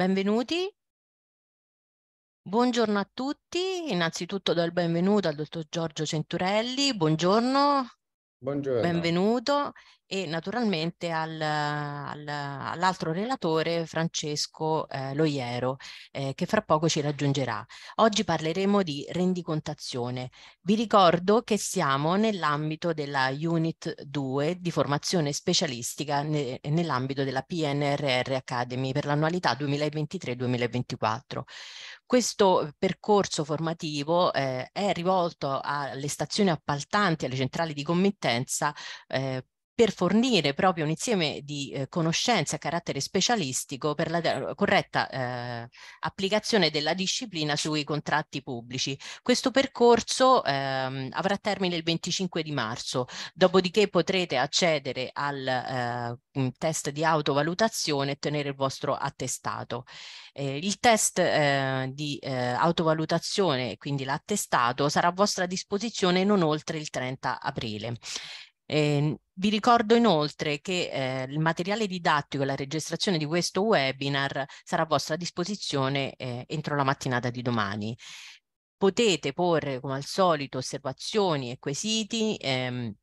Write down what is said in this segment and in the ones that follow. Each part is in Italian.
Benvenuti. Buongiorno a tutti, innanzitutto do il benvenuto al dottor Giorgio Centurelli, buongiorno, buongiorno. benvenuto e naturalmente al, al, all'altro relatore Francesco eh, Loiero eh, che fra poco ci raggiungerà. Oggi parleremo di rendicontazione. Vi ricordo che siamo nell'ambito della Unit 2 di formazione specialistica ne, nell'ambito della PNRR Academy per l'annualità 2023-2024. Questo percorso formativo eh, è rivolto alle stazioni appaltanti, alle centrali di committenza eh, per fornire proprio un insieme di eh, conoscenze a carattere specialistico per la eh, corretta eh, applicazione della disciplina sui contratti pubblici. Questo percorso ehm, avrà termine il 25 di marzo, dopodiché potrete accedere al eh, test di autovalutazione e ottenere il vostro attestato. Eh, il test eh, di eh, autovalutazione, quindi l'attestato, sarà a vostra disposizione non oltre il 30 aprile. Eh, vi ricordo inoltre che eh, il materiale didattico e la registrazione di questo webinar sarà a vostra disposizione eh, entro la mattinata di domani. Potete porre, come al solito, osservazioni e quesiti ehm,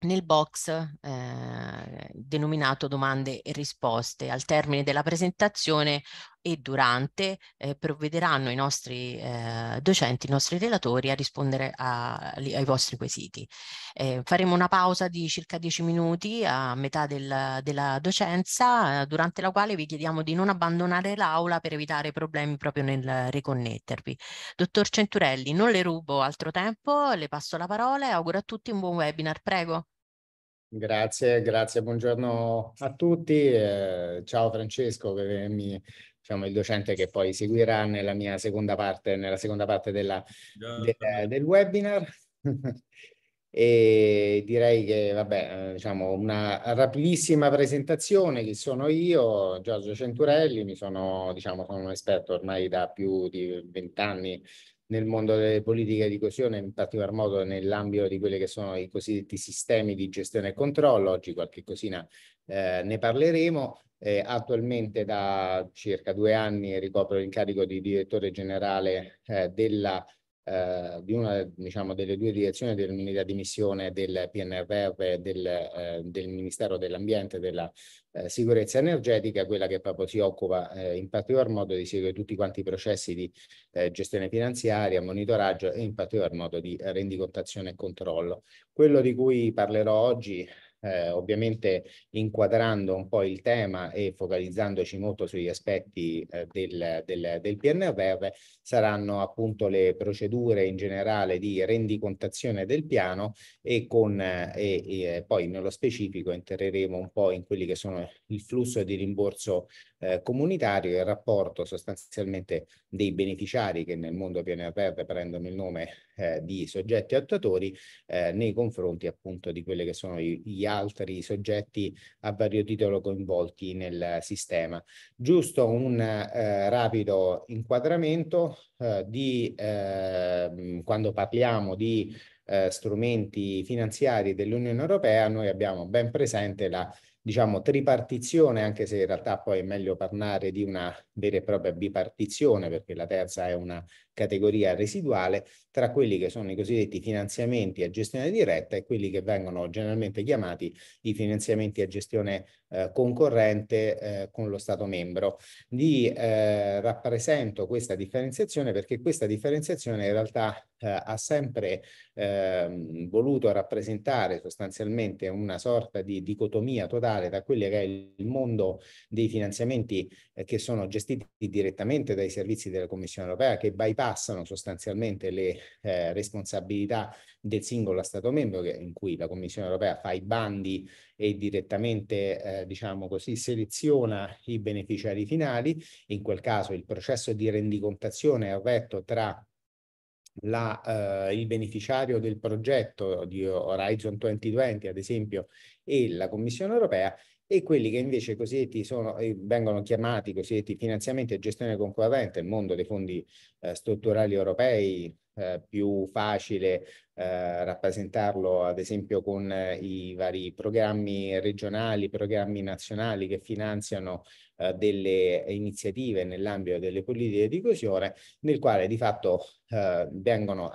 nel box eh, denominato domande e risposte. Al termine della presentazione e durante eh, provvederanno i nostri eh, docenti, i nostri relatori a rispondere a, ai vostri quesiti. Eh, faremo una pausa di circa 10 minuti a metà del, della docenza eh, durante la quale vi chiediamo di non abbandonare l'aula per evitare problemi proprio nel riconnettervi. Dottor Centurelli, non le rubo altro tempo, le passo la parola e auguro a tutti un buon webinar, prego. Grazie, grazie, buongiorno a tutti. Eh, ciao Francesco che mi diciamo, il docente che poi seguirà nella mia seconda parte, nella seconda parte della, del, del webinar. e direi che vabbè eh, diciamo una rapidissima presentazione chi sono io Giorgio Centurelli mi sono diciamo sono un esperto ormai da più di vent'anni nel mondo delle politiche di coesione in particolar modo nell'ambito di quelli che sono i cosiddetti sistemi di gestione e controllo oggi qualche cosina eh, ne parleremo eh, attualmente da circa due anni ricopro l'incarico di direttore generale eh, della, eh, di una diciamo, delle due direzioni dell'unità di missione del PNRR del, eh, del Ministero dell'Ambiente e della eh, Sicurezza Energetica, quella che proprio si occupa eh, in particolar modo di seguire tutti quanti i processi di gestione finanziaria, monitoraggio e in particolar modo di rendicontazione e controllo. Quello di cui parlerò oggi eh, ovviamente inquadrando un po' il tema e focalizzandoci molto sugli aspetti eh, del, del, del PNRR, saranno appunto le procedure in generale di rendicontazione del piano e, con, eh, e, e poi nello specifico entreremo un po' in quelli che sono il flusso di rimborso eh, comunitario, il rapporto sostanzialmente dei beneficiari che nel mondo PNRR prendono il nome eh, di soggetti attuatori eh, nei confronti appunto di quelli che sono i, gli altri soggetti a vario titolo coinvolti nel sistema. Giusto un eh, rapido inquadramento eh, di eh, quando parliamo di eh, strumenti finanziari dell'Unione Europea, noi abbiamo ben presente la diciamo, tripartizione, anche se in realtà poi è meglio parlare di una vera e propria bipartizione, perché la terza è una categoria residuale tra quelli che sono i cosiddetti finanziamenti a gestione diretta e quelli che vengono generalmente chiamati i finanziamenti a gestione eh, concorrente eh, con lo Stato membro. Vi eh, rappresento questa differenziazione perché questa differenziazione in realtà eh, ha sempre ehm, voluto rappresentare sostanzialmente una sorta di dicotomia totale da quelli che è il mondo dei finanziamenti eh, che sono gestiti direttamente dai servizi della Commissione europea che bypassano passano sostanzialmente le eh, responsabilità del singolo Stato membro che, in cui la Commissione europea fa i bandi e direttamente eh, diciamo così, seleziona i beneficiari finali. In quel caso il processo di rendicontazione è retto tra la, eh, il beneficiario del progetto di Horizon 2020, ad esempio, e la Commissione europea e quelli che invece cosiddetti sono, eh, vengono chiamati cosiddetti finanziamenti e gestione concorrente, il mondo dei fondi eh, strutturali europei, eh, più facile eh, rappresentarlo ad esempio con eh, i vari programmi regionali, programmi nazionali che finanziano eh, delle iniziative nell'ambito delle politiche di coesione, nel quale di fatto eh, vengono,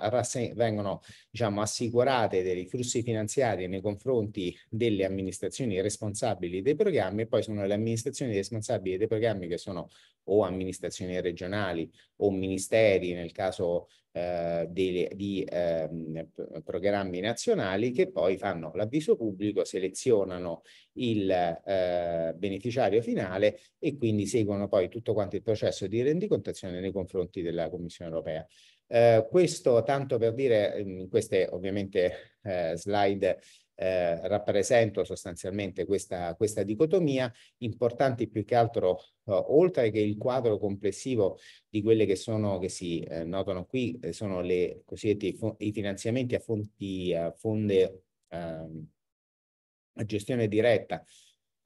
vengono diciamo, assicurate dei flussi finanziari nei confronti delle amministrazioni responsabili dei programmi e poi sono le amministrazioni responsabili dei programmi che sono o amministrazioni regionali o ministeri nel caso eh, delle, di eh, programmi nazionali che poi fanno l'avviso pubblico, selezionano il eh, beneficiario finale e quindi seguono poi tutto quanto il processo di rendicontazione nei confronti della Commissione europea. Eh, questo tanto per dire, in queste ovviamente eh, slide eh, rappresento sostanzialmente questa, questa dicotomia, importanti più che altro eh, oltre che il quadro complessivo di quelle che sono che si eh, notano qui eh, sono le cosiddette i finanziamenti a fonti a fonde ehm, a gestione diretta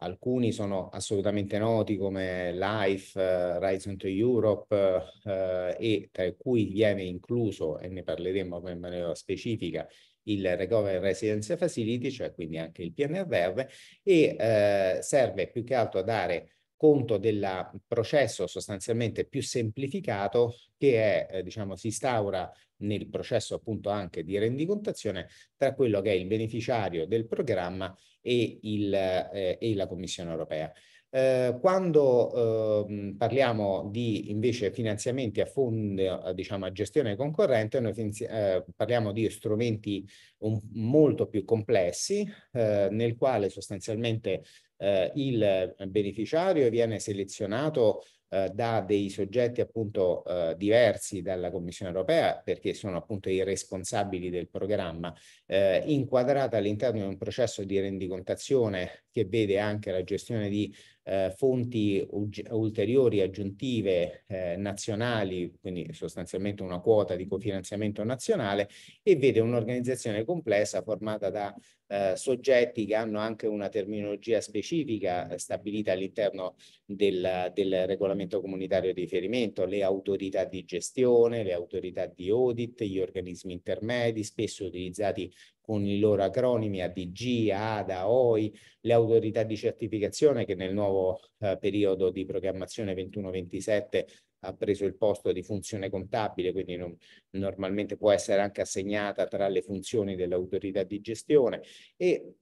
Alcuni sono assolutamente noti come Life, eh, Rise to Europe eh, e tra cui viene incluso, e ne parleremo in maniera specifica, il Recovery Residency Facility, cioè quindi anche il PNRR, e eh, serve più che altro a dare conto del processo sostanzialmente più semplificato che è, eh, diciamo, si instaura nel processo appunto anche di rendicontazione tra quello che è il beneficiario del programma e, il, eh, e la Commissione europea. Eh, quando eh, parliamo di invece finanziamenti a fondi, a, eh, diciamo a gestione concorrente, noi eh, parliamo di strumenti un, molto più complessi, eh, nel quale sostanzialmente eh, il beneficiario viene selezionato da dei soggetti appunto eh, diversi dalla Commissione europea perché sono appunto i responsabili del programma, eh, inquadrata all'interno di un processo di rendicontazione che vede anche la gestione di eh, fonti ulteriori aggiuntive eh, nazionali, quindi sostanzialmente una quota di cofinanziamento nazionale, e vede un'organizzazione complessa formata da eh, soggetti che hanno anche una terminologia specifica stabilita all'interno del, del regolamento comunitario di riferimento, le autorità di gestione, le autorità di audit, gli organismi intermedi, spesso utilizzati con i loro acronimi ADG, ADA, OI, le autorità di certificazione che nel nuovo eh, periodo di programmazione 21-27 ha preso il posto di funzione contabile, quindi non, normalmente può essere anche assegnata tra le funzioni dell'autorità di gestione. E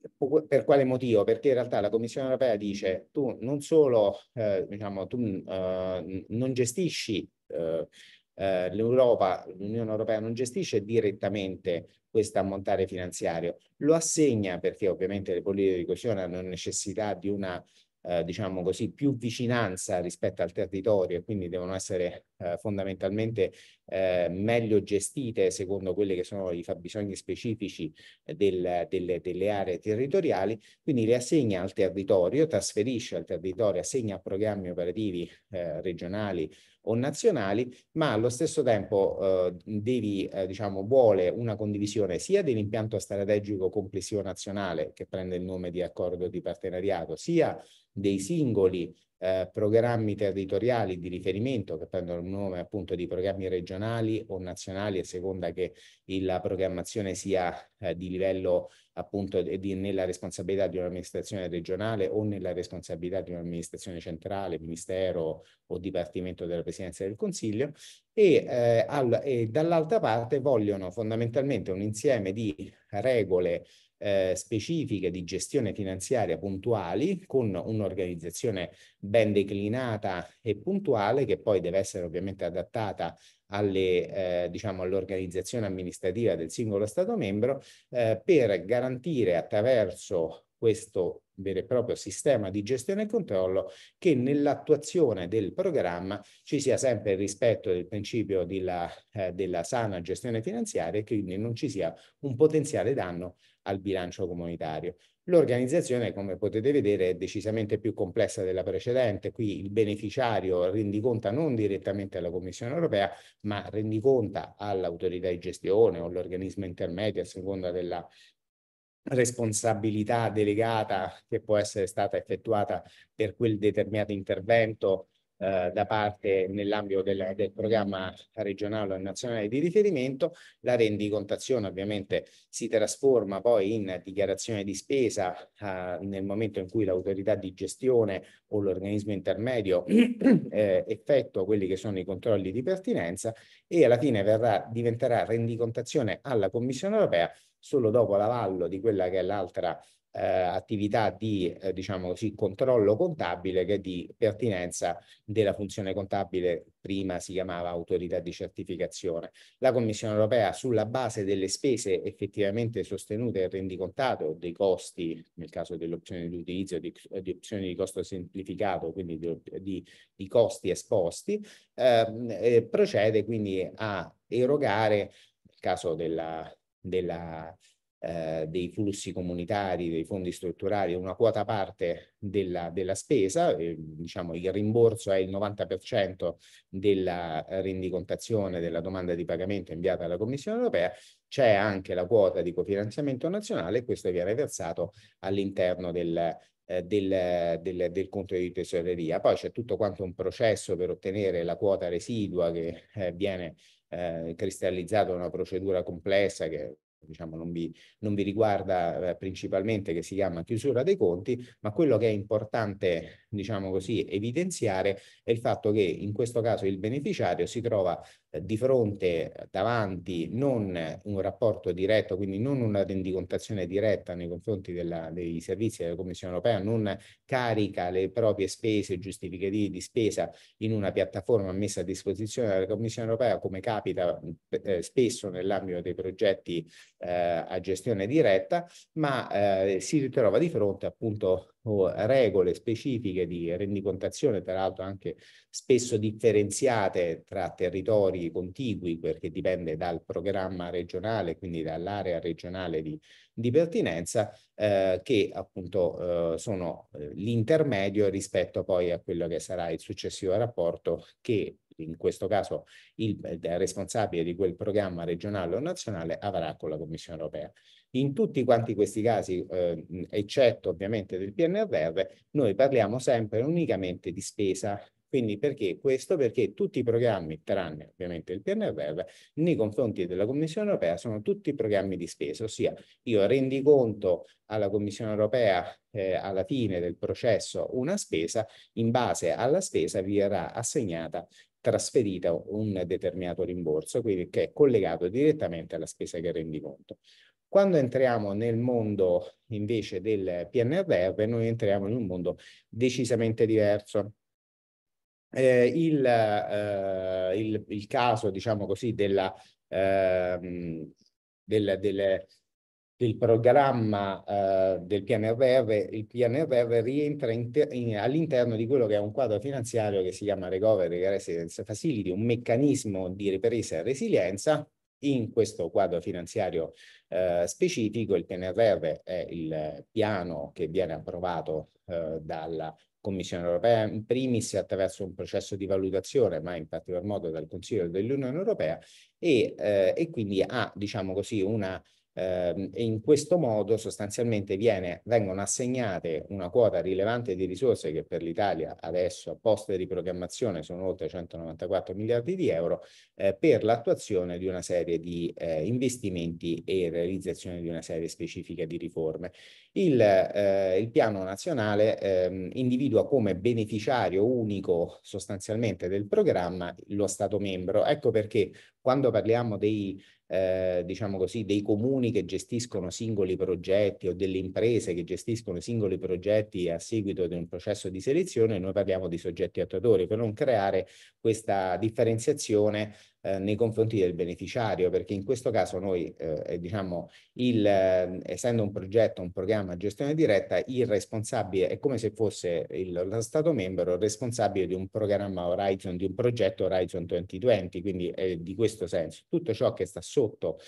per quale motivo? Perché in realtà la Commissione europea dice tu non solo eh, diciamo, tu, eh, non gestisci eh, eh, l'Europa, l'Unione Europea non gestisce direttamente questo ammontare finanziario, lo assegna perché ovviamente le politiche di coesione hanno necessità di una eh, diciamo così, più vicinanza rispetto al territorio e quindi devono essere eh, fondamentalmente eh, meglio gestite secondo quelli che sono i fabbisogni specifici del, delle, delle aree territoriali, quindi le assegna al territorio, trasferisce al territorio, assegna a programmi operativi eh, regionali o nazionali, ma allo stesso tempo eh, devi, eh, diciamo, vuole una condivisione sia dell'impianto strategico complessivo nazionale che prende il nome di accordo di partenariato, sia dei singoli eh, programmi territoriali di riferimento che prendono il nome appunto di programmi regionali o nazionali a seconda che la programmazione sia eh, di livello appunto di, nella responsabilità di un'amministrazione regionale o nella responsabilità di un'amministrazione centrale, ministero o dipartimento della presidenza del Consiglio e, eh, al, e dall'altra parte vogliono fondamentalmente un insieme di regole eh, specifiche di gestione finanziaria puntuali con un'organizzazione ben declinata e puntuale che poi deve essere ovviamente adattata alle, eh, diciamo, all'organizzazione amministrativa del singolo Stato membro eh, per garantire attraverso questo vero e proprio sistema di gestione e controllo che nell'attuazione del programma ci sia sempre il rispetto del principio della, eh, della sana gestione finanziaria e quindi non ci sia un potenziale danno al bilancio comunitario. L'organizzazione, come potete vedere, è decisamente più complessa della precedente. Qui il beneficiario rendiconta non direttamente alla Commissione europea, ma rendiconta all'autorità di gestione o all'organismo intermedio a seconda della responsabilità delegata che può essere stata effettuata per quel determinato intervento eh, da parte nell'ambito del, del, programma regionale o nazionale di riferimento, la rendicontazione ovviamente si trasforma poi in dichiarazione di spesa eh, nel momento in cui l'autorità di gestione o l'organismo intermedio eh, effettua quelli che sono i controlli di pertinenza e alla fine verrà, diventerà rendicontazione alla Commissione europea solo dopo l'avallo di quella che è l'altra eh, attività di eh, diciamo così, controllo contabile che di pertinenza della funzione contabile, prima si chiamava autorità di certificazione. La Commissione europea sulla base delle spese effettivamente sostenute e rendicontato dei costi, nel caso dell'opzione di utilizzo di, di opzioni di costo semplificato, quindi di, di, di costi esposti, eh, procede quindi a erogare, nel caso della, della eh, dei flussi comunitari, dei fondi strutturali, una quota parte della, della spesa, eh, diciamo il rimborso è il 90% della rendicontazione della domanda di pagamento inviata alla Commissione europea, c'è anche la quota di cofinanziamento nazionale e questo viene versato all'interno del, eh, del, del, del conto di tesoreria. Poi c'è tutto quanto un processo per ottenere la quota residua che eh, viene eh, cristallizzato in una procedura complessa che diciamo, non vi, non vi riguarda eh, principalmente, che si chiama chiusura dei conti, ma quello che è importante, diciamo così, evidenziare è il fatto che in questo caso il beneficiario si trova di fronte, davanti, non un rapporto diretto, quindi non una rendicontazione diretta nei confronti della, dei servizi della Commissione europea, non carica le proprie spese giustificative di spesa in una piattaforma messa a disposizione dalla Commissione europea, come capita eh, spesso nell'ambito dei progetti eh, a gestione diretta, ma eh, si ritrova di fronte appunto o regole specifiche di rendicontazione, tra l'altro anche spesso differenziate tra territori contigui, perché dipende dal programma regionale, quindi dall'area regionale di, di pertinenza, eh, che appunto eh, sono eh, l'intermedio rispetto poi a quello che sarà il successivo rapporto che in questo caso il, il eh, responsabile di quel programma regionale o nazionale avrà con la Commissione europea. In tutti quanti questi casi, eh, eccetto ovviamente del PNRR, noi parliamo sempre unicamente di spesa quindi perché questo? Perché tutti i programmi, tranne ovviamente il PNRR, nei confronti della Commissione europea sono tutti programmi di spesa, ossia io rendi conto alla Commissione europea eh, alla fine del processo una spesa, in base alla spesa vi verrà assegnata trasferita un determinato rimborso, quindi che è collegato direttamente alla spesa che rendi conto. Quando entriamo nel mondo invece del PNRR, noi entriamo in un mondo decisamente diverso. Eh, il, eh, il, il, caso, diciamo così, della, eh, del, del, del, programma eh, del PNRR, il PNRR rientra all'interno di quello che è un quadro finanziario che si chiama Recovery Resilience Facility, un meccanismo di ripresa e resilienza in questo quadro finanziario eh, specifico il PNRR è il piano che viene approvato eh, dalla Commissione europea, in primis attraverso un processo di valutazione, ma in particolar modo dal Consiglio dell'Unione europea, e, eh, e quindi ha, diciamo così, una eh, e in questo modo sostanzialmente viene, vengono assegnate una quota rilevante di risorse che per l'Italia adesso a poste di programmazione sono oltre 194 miliardi di euro eh, per l'attuazione di una serie di eh, investimenti e realizzazione di una serie specifica di riforme. Il, eh, il piano nazionale ehm, individua come beneficiario unico sostanzialmente del programma lo Stato membro. Ecco perché quando parliamo dei eh, diciamo così, dei comuni che gestiscono singoli progetti o delle imprese che gestiscono singoli progetti a seguito di un processo di selezione, noi parliamo di soggetti attuatori per non creare questa differenziazione eh, nei confronti del beneficiario, perché in questo caso noi, eh, diciamo, il, eh, essendo un progetto, un programma a gestione diretta, il responsabile è come se fosse il, lo Stato membro responsabile di un programma Horizon, di un progetto Horizon 2020, quindi è di questo senso. Tutto ciò che sta sotto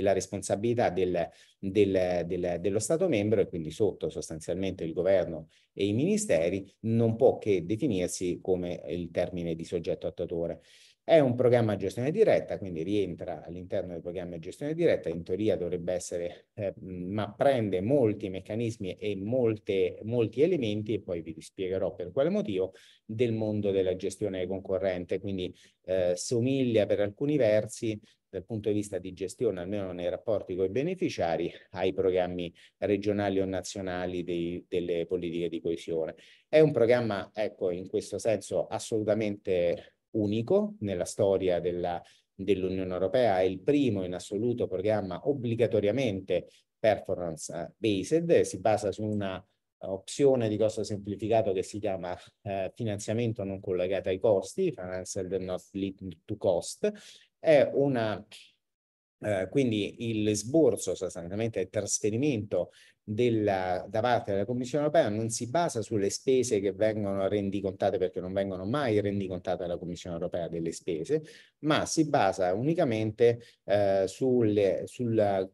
la responsabilità del, del, del, dello Stato membro e quindi sotto sostanzialmente il governo e i ministeri non può che definirsi come il termine di soggetto attuatore. È un programma a gestione diretta, quindi rientra all'interno del programma a gestione diretta, in teoria dovrebbe essere, eh, ma prende molti meccanismi e molte, molti elementi, e poi vi spiegherò per quale motivo, del mondo della gestione concorrente, quindi eh, somiglia per alcuni versi dal punto di vista di gestione, almeno nei rapporti con i beneficiari, ai programmi regionali o nazionali dei, delle politiche di coesione. È un programma, ecco, in questo senso assolutamente unico nella storia dell'Unione Europea, è il primo in assoluto programma obbligatoriamente performance eh, based, si basa su una eh, opzione di costo semplificato che si chiama eh, finanziamento non collegato ai costi, financial not lead to cost, è una eh, quindi il sborso sostanzialmente il trasferimento della, da parte della Commissione europea non si basa sulle spese che vengono rendicontate, perché non vengono mai rendicontate dalla Commissione europea delle spese, ma si basa unicamente eh, sulle, sulla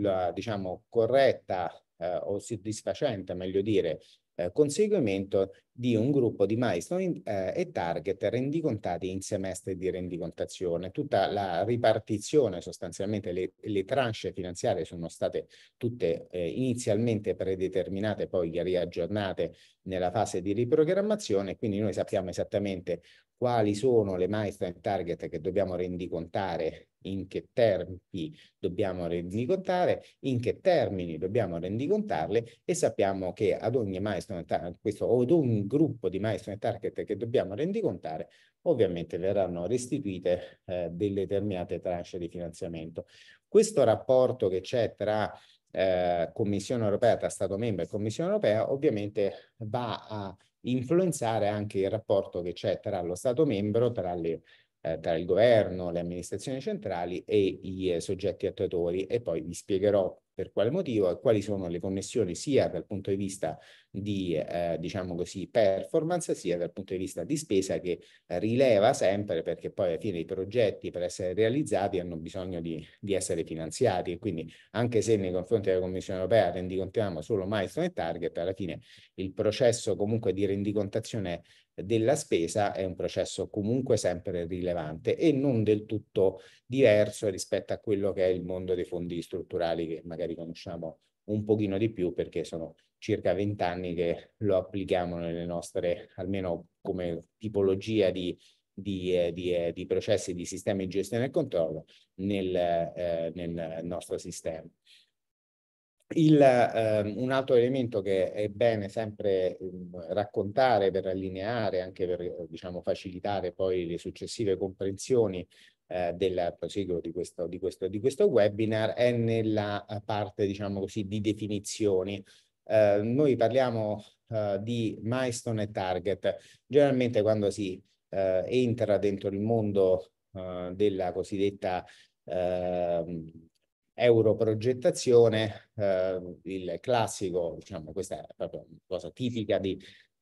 la, diciamo, corretta eh, o soddisfacente, meglio dire, eh, conseguimento di un gruppo di milestone eh, e target rendicontati in semestre di rendicontazione. Tutta la ripartizione, sostanzialmente le, le tranche finanziarie sono state tutte eh, inizialmente predeterminate, poi riaggiornate nella fase di riprogrammazione, quindi noi sappiamo esattamente quali sono le milestone target che dobbiamo rendicontare, in che tempi dobbiamo rendicontare, in che termini dobbiamo rendicontarle e sappiamo che ad ogni milestone target, questo, o ad ogni gruppo di milestone target che dobbiamo rendicontare, ovviamente verranno restituite eh, delle determinate tranche di finanziamento. Questo rapporto che c'è tra eh, Commissione europea, tra Stato membro e Commissione europea, ovviamente va a influenzare anche il rapporto che c'è tra lo Stato membro, tra, le, eh, tra il governo, le amministrazioni centrali e i eh, soggetti attuatori e poi vi spiegherò per quale motivo e quali sono le connessioni sia dal punto di vista di, eh, diciamo così, performance, sia dal punto di vista di spesa che rileva sempre perché poi alla fine i progetti per essere realizzati hanno bisogno di, di essere finanziati e quindi anche se nei confronti della Commissione europea rendicontiamo solo milestone e target, alla fine il processo comunque di rendicontazione della spesa è un processo comunque sempre rilevante e non del tutto diverso rispetto a quello che è il mondo dei fondi strutturali che magari conosciamo un pochino di più perché sono circa vent'anni che lo applichiamo nelle nostre, almeno come tipologia di, di, eh, di, eh, di processi, di sistemi di gestione e controllo nel, eh, nel nostro sistema. Il, ehm, un altro elemento che è bene sempre mh, mhmm, raccontare per allineare, anche per eh, diciamo, facilitare poi le successive comprensioni eh, del proseguo di questo, di, questo, di questo, webinar, è nella eh, parte diciamo così, di definizioni. Eh, noi parliamo eh, di milestone e target. Generalmente quando si eh, entra dentro il mondo eh, della cosiddetta Eh, europrogettazione, eh, il classico, diciamo, questa è proprio una cosa tipica di,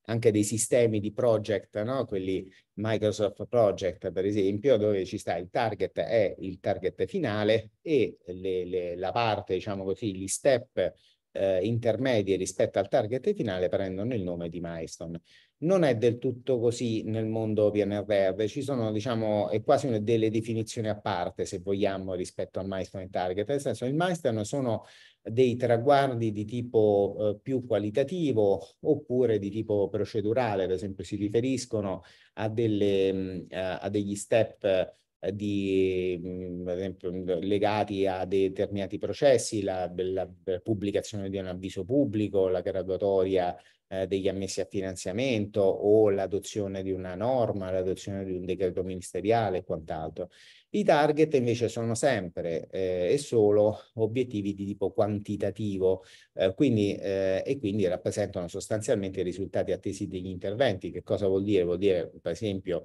anche dei sistemi di project, no? quelli Microsoft Project per esempio, dove ci sta il target è il target finale e le, le, la parte, diciamo così, gli step eh, intermedi rispetto al target finale prendono il nome di milestone. Non è del tutto così nel mondo PNRR, ci sono, diciamo, è quasi una delle definizioni a parte, se vogliamo, rispetto al milestone target. Nel senso, il milestone sono dei traguardi di tipo eh, più qualitativo oppure di tipo procedurale, ad esempio si riferiscono a, delle, mh, mm, a degli step eh, di, mm, ad esempio, mm, legati a determinati processi, la, la, la pubblicazione di un avviso pubblico, la graduatoria eh, degli ammessi a finanziamento o l'adozione di una norma, l'adozione di un decreto ministeriale e quant'altro. I target invece sono sempre eh, e solo obiettivi di tipo quantitativo eh, quindi, eh, e quindi rappresentano sostanzialmente i risultati attesi degli interventi. Che cosa vuol dire? Vuol dire, per esempio,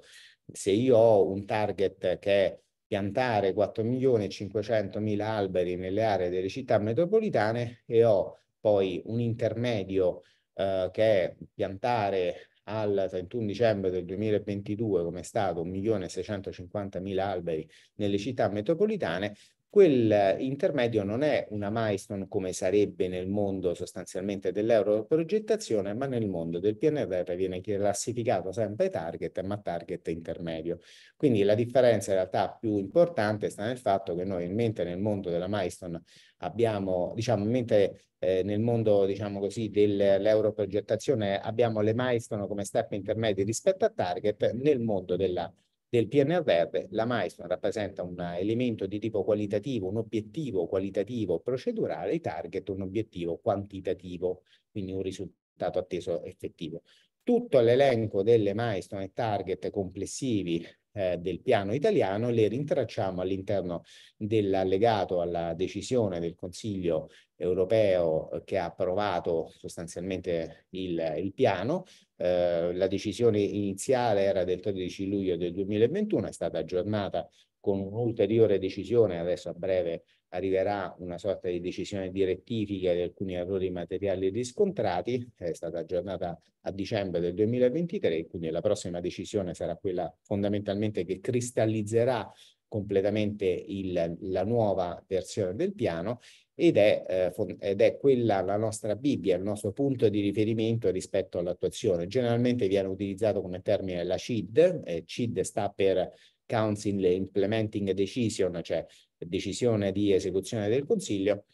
se io ho un target che è piantare 4 milioni e 500 mila alberi nelle aree delle città metropolitane e ho poi un intermedio eh, che piantare al 31 dicembre del 2022, come è stato 1.650.000 alberi nelle città metropolitane, quel intermedio non è una milestone come sarebbe nel mondo sostanzialmente dell'europrogettazione, ma nel mondo del PNRR viene classificato sempre target, ma target intermedio. Quindi la differenza in realtà più importante sta nel fatto che noi, mentre nel mondo della milestone abbiamo, diciamo, mentre eh, nel mondo, diciamo così, dell'europrogettazione abbiamo le milestone come step intermedi rispetto a target, nel mondo della del PNRR, la milestone rappresenta un elemento di tipo qualitativo, un obiettivo qualitativo procedurale, i target un obiettivo quantitativo, quindi un risultato atteso effettivo. Tutto l'elenco delle milestone e target complessivi eh, del piano italiano le rintracciamo all'interno dell'allegato alla decisione del Consiglio europeo eh, che ha approvato sostanzialmente il, il piano. Eh, la decisione iniziale era del 13 luglio del 2021, è stata aggiornata con un'ulteriore decisione adesso a breve arriverà una sorta di decisione di rettifica di alcuni errori materiali riscontrati, è stata aggiornata a dicembre del 2023, quindi la prossima decisione sarà quella fondamentalmente che cristallizzerà completamente il, la nuova versione del piano ed è, eh, ed è quella la nostra Bibbia, il nostro punto di riferimento rispetto all'attuazione. Generalmente viene utilizzato come termine la CID, eh, CID sta per Council Implementing Decision, cioè decisione di esecuzione del Consiglio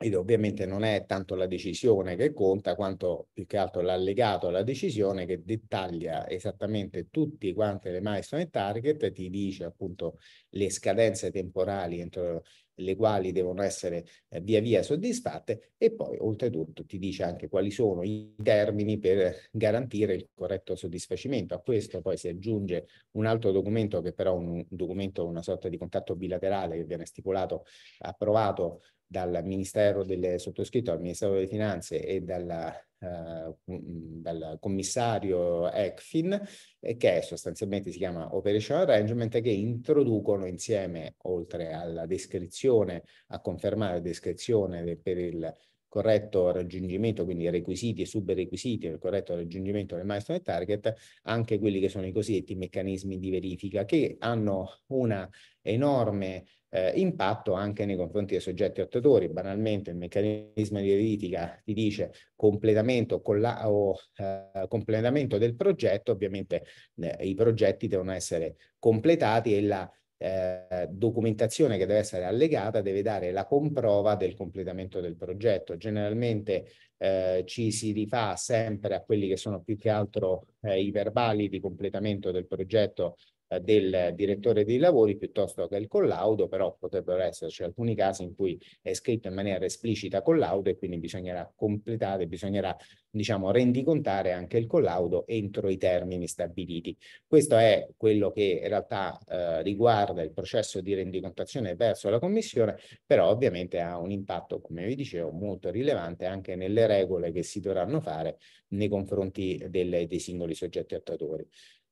ed ovviamente non è tanto la decisione che conta quanto più che altro l'allegato alla decisione che dettaglia esattamente tutte quante le milestone target, ti dice appunto le scadenze temporali entro le quali devono essere eh, via via soddisfatte e poi oltretutto ti dice anche quali sono i termini per garantire il corretto soddisfacimento. A questo poi si aggiunge un altro documento che però è un documento, una sorta di contatto bilaterale che viene stipulato, approvato dal Ministero del sottoscritto, dal Ministero delle Finanze e dalla dal eh, commissario ECFIN, eh, che sostanzialmente si chiama Operation Arrangement, che introducono insieme, oltre alla descrizione, a confermare la descrizione per il corretto raggiungimento, quindi requisiti e subrequisiti del corretto raggiungimento del milestone target, anche quelli che sono i cosiddetti meccanismi di verifica, che hanno una enorme eh, impatto anche nei confronti dei soggetti attuatori. Banalmente il meccanismo di verifica ti dice completamento, colla- o, eh, completamento del progetto, ovviamente eh, i progetti devono essere completati e la eh, documentazione che deve essere allegata deve dare la comprova del completamento del progetto. Generalmente eh, ci si rifà sempre a quelli che sono più che altro eh, i verbali di completamento del progetto eh, del direttore dei lavori piuttosto che il collaudo, però potrebbero esserci alcuni casi in cui è scritto in maniera esplicita collaudo e quindi bisognerà completare, bisognerà diciamo rendicontare anche il collaudo entro i termini stabiliti. Questo è quello che in realtà eh, riguarda il processo di rendicontazione verso la Commissione, però ovviamente ha un impatto, come vi dicevo, molto rilevante anche nelle regole che si dovranno fare nei confronti delle, dei singoli soggetti attuatori.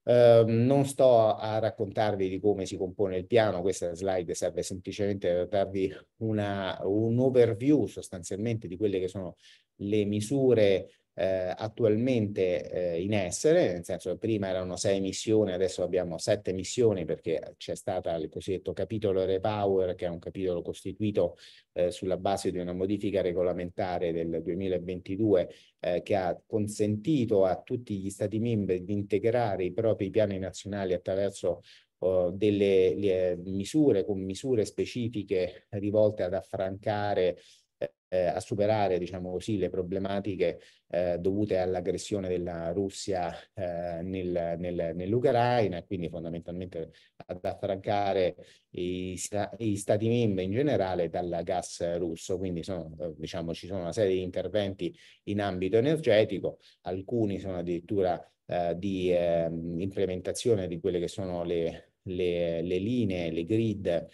Eh, non sto a raccontarvi di come si compone il piano, questa slide serve semplicemente per darvi una, un overview sostanzialmente di quelle che sono le misure eh, attualmente eh, in essere, nel senso che prima erano sei missioni, adesso abbiamo sette missioni perché c'è stato il cosiddetto capitolo Repower, che è un capitolo costituito eh, sulla base di una modifica regolamentare del 2022 eh, che ha consentito a tutti gli Stati membri di integrare i propri piani nazionali attraverso oh, delle misure con misure specifiche rivolte ad affrancare eh, eh, a superare diciamo così, le problematiche eh, dovute all'aggressione della Russia eh, nel, nel, nell'Ucraina, quindi fondamentalmente ad affrancare i, i, Stati membri in generale dal gas russo. Quindi sono, eh, diciamo, ci sono una serie di interventi in ambito energetico, alcuni sono addirittura eh, di ehm, implementazione di quelle che sono le, le, le linee, le grid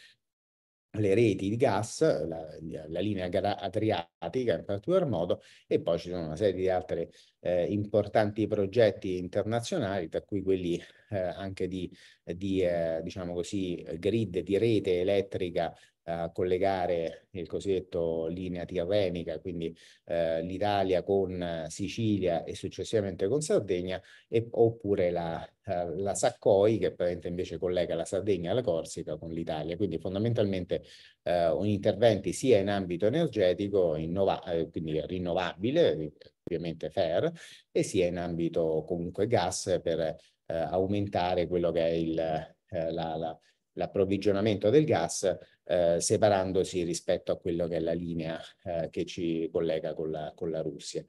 le reti di gas, la, la, linea adriatica in particolar modo, e poi ci sono una serie di altri eh, importanti progetti internazionali, tra cui quelli eh, anche di, di eh, diciamo così, grid di rete elettrica a collegare il cosiddetto linea tirrenica, quindi eh, l'Italia con eh, Sicilia e successivamente con Sardegna, e, oppure la, eh, la Saccoi che invece collega la Sardegna alla Corsica con l'Italia. Quindi fondamentalmente eh, interventi sia in ambito energetico, eh, quindi rinnovabile, ovviamente fair, e sia in ambito comunque gas per eh, aumentare quello che è il, eh, la, la, l'approvvigionamento del gas eh, separandosi rispetto a quello che è la linea eh, che ci collega con la, con la Russia.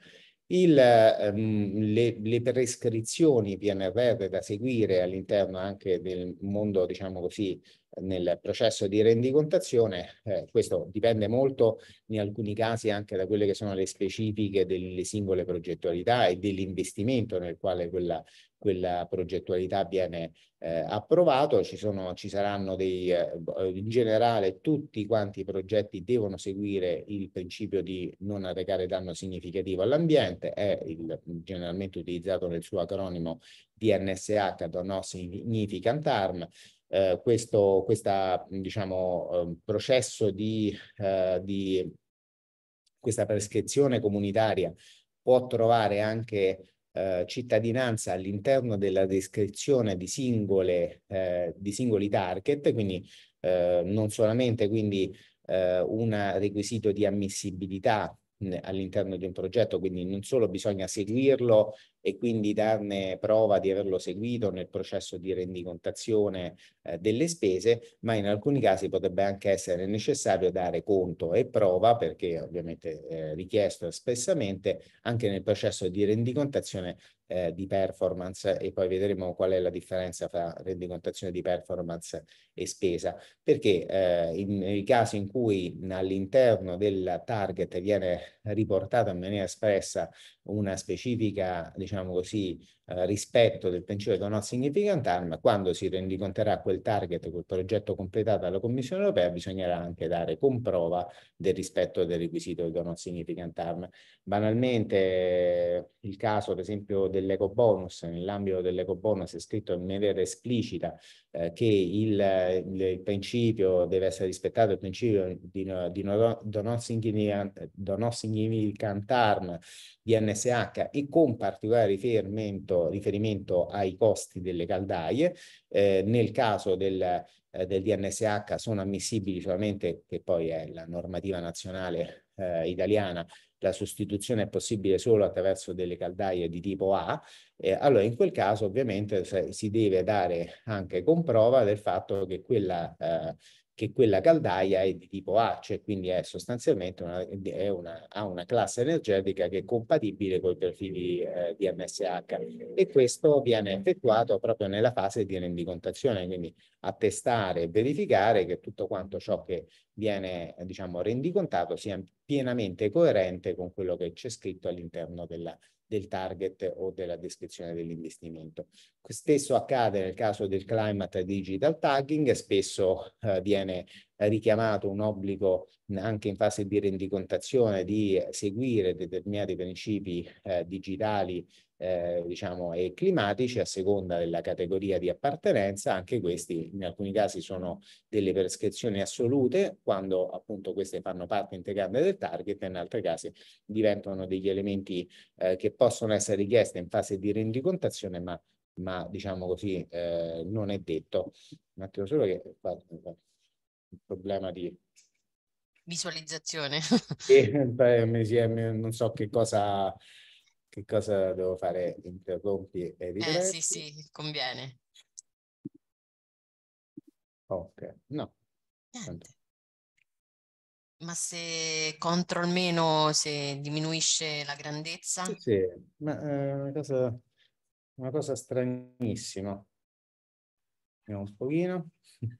Il, ehm, le, le, prescrizioni PNRR da seguire all'interno anche del mondo, diciamo così, nel processo di rendicontazione, eh, questo dipende molto in alcuni casi anche da quelle che sono le specifiche delle singole progettualità e dell'investimento nel quale quella quella progettualità viene eh, approvato, ci, sono, ci saranno dei, eh, eh, in generale tutti quanti i progetti devono seguire il principio di non arrecare danno significativo all'ambiente, è il, generalmente utilizzato nel suo acronimo DNSH, do no significant harm, eh, questo diciamo, ehm, processo di, eh, di questa prescrizione comunitaria può trovare anche eh, cittadinanza all'interno della descrizione di, singole, eh, di singoli target, quindi eh, non solamente quindi eh, un requisito di ammissibilità all'interno di un progetto, quindi non solo bisogna seguirlo e quindi darne prova di averlo seguito nel processo di rendicontazione eh, delle spese, ma in alcuni casi potrebbe anche essere necessario dare conto e prova, perché ovviamente eh, richiesto espressamente, anche nel processo di rendicontazione eh, di performance e poi vedremo qual è la differenza tra rendicontazione di performance e spesa, perché eh, in, nei casi in cui all'interno del target viene riportata in maniera espressa una specifica diciamo, diciamo così, Eh, rispetto del principio di non significant harm, quando si rendiconterà quel target, quel progetto completato dalla Commissione europea, bisognerà anche dare comprova del rispetto del requisito di non significant harm. Banalmente il caso, per esempio, dell'eco bonus, nell'ambito dell'eco bonus è scritto in maniera esplicita eh, che il, il, principio deve essere rispettato, il principio di, di no, do significant, do significant harm di NSH e con particolare riferimento detto riferimento ai costi delle caldaie, eh, nel caso del, eh, del DNSH sono ammissibili solamente, che poi è la normativa nazionale eh, italiana, la sostituzione è possibile solo attraverso delle caldaie di tipo A, eh, allora in quel caso ovviamente si deve dare anche comprova del fatto che quella eh, che quella caldaia è di tipo A, cioè quindi è sostanzialmente una, è una, ha una classe energetica che è compatibile con i profili eh, di MSH e questo viene effettuato proprio nella fase di rendicontazione, quindi attestare e verificare che tutto quanto ciò che viene diciamo rendicontato sia pienamente coerente con quello che c'è scritto all'interno della del target o della descrizione dell'investimento. Stesso accade nel caso del climate digital tagging, spesso eh, viene richiamato un obbligo anche in fase di rendicontazione di seguire determinati principi eh, digitali eh, diciamo, e climatici a seconda della categoria di appartenenza. Anche questi in alcuni casi sono delle prescrizioni assolute quando appunto queste fanno parte integrante del target e in altri casi diventano degli elementi eh, che possono essere richiesti in fase di rendicontazione ma, ma diciamo così eh, non è detto. Un attimo solo che qua, il problema di visualizzazione. e, beh, non so che cosa che cosa devo fare? Interrompi e ripresi? Eh sì, sì, conviene. Ok, no. Niente. Ma se CTRL meno, se diminuisce la grandezza? Sì, sì. ma è eh, una cosa, una cosa stranissima. Vediamo un pochino.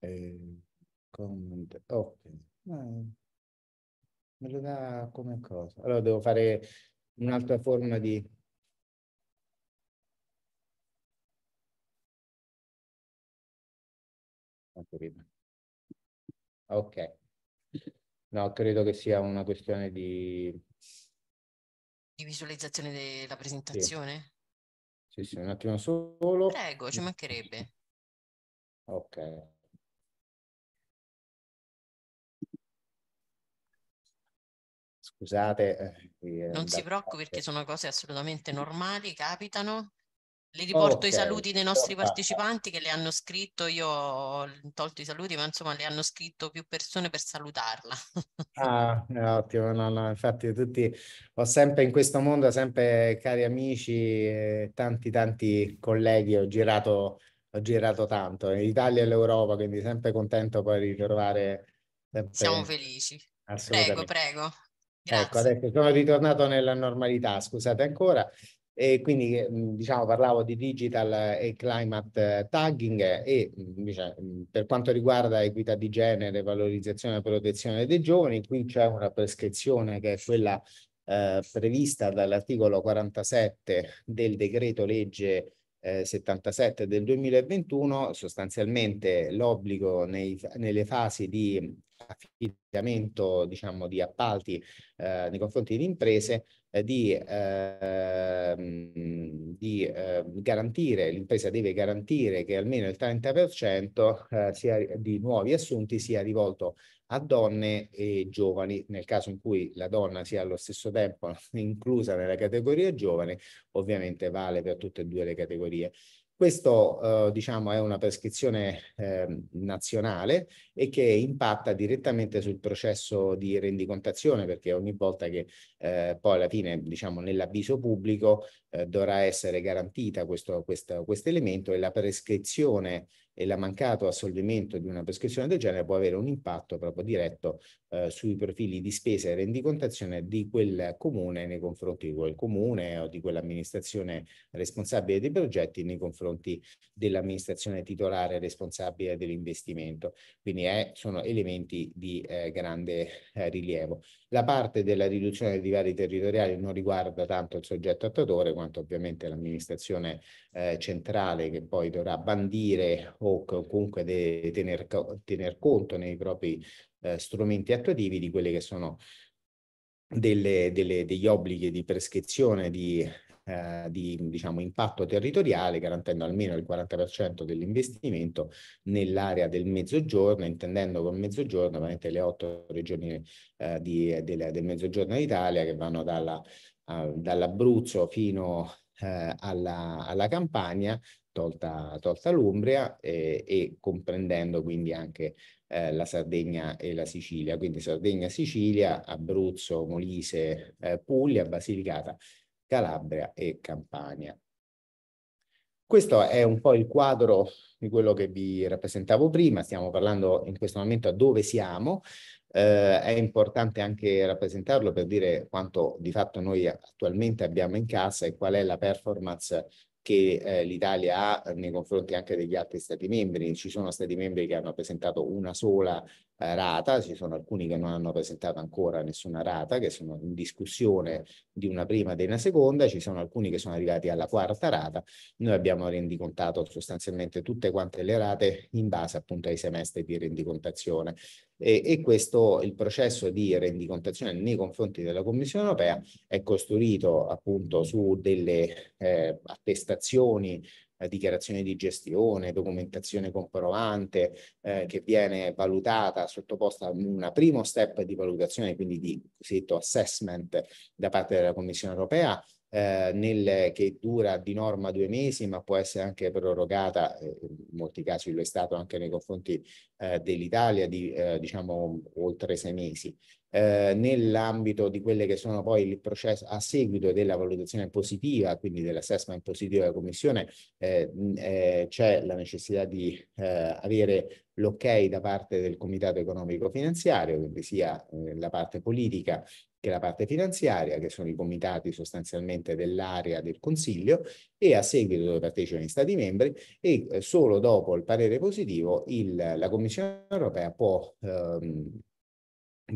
Eh, comment, ok. Eh. Me lo dà come cosa? Allora devo fare un'altra forma di... Ok. No, credo che sia una questione di... Di visualizzazione della presentazione? Sì, sì, sì un attimo solo. Prego, ci mancherebbe. Ok. Scusate. Eh, non si preoccupi perché sono cose assolutamente normali, capitano. Le riporto okay. i saluti dei nostri partecipanti che le hanno scritto, io ho tolto i saluti, ma insomma le hanno scritto più persone per salutarla. ah, ottimo, no, no, infatti tutti, ho sempre in questo mondo, sempre cari amici, eh, tanti tanti colleghi, ho girato, ho girato tanto, in Italia e l'Europa, quindi sempre contento poi di ritrovare... Sempre... Siamo felici. Prego, prego, Ecco, Grazie. Ecco, adesso sono ritornato nella normalità, scusate ancora. E quindi mm, diciamo parlavo di digital e climate tagging e diciamo, per quanto riguarda equità di genere, valorizzazione e protezione dei giovani, qui c'è una prescrizione che è quella eh, prevista dall'articolo 47 del decreto legge eh, 77 del 2021 sostanzialmente l'obbligo nei, nelle fasi di affidamento diciamo, di appalti eh, nei confronti di imprese eh, di, eh, di eh, garantire, l'impresa deve garantire che almeno il 30% eh, sia di nuovi assunti sia rivolto a donne e giovani, nel caso in cui la donna sia allo stesso tempo inclusa nella categoria giovane, ovviamente vale per tutte e due le categorie. Questo eh, diciamo, è una prescrizione eh, nazionale e che impatta direttamente sul processo di rendicontazione perché ogni volta che eh, poi alla fine diciamo, nell'avviso pubblico eh, dovrà essere garantita questo, questo, questo elemento e la prescrizione e la mancato assolvimento di una prescrizione del genere può avere un impatto proprio diretto eh, sui profili di spesa e rendicontazione di quel comune nei confronti di quel comune o di quell'amministrazione responsabile dei progetti nei confronti dell'amministrazione titolare responsabile dell'investimento. Quindi è, sono elementi di eh, grande eh, rilievo. La parte della riduzione dei divari territoriali non riguarda tanto il soggetto attuatore quanto ovviamente l'amministrazione eh, centrale che poi dovrà bandire o comunque tener, tener, conto nei propri eh, strumenti attuativi di quelle che sono delle, delle, degli obblighi di prescrizione di, eh, di diciamo, impatto territoriale, garantendo almeno il 40% dell'investimento nell'area del mezzogiorno, intendendo con mezzogiorno ovviamente le otto regioni eh, di, del, del, mezzogiorno d'Italia che vanno dalla, uh, dall'Abruzzo fino eh, alla, alla, Campania tolta, tolta l'Umbria eh, e comprendendo quindi anche eh, la Sardegna e la Sicilia, quindi Sardegna, Sicilia, Abruzzo, Molise, eh, Puglia, Basilicata, Calabria e Campania. Questo è un po' il quadro di quello che vi rappresentavo prima, stiamo parlando in questo momento a dove siamo, eh, è importante anche rappresentarlo per dire quanto di fatto noi attualmente abbiamo in cassa e qual è la performance che eh, l'Italia ha eh, nei confronti anche degli altri Stati membri. Ci sono Stati membri che hanno presentato una sola rata, ci sono alcuni che non hanno presentato ancora nessuna rata, che sono in discussione di una prima e di una seconda, ci sono alcuni che sono arrivati alla quarta rata, noi abbiamo rendicontato sostanzialmente tutte quante le rate in base appunto ai semestri di rendicontazione e, e questo il processo di rendicontazione nei confronti della Commissione europea è costruito appunto su delle eh, attestazioni eh, dichiarazione di gestione, documentazione comprovante eh, che viene valutata, sottoposta a un primo step di valutazione, quindi di cosiddetto assessment da parte della Commissione europea, eh, nel, che dura di norma due mesi, ma può essere anche prorogata, eh, in molti casi lo è stato anche nei confronti eh, dell'Italia, di eh, diciamo oltre sei mesi eh, nell'ambito di quelle che sono poi il processo a seguito della valutazione positiva, quindi dell'assessment positivo della Commissione, eh, eh, c'è la necessità di eh, avere l'ok da parte del Comitato Economico Finanziario, quindi sia eh, la parte politica che la parte finanziaria, che sono i comitati sostanzialmente dell'area del Consiglio, e a seguito dove partecipano gli Stati membri, e eh, solo dopo il parere positivo il, la Commissione europea può ehm,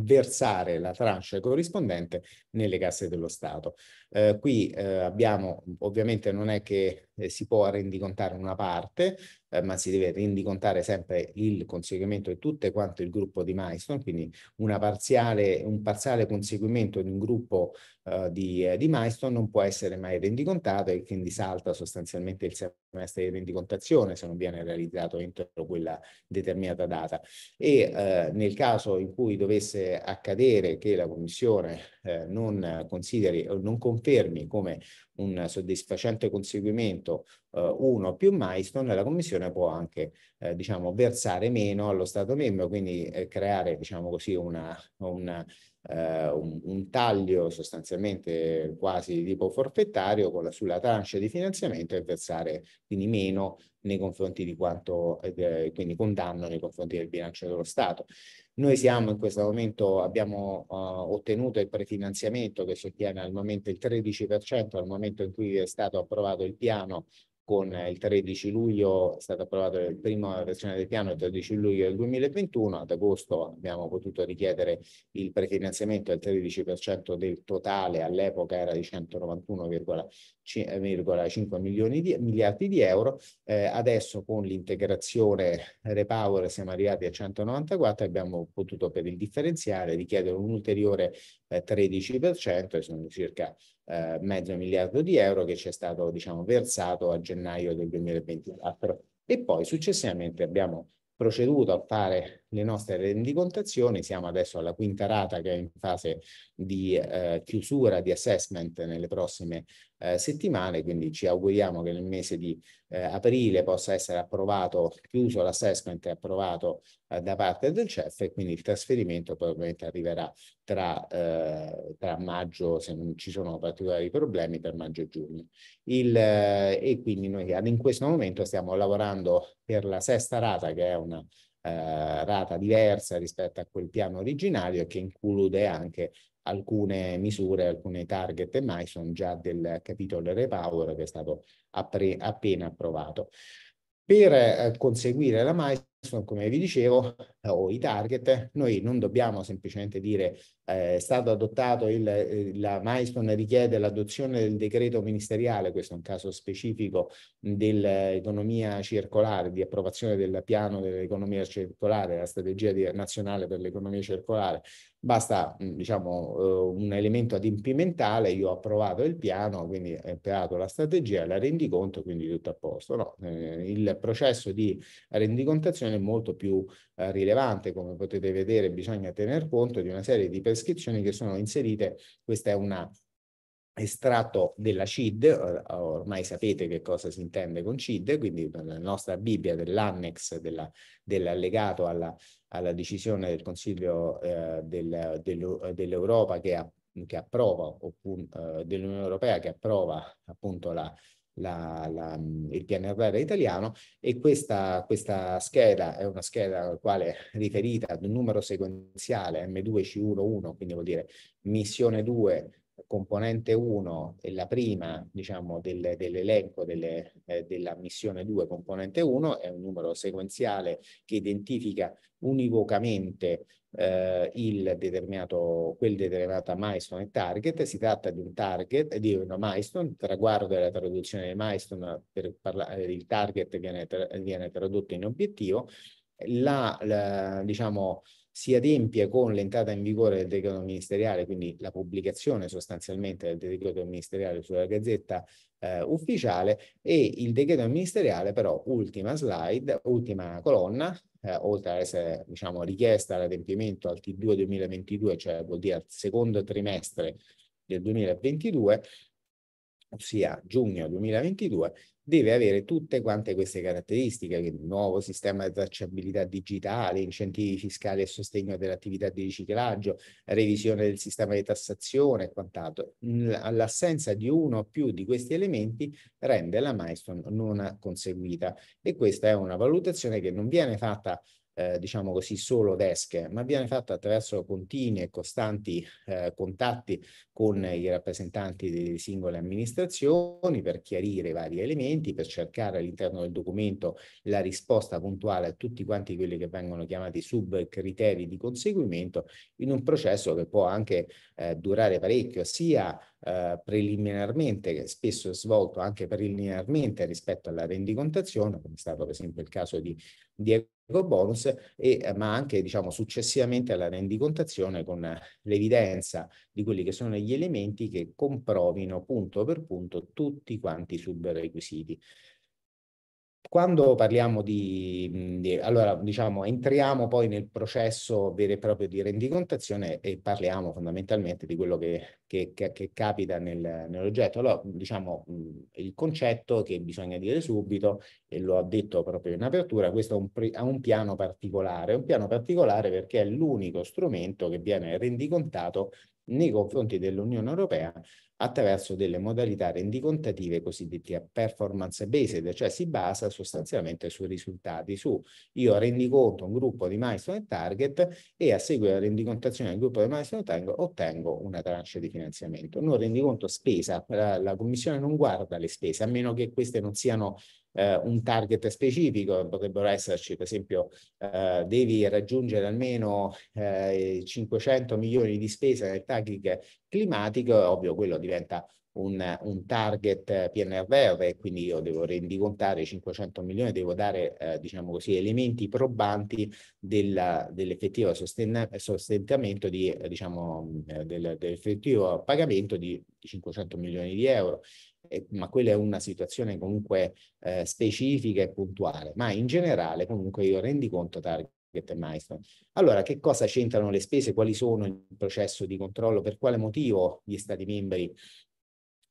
versare la tranche corrispondente nelle casse dello Stato. Eh, qui eh, abbiamo, ovviamente non è che eh, si può rendicontare una parte, eh, ma si deve rendicontare sempre il conseguimento di tutte quanto il gruppo di milestone, quindi parziale, un parziale conseguimento di un gruppo eh, di, eh, di milestone non può essere mai rendicontato e quindi salta sostanzialmente il semestre di rendicontazione se non viene realizzato entro quella determinata data. E eh, nel caso in cui dovesse accadere che la Commissione eh, non consideri o non confermi come un soddisfacente conseguimento eh, uno o più milestone, la Commissione può anche eh, diciamo, versare meno allo Stato membro, quindi eh, creare diciamo così, una, una, eh, un, un, taglio sostanzialmente quasi di tipo forfettario con la, sulla tranche di finanziamento e versare quindi meno nei confronti di quanto, eh, quindi con danno nei confronti del bilancio dello Stato. Noi siamo in questo momento, abbiamo uh, ottenuto il prefinanziamento che si ottiene al momento il 13% al momento in cui è stato approvato il piano con il 13 luglio è stata approvata la prima versione del piano il 13 luglio del 2021, ad agosto abbiamo potuto richiedere il prefinanziamento al 13% del totale, all'epoca era di 191,5 milioni di, miliardi di euro, eh, adesso con l'integrazione Repower siamo arrivati a 194 e abbiamo potuto per il differenziale richiedere un ulteriore 13% eh, e sono circa eh, mezzo miliardo di euro che ci è stato diciamo, versato a gennaio del 2024. E poi successivamente abbiamo proceduto a fare le nostre rendicontazioni. Siamo adesso alla quinta rata che è in fase di eh, chiusura di assessment nelle prossime eh, settimane, quindi ci auguriamo che nel mese di eh, aprile possa essere approvato, chiuso l'assessment e approvato eh, da parte del CEF e quindi il trasferimento probabilmente arriverà tra, eh, tra maggio, se non ci sono particolari problemi, per maggio e giugno. Il, eh, e quindi noi in questo momento stiamo lavorando per la sesta rata che è una eh, rata diversa rispetto a quel piano originario e che include anche alcune misure, alcune target e milestone già del capitolo Repower che è stato appena approvato. Per eh, conseguire la milestone, come vi dicevo, eh, o i target, noi non dobbiamo semplicemente dire eh, è stato adottato il, eh, la milestone richiede l'adozione del decreto ministeriale, questo è un caso specifico dell'economia circolare, di approvazione del piano dell'economia circolare, la strategia nazionale per l'economia circolare, Basta, mm, diciamo, eh, un elemento adempimentale, io ho approvato il piano, quindi ho creato la strategia, la rendiconto, quindi tutto a posto. No, eh, il processo di rendicontazione è molto più eh, rilevante, come potete vedere bisogna tener conto di una serie di prescrizioni che sono inserite, questa è una estratto della CID, ormai sapete che cosa si intende con CID, quindi la nostra Bibbia dell'annex, dell'allegato dell alla alla decisione del Consiglio eh, del, del, dell'Europa che, che, approva, oppure eh, dell'Unione Europea che approva appunto la, la, la, mm, il PNRR italiano e questa, questa scheda è una scheda quale riferita ad un numero sequenziale M2C11, quindi vuol dire missione 2 componente 1 è la prima diciamo, del, dell'elenco eh, della missione 2 componente 1, è un numero sequenziale che identifica univocamente eh, il determinato, quel determinata milestone e target, si tratta di un target, di una milestone, traguardo della traduzione di milestone, per parlare, eh, il target viene, tra, viene tradotto in obiettivo, la, la diciamo, si adempie con l'entrata in vigore del decreto ministeriale, quindi la pubblicazione sostanzialmente del decreto ministeriale sulla gazzetta eh, ufficiale e il decreto ministeriale però, ultima slide, ultima colonna, eh, oltre ad essere diciamo, richiesta all'adempimento al T2 2022, cioè vuol dire al secondo trimestre del 2022, ossia giugno 2022, deve avere tutte quante queste caratteristiche, quindi nuovo sistema di tracciabilità digitale, incentivi fiscali e sostegno dell'attività di riciclaggio, revisione del sistema di tassazione e quant'altro. L'assenza di uno o più di questi elementi rende la milestone non conseguita e questa è una valutazione che non viene fatta eh, diciamo così, solo desk, ma viene fatto attraverso continui e costanti eh, contatti con i rappresentanti delle singole amministrazioni per chiarire i vari elementi, per cercare all'interno del documento la risposta puntuale a tutti quanti quelli che vengono chiamati sub criteri di conseguimento in un processo che può anche eh, durare parecchio, sia eh, preliminarmente, che spesso è svolto anche preliminarmente rispetto alla rendicontazione, come è stato per esempio il caso di, di bonus, e, eh, ma anche diciamo, successivamente alla rendicontazione con eh, l'evidenza di quelli che sono gli elementi che comprovino punto per punto tutti quanti i subrequisiti. Quando parliamo di, mhmm, di, allora diciamo entriamo poi nel processo vero e proprio di rendicontazione e parliamo fondamentalmente di quello che, che, che, che capita nel, nell'oggetto. Allora diciamo mhmm, il concetto che bisogna dire subito, e lo ho detto proprio in apertura, questo ha un, ha un piano particolare, un piano particolare perché è l'unico strumento che viene rendicontato nei confronti dell'Unione Europea attraverso delle modalità rendicontative cosiddette performance based, cioè si basa sostanzialmente sui risultati, su io rendiconto un gruppo di milestone e target e a seguito della rendicontazione del gruppo di milestone e target ottengo una tranche di finanziamento. Non rendiconto spesa, la, la Commissione non guarda le spese, a meno che queste non siano eh, un target specifico, potrebbero esserci per esempio eh, devi raggiungere almeno eh, 500 milioni di spesa nel tagging climatico, ovvio quello diventa un, un, target PNRR e quindi io devo rendicontare 500 milioni, devo dare eh, diciamo così, elementi probanti dell'effettivo sostentamento di, diciamo, del, dell'effettivo pagamento di 500 milioni di euro ma quella è una situazione comunque eh, specifica e puntuale, ma in generale comunque io rendi conto target e milestone. Allora, che cosa c'entrano le spese? Quali sono il processo di controllo? Per quale motivo gli stati membri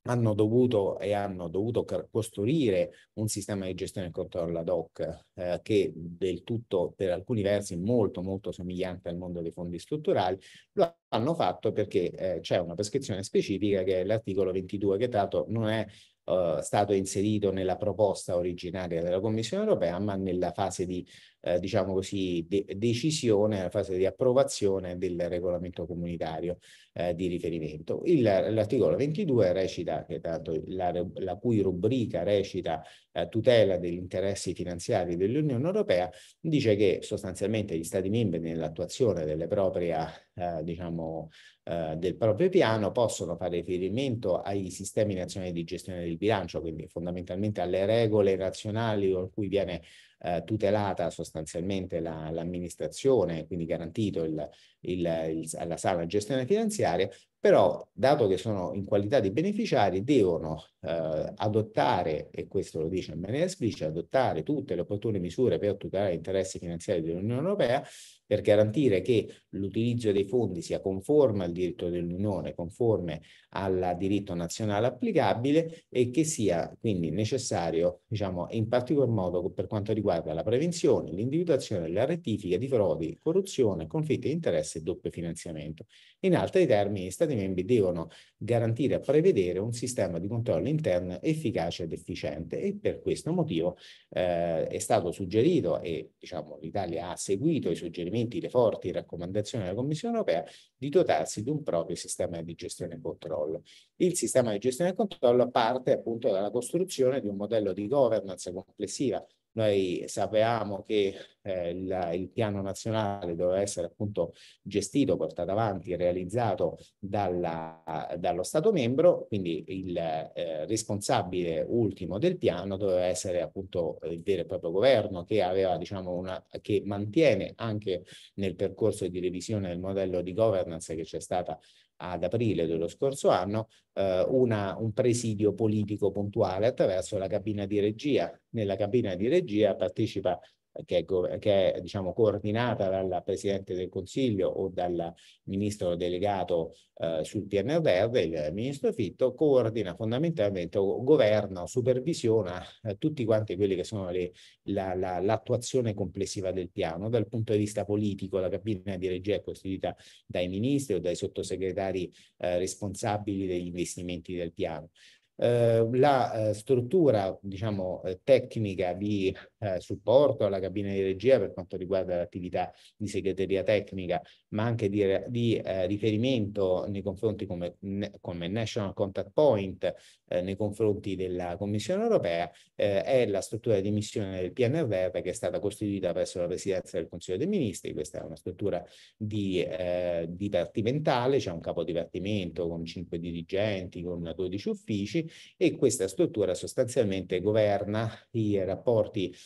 hanno dovuto e hanno dovuto costruire un sistema di gestione e controllo ad hoc eh, che del tutto per alcuni versi molto molto somigliante al mondo dei fondi strutturali lo hanno fatto perché eh, c'è una prescrizione specifica che è l'articolo 22 che tanto non è eh, stato inserito nella proposta originaria della Commissione europea ma nella fase di eh, diciamo così, de- decisione, alla fase di approvazione del regolamento comunitario eh, di riferimento. Il, l'articolo 22 recita, che tanto la, la cui rubrica recita eh, tutela degli interessi finanziari dell'Unione Europea, dice che sostanzialmente gli Stati membri nell'attuazione delle propria, eh, diciamo, eh, del proprio piano possono fare riferimento ai sistemi nazionali di gestione del bilancio, quindi fondamentalmente alle regole nazionali con cui viene eh, tutelata sostanzialmente la, l'amministrazione, quindi garantito il, il, il, alla sala gestione finanziaria, però dato che sono in qualità di beneficiari devono eh, adottare, e questo lo dice in maniera esplicita, adottare tutte le opportune misure per tutelare gli interessi finanziari dell'Unione Europea, per garantire che l'utilizzo dei fondi sia conforme al diritto dell'Unione, conforme al diritto nazionale applicabile e che sia quindi necessario, diciamo, in particolar modo per quanto riguarda la prevenzione, l'individuazione e la rettifica di frodi, corruzione, conflitti di interesse e doppio finanziamento. In altri termini, gli Stati membri devono garantire e prevedere un sistema di controllo interno efficace ed efficiente e per questo motivo eh, è stato suggerito e diciamo, l'Italia ha seguito i suggerimenti chiaramente le forti raccomandazioni della Commissione europea di dotarsi di un proprio sistema di gestione e controllo. Il sistema di gestione e controllo parte appunto dalla costruzione di un modello di governance complessiva noi sapevamo che eh, il, il, piano nazionale doveva essere appunto gestito, portato avanti e realizzato dalla, dallo Stato membro, quindi il eh, responsabile ultimo del piano doveva essere appunto il vero e proprio governo che aveva, diciamo, una, che mantiene anche nel percorso di revisione del modello di governance che c'è stata ad aprile dello scorso anno eh, una, un presidio politico puntuale attraverso la cabina di regia. Nella cabina di regia partecipa che è, go- che è diciamo, coordinata dal Presidente del Consiglio o dal Ministro delegato eh, sul PNRR, il Ministro Fitto, coordina fondamentalmente o governa o supervisiona eh, tutti quanti quelli che sono le, la, la, l'attuazione complessiva del piano. Dal punto di vista politico la cabina di regia è costituita dai ministri o dai sottosegretari eh, responsabili degli investimenti del piano. Eh, la eh, struttura diciamo, eh, tecnica di eh, supporto alla cabina di regia per quanto riguarda l'attività di segreteria tecnica, ma anche di, di eh, riferimento nei confronti come, come National Contact Point eh, nei confronti della Commissione europea, eh, è la struttura di missione del PNRR che è stata costituita presso la Presidenza del Consiglio dei Ministri. Questa è una struttura di, eh, dipartimentale, c'è cioè un capo dipartimento con cinque dirigenti, con 12 uffici e questa struttura sostanzialmente governa i rapporti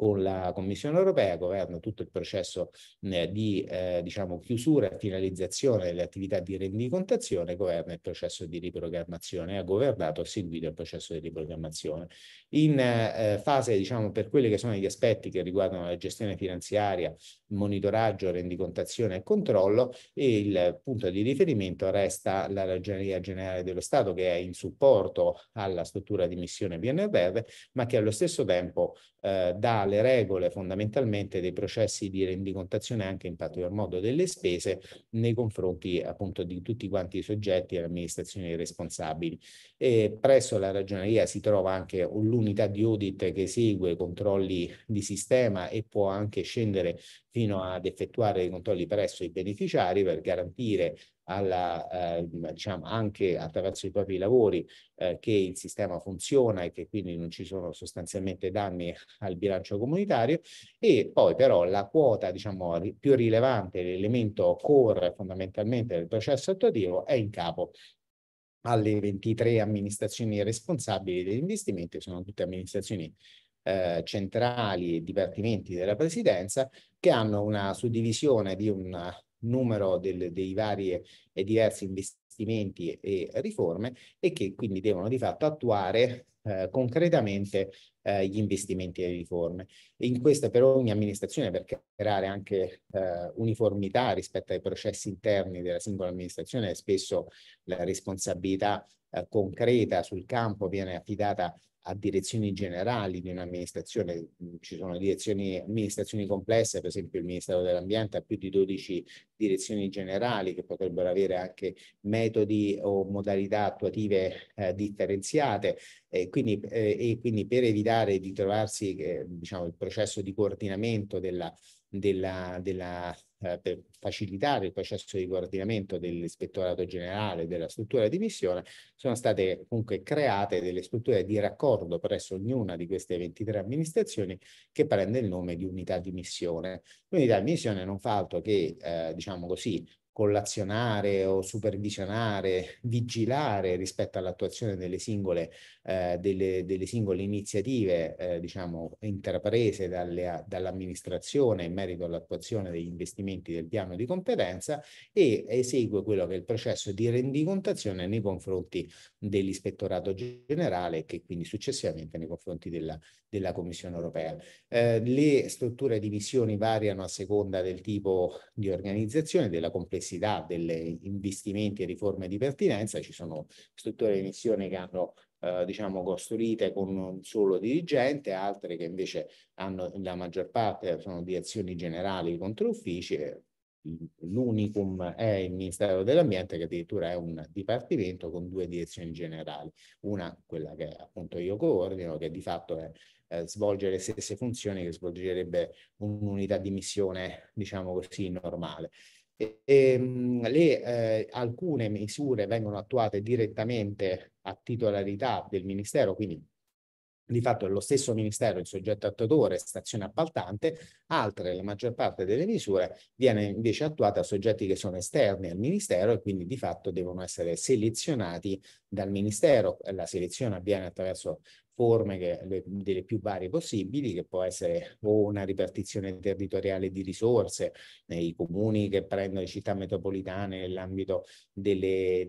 con la Commissione europea, governa tutto il processo eh, di eh, diciamo, chiusura e finalizzazione delle attività di rendicontazione, governa il processo di riprogrammazione, ha governato e seguito il processo di riprogrammazione. In eh, fase, diciamo, per quelli che sono gli aspetti che riguardano la gestione finanziaria, monitoraggio, rendicontazione e controllo, il punto di riferimento resta la Ragioneria Generale dello Stato che è in supporto alla struttura di missione PNRR, ma che allo stesso tempo eh, dà alle regole fondamentalmente dei processi di rendicontazione anche in particolar modo delle spese nei confronti appunto di tutti quanti i soggetti e le amministrazioni responsabili. E presso la ragioneria si trova anche l'unità di audit che esegue controlli di sistema e può anche scendere fino ad effettuare i controlli presso i beneficiari per garantire alla, eh, diciamo, anche attraverso i propri lavori eh, che il sistema funziona e che quindi non ci sono sostanzialmente danni al bilancio comunitario e poi però la quota diciamo, più rilevante, l'elemento core fondamentalmente del processo attuativo è in capo alle 23 amministrazioni responsabili degli investimenti, sono tutte amministrazioni eh, centrali e dipartimenti della presidenza che hanno una suddivisione di un numero del, dei vari e diversi investimenti e, e riforme e che quindi devono di fatto attuare eh, concretamente eh, gli investimenti e le riforme. E in questa per ogni amministrazione, per creare anche eh, uniformità rispetto ai processi interni della singola amministrazione, spesso la responsabilità eh, concreta sul campo viene affidata a direzioni generali di un'amministrazione, mm, ci sono direzioni, amministrazioni complesse, per esempio il Ministero dell'Ambiente ha più di 12 direzioni generali che potrebbero avere anche metodi o modalità attuative eh, differenziate e quindi, eh, e quindi per evitare di trovarsi eh, diciamo, il processo di coordinamento della, della, della eh, per facilitare il processo di coordinamento dell'ispettorato generale della struttura di missione, sono state comunque create delle strutture di raccordo presso ognuna di queste 23 amministrazioni che prende il nome di unità di missione. L'unità di missione non fa altro che, eh, diciamo così, collazionare o supervisionare, vigilare rispetto all'attuazione delle singole, eh, delle, delle singole iniziative eh, diciamo, intraprese dall'amministrazione in merito all'attuazione degli investimenti del piano di competenza e esegue quello che è il processo di rendicontazione nei confronti dell'ispettorato generale che quindi successivamente nei confronti della, della Commissione europea. Eh, le strutture di missioni variano a seconda del tipo di organizzazione, della complessità necessità degli investimenti e riforme di pertinenza, ci sono strutture di missione che hanno eh, diciamo costruite con un solo dirigente, altre che invece hanno la maggior parte sono direzioni generali contro uffici. L'unicum è il Ministero dell'Ambiente che addirittura è un dipartimento con due direzioni generali, una quella che appunto io coordino che di fatto è svolgere le stesse funzioni che svolgerebbe un'unità di missione, diciamo così, normale. E, ehm, le, eh, alcune misure vengono attuate direttamente a titolarità del Ministero, quindi di fatto è lo stesso Ministero il soggetto attuatore, stazione appaltante, altre, la maggior parte delle misure, viene invece attuata a soggetti che sono esterni al Ministero e quindi di fatto devono essere selezionati dal Ministero. La selezione avviene attraverso forme che, le, delle più varie possibili, che può essere o una ripartizione territoriale di risorse nei comuni che prendono le città metropolitane nell'ambito dei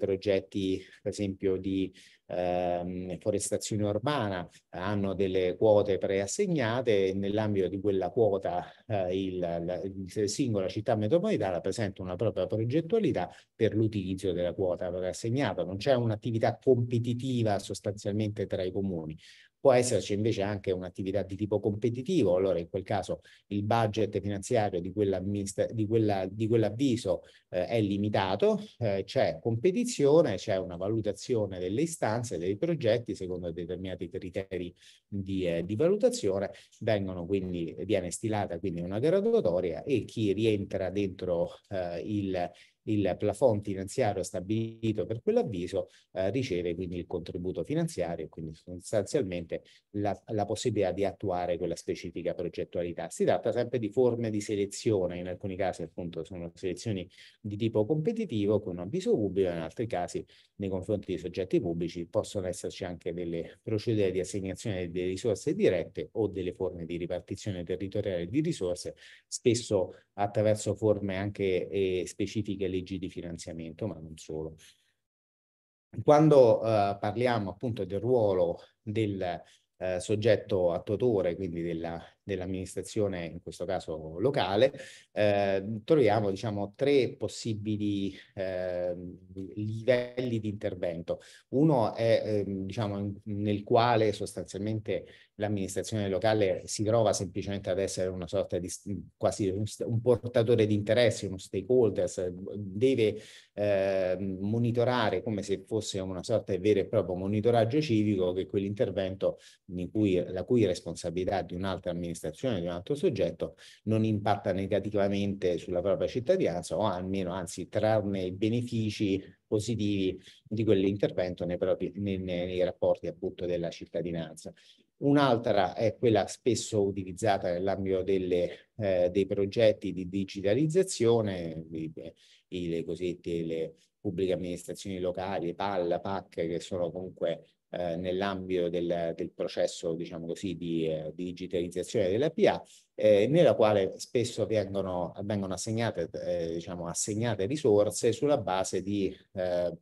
progetti, per esempio, di ehm, forestazione urbana hanno delle quote preassegnate e nell'ambito di quella quota eh, il, la il singola città metropolitana presenta una propria progettualità per l'utilizzo della quota preassegnata. Non c'è un'attività competitiva sostanzialmente tra i comuni. Può esserci invece anche un'attività di tipo competitivo, allora in quel caso il budget finanziario di, di, quella, di quell'avviso eh, è limitato, eh, c'è competizione, c'è una valutazione delle istanze, dei progetti secondo determinati criteri di, eh, di valutazione, vengono quindi, viene stilata quindi una graduatoria e chi rientra dentro eh, il, il plafond finanziario stabilito per quell'avviso eh, riceve quindi il contributo finanziario e quindi sostanzialmente la, la possibilità di attuare quella specifica progettualità. Si tratta sempre di forme di selezione, in alcuni casi appunto sono selezioni di tipo competitivo con avviso pubblico, in altri casi nei confronti di soggetti pubblici possono esserci anche delle procedure di assegnazione delle risorse dirette o delle forme di ripartizione territoriale di risorse, spesso attraverso forme anche e eh, specifiche leggi di finanziamento, ma non solo. Quando eh, parliamo appunto del ruolo del eh, soggetto attuatore, quindi della dell'amministrazione, in questo caso locale, eh, troviamo diciamo, tre possibili eh, livelli di intervento. Uno è eh, diciamo, nel quale sostanzialmente l'amministrazione locale si trova semplicemente ad essere una sorta di mm, quasi un, un portatore di interessi, uno stakeholder, eh, deve ehm, monitorare come se fosse una sorta di vero e proprio monitoraggio civico che quell'intervento la cui responsabilità di un'altra amministrazione amministrazione di un altro soggetto, non impatta negativamente sulla propria cittadinanza o almeno, anzi, trarne i benefici positivi di quell'intervento nei, propri, nei, nei rapporti appunto della cittadinanza. Un'altra è quella spesso utilizzata nell'ambito eh, dei progetti di digitalizzazione, i, eh, i, le cosiddette le pubbliche amministrazioni locali, PAL, PAC, che sono comunque eh, nell'ambito del, del, processo diciamo così, di, eh, di digitalizzazione dell'APA, eh, nella quale spesso vengono, vengono assegnate, eh, diciamo, assegnate, risorse sulla base di eh,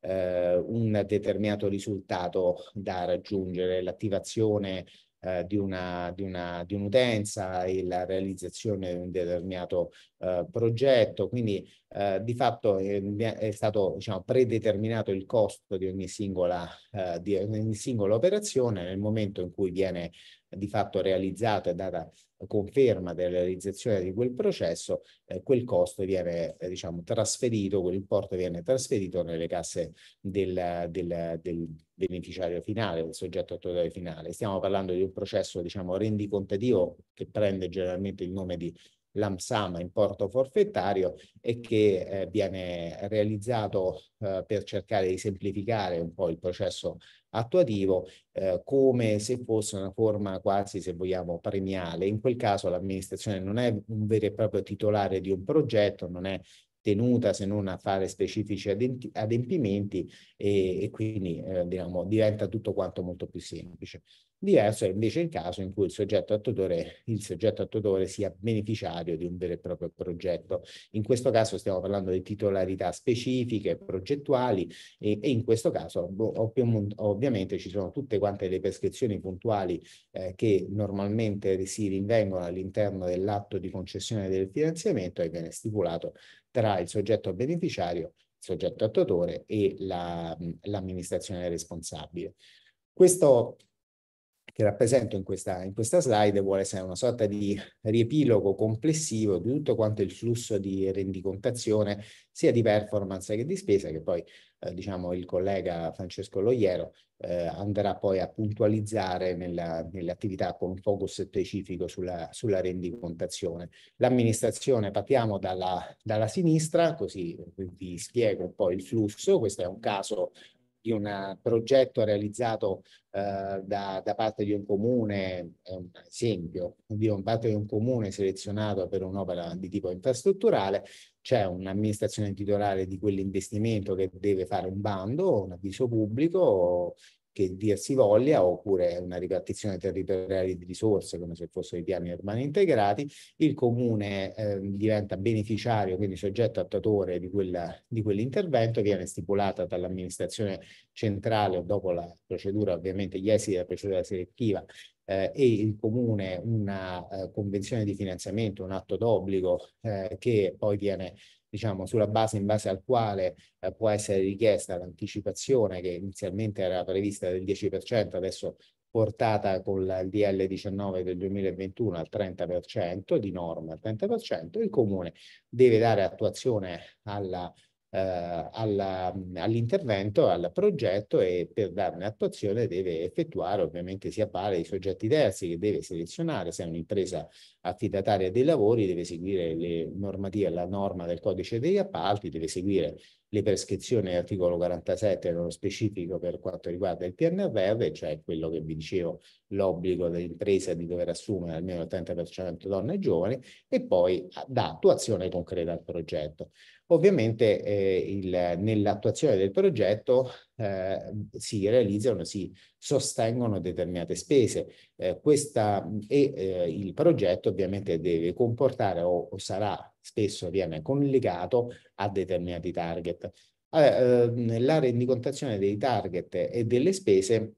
eh, un determinato risultato da raggiungere, l'attivazione eh, di, una, di, una, di un'utenza, la realizzazione di un determinato eh, progetto, quindi eh, di fatto eh, è stato diciamo, predeterminato il costo di ogni, singola, eh, di ogni singola operazione nel momento in cui viene di fatto realizzato e data conferma della realizzazione di quel processo, eh, quel costo viene eh, diciamo, trasferito, quell'importo viene trasferito nelle casse del, del, del beneficiario finale, del soggetto attuatore finale. Stiamo parlando di un processo diciamo, rendicontativo che prende generalmente il nome di l'AMSAMA importo forfettario e che eh, viene realizzato eh, per cercare di semplificare un po' il processo attuativo eh, come se fosse una forma quasi, se vogliamo, premiale. In quel caso l'amministrazione non è un vero e proprio titolare di un progetto, non è tenuta se non a fare specifici adempimenti e, e quindi eh, diciamo, diventa tutto quanto molto più semplice. Diverso è invece il caso in cui il soggetto attuatore, il soggetto attuatore sia beneficiario di un vero e proprio progetto. In questo caso stiamo parlando di titolarità specifiche, progettuali e, e in questo caso boh, ov ovviamente ci sono tutte quante le prescrizioni puntuali eh, che normalmente si rinvengono all'interno dell'atto di concessione del finanziamento e viene stipulato tra il soggetto beneficiario, il soggetto attuatore e l'amministrazione la, responsabile. Questo che rappresento in questa, in questa slide vuole essere una sorta di riepilogo complessivo di tutto quanto il flusso di rendicontazione sia di performance che di spesa che poi eh, diciamo il collega Francesco Loiero eh, andrà poi a puntualizzare nella, nell'attività con un focus specifico sulla, sulla rendicontazione. L'amministrazione partiamo dalla, dalla sinistra così vi spiego un po' il flusso, questo è un caso di un eh, progetto realizzato eh, da, da, parte di un comune, è un esempio, di un parte di un comune selezionato per un'opera di tipo infrastrutturale, c'è un'amministrazione titolare di quell'investimento che deve fare un bando, un avviso pubblico che dir si voglia, oppure una ripartizione territoriale di risorse come se fossero i piani urbani integrati, il comune eh, diventa beneficiario, quindi soggetto attuatore di, quella, di quell'intervento, viene stipulata dall'amministrazione centrale dopo la procedura, ovviamente gli esiti della procedura selettiva eh, e il comune una eh, convenzione di finanziamento, un atto d'obbligo eh, che poi viene diciamo, sulla base in base al quale eh, può essere richiesta l'anticipazione che inizialmente era prevista del 10%, adesso portata con il DL 19 del 2021 al 30% di norma al 30%, il comune deve dare attuazione alla eh, all'intervento, al progetto e per darne attuazione deve effettuare, ovviamente si avvale i soggetti terzi che deve selezionare, se è un'impresa affidataria dei lavori deve seguire le normative, la norma del codice degli appalti, deve seguire le prescrizioni dell'articolo 47 nello specifico per quanto riguarda il PNRR, cioè quello che vi dicevo, l'obbligo dell'impresa di dover assumere almeno il 30% donne e giovani e poi ah, dà attuazione concreta al progetto. Ovviamente eh, nell'attuazione del progetto eh, si realizzano, si sostengono determinate spese eh, questa, e eh, il progetto ovviamente deve comportare o, o sarà spesso viene collegato a determinati target. Allora, ehm, la rendicontazione dei target e delle spese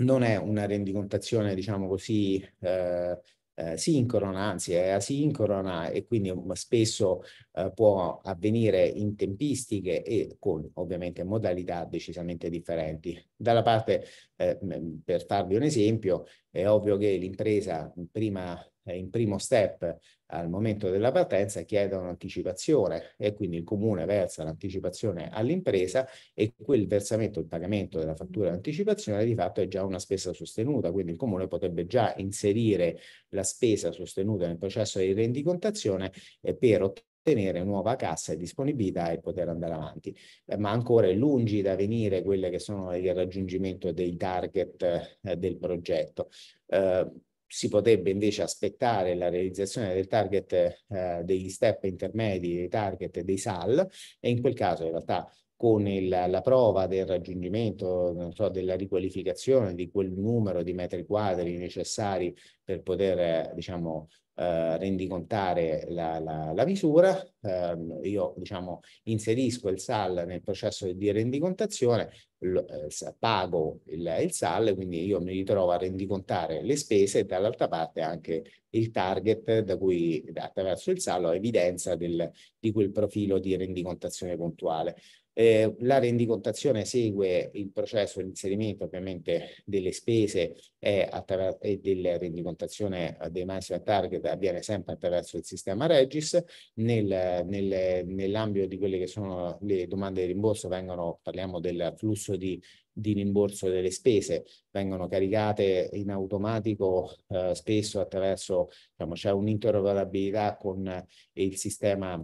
non è una rendicontazione, diciamo così, eh, eh, sincrona, anzi è asincrona e quindi mm, spesso eh, può avvenire in tempistiche e con ovviamente modalità decisamente differenti. Dalla parte, eh, per farvi un esempio, è ovvio che l'impresa prima in primo step al momento della partenza chiedono anticipazione e quindi il comune versa l'anticipazione all'impresa e quel versamento, il pagamento della fattura d'anticipazione di fatto è già una spesa sostenuta, quindi il comune potrebbe già inserire la spesa sostenuta nel processo di rendicontazione per ottenere ottenere nuova cassa e disponibilità e poter andare avanti. Eh, ma ancora è lungi da venire quelle che sono il raggiungimento dei target eh, del progetto. Eh, si potrebbe invece aspettare la realizzazione del target eh, degli step intermedi, dei target dei SAL e in quel caso in realtà con il, la prova del raggiungimento, so, della riqualificazione di quel numero di metri quadri necessari per poter eh, diciamo, eh, rendicontare la, la, la misura, eh, io diciamo inserisco il SAL nel processo di rendicontazione, lo, eh, pago il, il SAL, quindi io mi ritrovo a rendicontare le spese e dall'altra parte anche il target da cui attraverso il SAL ho evidenza del, di quel profilo di rendicontazione puntuale. Eh, la rendicontazione segue il processo di inserimento ovviamente delle spese e, e della rendicontazione dei massimi target avviene sempre attraverso il sistema Regis. Nel, nel, nell'ambito di quelle che sono le domande di rimborso vengono, parliamo del flusso di di rimborso delle spese vengono caricate in automatico eh, spesso attraverso diciamo c'è un'interoperabilità con il sistema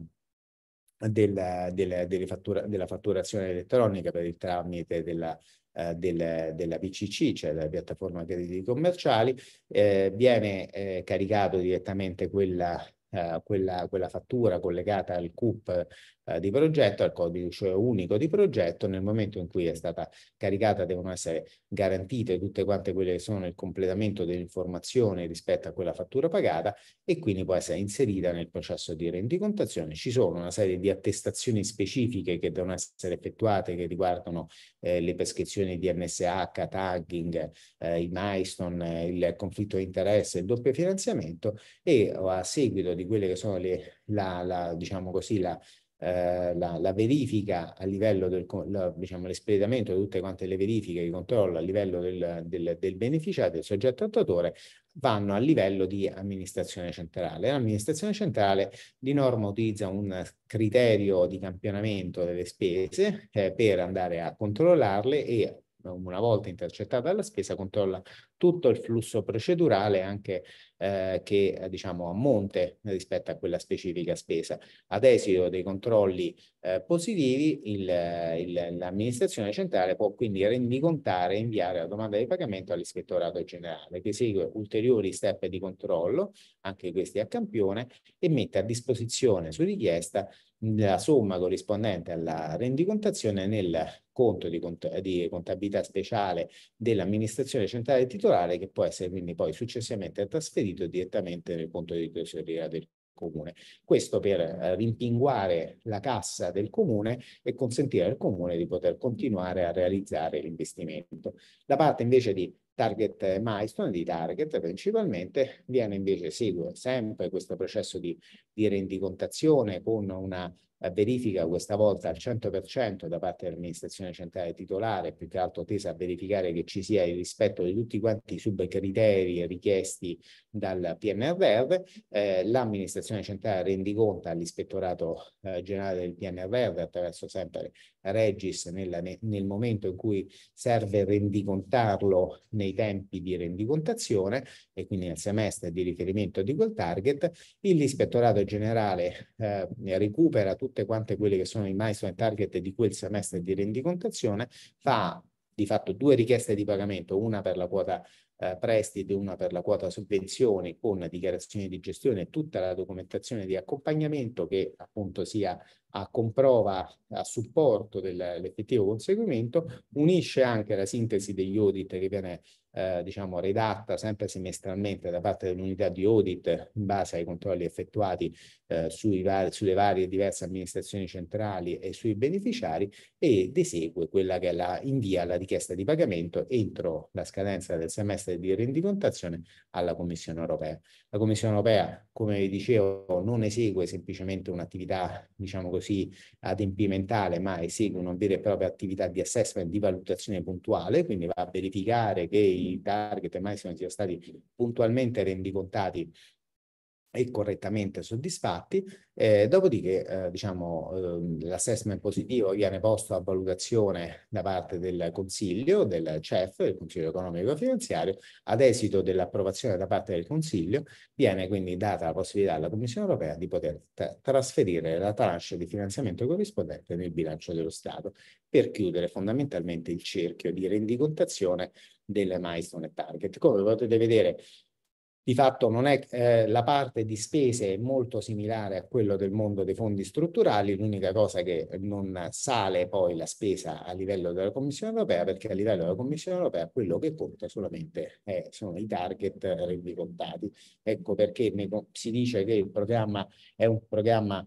della, della, fattura, della fatturazione elettronica per il tramite della, eh, del, della PCC, cioè della piattaforma crediti commerciali, eh, viene eh, caricato direttamente quella, eh, quella, quella fattura collegata al CUP eh, di progetto, al codice cioè unico di progetto, nel momento in cui è stata caricata devono essere garantite tutte quante quelle che sono il completamento dell'informazione rispetto a quella fattura pagata e quindi può essere inserita nel processo di rendicontazione. Ci sono una serie di attestazioni specifiche che devono essere effettuate che riguardano eh, le prescrizioni di NSH, tagging, eh, i milestone, il conflitto di interesse, il doppio finanziamento e a seguito di quelle che sono le, la, la, diciamo così, la, eh, la, la, verifica a livello del la, diciamo, l'espletamento di tutte quante le verifiche di controllo a livello del, del, del beneficiario, del soggetto attuatore, vanno a livello di amministrazione centrale. L'amministrazione centrale di norma utilizza un criterio di campionamento delle spese eh, per andare a controllarle e una volta intercettata la spesa, controlla tutto il flusso procedurale anche eh, che eh, diciamo a monte rispetto a quella specifica spesa. Ad esito dei controlli eh, positivi, l'amministrazione centrale può quindi rendicontare e inviare la domanda di pagamento all'ispettorato generale che esegue ulteriori step di controllo, anche questi a campione, e mette a disposizione su richiesta la somma corrispondente alla rendicontazione nel conto di, cont di contabilità speciale dell'amministrazione centrale titolare che può essere quindi poi successivamente trasferito direttamente nel conto di tesoreria del comune. Questo per eh, rimpinguare la cassa del comune e consentire al comune di poter continuare a realizzare l'investimento. La parte invece di target milestone, di target principalmente, viene invece seguito sempre questo processo di, di rendicontazione con una eh, verifica questa volta al 100% da parte dell'amministrazione centrale titolare, più che altro tesa a verificare che ci sia il rispetto di tutti quanti i subcriteri richiesti dal PNRR. Eh, l'amministrazione centrale rendiconta all'ispettorato eh, generale del PNRR attraverso sempre Regis nella, nel momento in cui serve rendicontarlo nei tempi di rendicontazione e quindi nel semestre di riferimento di quel target, l'ispettorato generale eh, recupera tutte quante quelle che sono i milestone target di quel semestre di rendicontazione, fa di fatto due richieste di pagamento, una per la quota eh, prestiti, una per la quota sovvenzione con dichiarazione di gestione e tutta la documentazione di accompagnamento che appunto sia a comprova, a supporto dell'effettivo conseguimento, unisce anche la sintesi degli audit che viene eh, diciamo redatta sempre semestralmente da parte dell'unità di audit in base ai controlli effettuati eh, sui vari, sulle varie diverse amministrazioni centrali e sui beneficiari ed esegue quella che è la invia la richiesta di pagamento entro la scadenza del semestre di rendicontazione alla Commissione europea. La Commissione europea, come vi dicevo, non esegue semplicemente un'attività, diciamo così, adempimentale, ma esegue una vera e propria attività di assessment, di valutazione puntuale, quindi va a verificare che i target e milestone siano stati puntualmente rendicontati e correttamente soddisfatti, eh, dopodiché eh, diciamo, eh, l'assessment positivo viene posto a valutazione da parte del Consiglio, del CEF, del Consiglio Economico e Finanziario, ad esito dell'approvazione da parte del Consiglio viene quindi data la possibilità alla Commissione Europea di poter trasferire la tranche di finanziamento corrispondente nel bilancio dello Stato per chiudere fondamentalmente il cerchio di rendicontazione delle milestone e target. Come potete vedere di fatto non è, eh, la parte di spese è molto similare a quello del mondo dei fondi strutturali, l'unica cosa che non sale poi la spesa a livello della Commissione europea, perché a livello della Commissione europea quello che conta solamente eh, sono i target rendicontati. Ecco perché si dice che il programma è un programma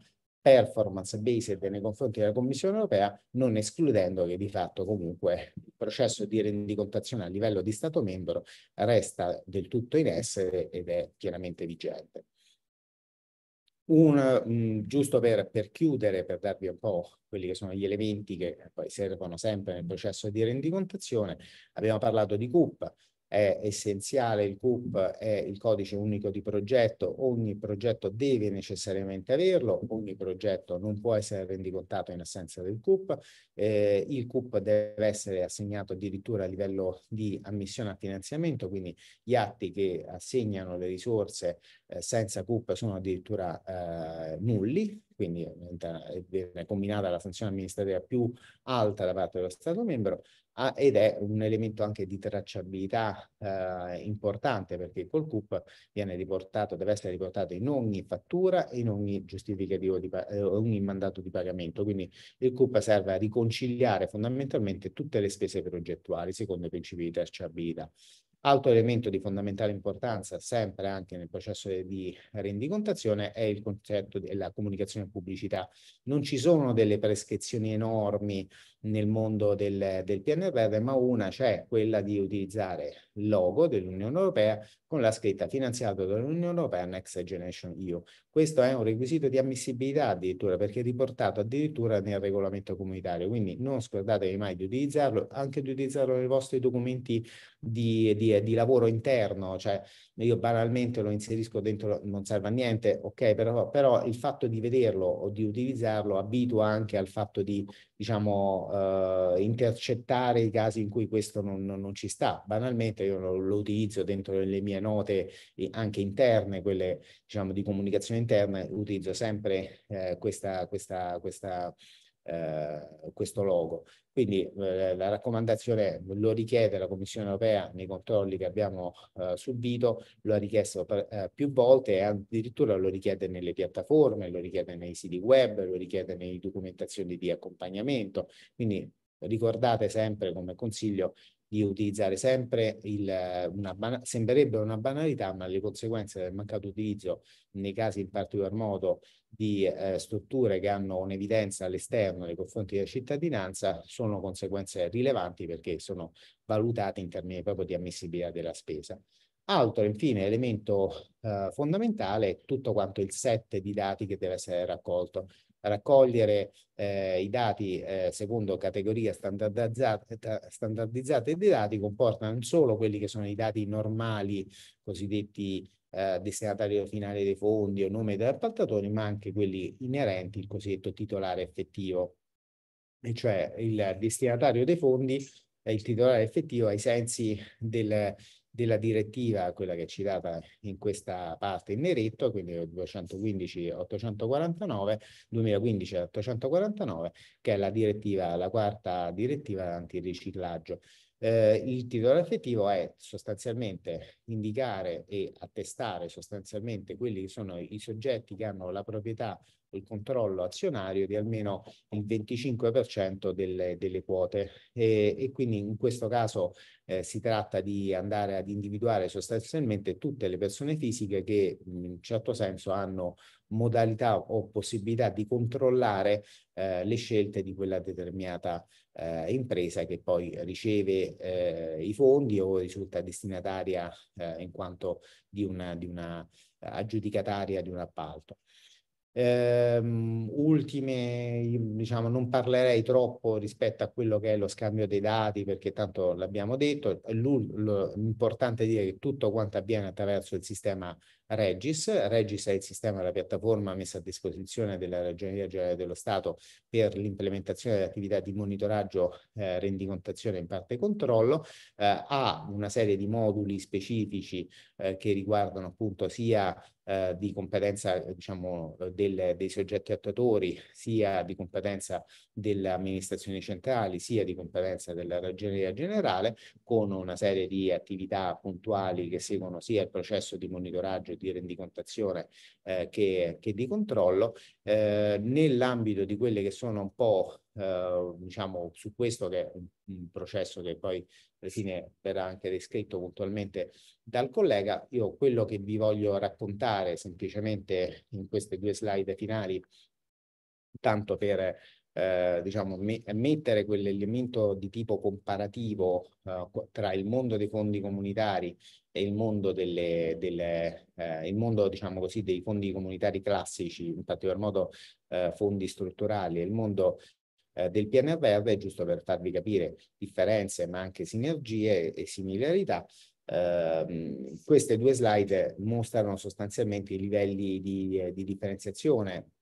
performance based nei confronti della Commissione europea, non escludendo che di fatto comunque il processo di rendicontazione a livello di Stato membro resta del tutto in essere ed è pienamente vigente. Un, mh, mm, giusto per, per, chiudere, per darvi un po' quelli che sono gli elementi che poi servono sempre nel processo di rendicontazione, abbiamo parlato di CUP, è essenziale, il CUP è il codice unico di progetto, ogni progetto deve necessariamente averlo, ogni progetto non può essere rendicontato in assenza del CUP, eh, il CUP deve essere assegnato addirittura a livello di ammissione a finanziamento, quindi gli atti che assegnano le risorse eh, senza CUP sono addirittura eh, nulli, quindi viene combinata la sanzione amministrativa più alta da parte dello Stato membro ah, ed è un elemento anche di tracciabilità eh, importante perché col CUP viene riportato, deve essere riportato in ogni fattura e in ogni giustificativo, di, eh, ogni mandato di pagamento. Quindi il CUP serve a riconciliare fondamentalmente tutte le spese progettuali secondo i principi di tracciabilità. Altro elemento di fondamentale importanza, sempre anche nel processo di rendicontazione, è il concetto della comunicazione e pubblicità. Non ci sono delle prescrizioni enormi nel mondo del, del PNRR, ma una c'è quella di utilizzare il logo dell'Unione Europea con la scritta finanziato dall'Unione Europea Next Generation EU. Questo è un requisito di ammissibilità addirittura perché è riportato addirittura nel regolamento comunitario, quindi non scordatevi mai di utilizzarlo, anche di utilizzarlo nei vostri documenti di, di, di lavoro interno, cioè io banalmente lo inserisco dentro, non serve a niente, ok, però, però il fatto di vederlo o di utilizzarlo abitua anche al fatto di, diciamo, no? eh, intercettare i casi in cui questo non, non, non ci sta. Banalmente io lo, lo, utilizzo dentro le mie note anche interne, quelle diciamo di comunicazione interna, utilizzo sempre eh, questa, questa, questa, eh, questo logo. Quindi eh, la raccomandazione lo richiede la Commissione europea nei controlli che abbiamo eh, subito, lo ha richiesto per, eh, più volte e addirittura lo richiede nelle piattaforme, lo richiede nei siti web, lo richiede nelle documentazioni di accompagnamento. Quindi ricordate sempre come consiglio di utilizzare sempre il, una bana, sembrerebbe una banalità, ma le conseguenze del mancato utilizzo, nei casi in particolar modo di eh, strutture che hanno un'evidenza all'esterno nei confronti della cittadinanza, sono conseguenze rilevanti perché sono valutate in termini proprio di ammissibilità della spesa. Altro, infine, elemento eh, fondamentale è tutto quanto il set di dati che deve essere raccolto raccogliere eh, i dati eh, secondo categoria eh, standardizzata, standardizzata dei dati comporta non solo quelli che sono i dati normali, cosiddetti eh, destinatario finale dei fondi o nome degli appaltatori, ma anche quelli inerenti il cosiddetto titolare effettivo, e cioè il destinatario dei fondi è il titolare effettivo ai sensi del della direttiva, quella che è citata in questa parte in neretto, quindi 215-849, 2015-849, che è la direttiva, la quarta direttiva antiriciclaggio. Eh, il titolo effettivo è sostanzialmente indicare e attestare sostanzialmente quelli che sono i soggetti che hanno la proprietà il controllo azionario di almeno il 25% delle, delle quote e, e, quindi in questo caso eh, si tratta di andare ad individuare sostanzialmente tutte le persone fisiche che in un certo senso hanno modalità o possibilità di controllare eh, le scelte di quella determinata eh, impresa che poi riceve eh, i fondi o risulta destinataria eh, in quanto di una, di una eh, aggiudicataria di un appalto. Ehm, ultime, diciamo, non parlerei troppo rispetto a quello che è lo scambio dei dati, perché tanto l'abbiamo detto, l'importante è dire che tutto quanto avviene attraverso il sistema Regis. Regis è il sistema, la piattaforma messa a disposizione della Ragioneria Generale dello Stato per l'implementazione delle attività di monitoraggio, eh, rendicontazione e in parte controllo. Eh, ha una serie di moduli specifici eh, che riguardano appunto sia eh, di competenza diciamo, del, dei soggetti attuatori, sia di competenza delle amministrazioni centrali, sia di competenza della Ragioneria Generale, con una serie di attività puntuali che seguono sia il processo di monitoraggio di rendicontazione eh, che, che, di controllo, eh, nell'ambito di quelle che sono un po', eh, diciamo, su questo che è un, un processo che poi alla fine verrà anche descritto puntualmente dal collega, io quello che vi voglio raccontare semplicemente in queste due slide finali, tanto per eh, diciamo, me mettere quell'elemento di tipo comparativo eh, tra il mondo dei fondi comunitari e il mondo, delle, delle, eh, il mondo diciamo così, dei fondi comunitari classici, in particolar modo eh, fondi strutturali, e il mondo eh, del PNR PNRR, giusto per farvi capire differenze ma anche sinergie e similarità, Uh, queste due slide mostrano sostanzialmente i livelli di, di differenziazione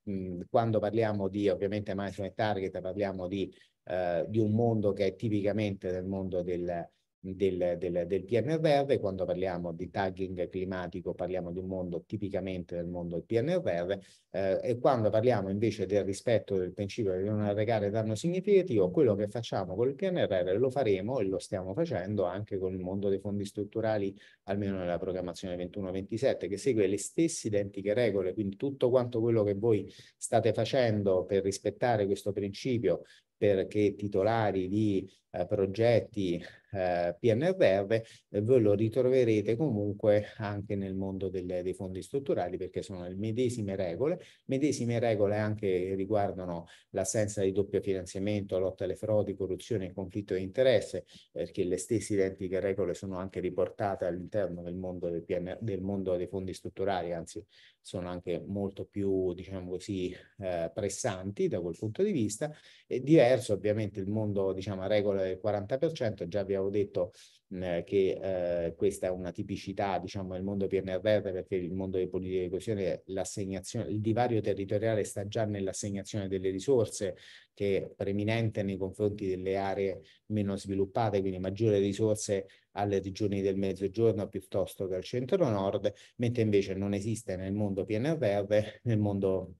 quando parliamo di ovviamente management target, parliamo di, eh, di un mondo che è tipicamente del mondo del, del, del, del PNRR, quando parliamo di tagging climatico parliamo di un mondo tipicamente del mondo del PNRR eh, e quando parliamo invece del rispetto del principio di non arrecare danno significativo, quello che facciamo con il PNRR lo faremo e lo stiamo facendo anche con il mondo dei fondi strutturali, almeno nella programmazione 21-27, che segue le stesse identiche regole, quindi tutto quanto quello che voi state facendo per rispettare questo principio perché titolari di eh, progetti eh, PNRR, eh, voi lo ritroverete comunque anche nel mondo del, dei fondi strutturali perché sono le medesime regole, medesime regole anche riguardano l'assenza di doppio finanziamento, lotta alle frodi, corruzione e conflitto di interesse, perché le stesse identiche regole sono anche riportate all'interno del mondo, del, PN, del mondo dei fondi strutturali, anzi sono anche molto più, diciamo così, eh, pressanti da quel punto di vista. È diverso ovviamente il mondo, diciamo, a regola del 40%, già vi avevo detto mh, eh, che eh, questa è una tipicità diciamo del mondo PNRR perché il mondo delle politiche di coesione, l'assegnazione, il divario territoriale sta già nell'assegnazione delle risorse che è preminente nei confronti delle aree meno sviluppate, quindi maggiori risorse alle regioni del mezzogiorno piuttosto che al centro-nord, mentre invece non esiste nel mondo PNRR, nel mondo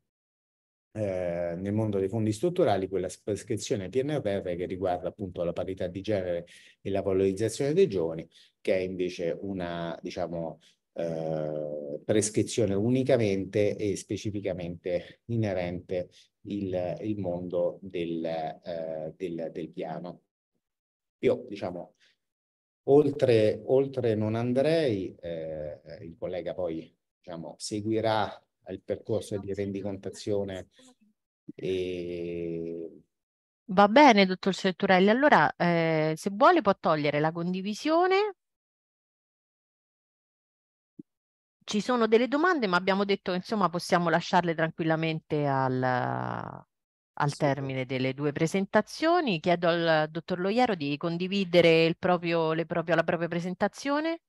eh, nel mondo dei fondi strutturali quella prescrizione PNRR che riguarda appunto la parità di genere e la valorizzazione dei giovani, che è invece una, diciamo, eh, prescrizione unicamente e specificamente inerente il, il mondo del, eh, del, del piano. Io, diciamo, oltre, oltre non andrei, eh, eh il collega poi diciamo, seguirà al percorso di rendicontazione. E... Va bene, dottor Serturelli. Allora, eh, se vuole può togliere la condivisione. Ci sono delle domande, ma abbiamo detto che insomma possiamo lasciarle tranquillamente al, al termine delle due presentazioni. Chiedo al dottor Loiero di condividere proprio, proprio, la propria presentazione.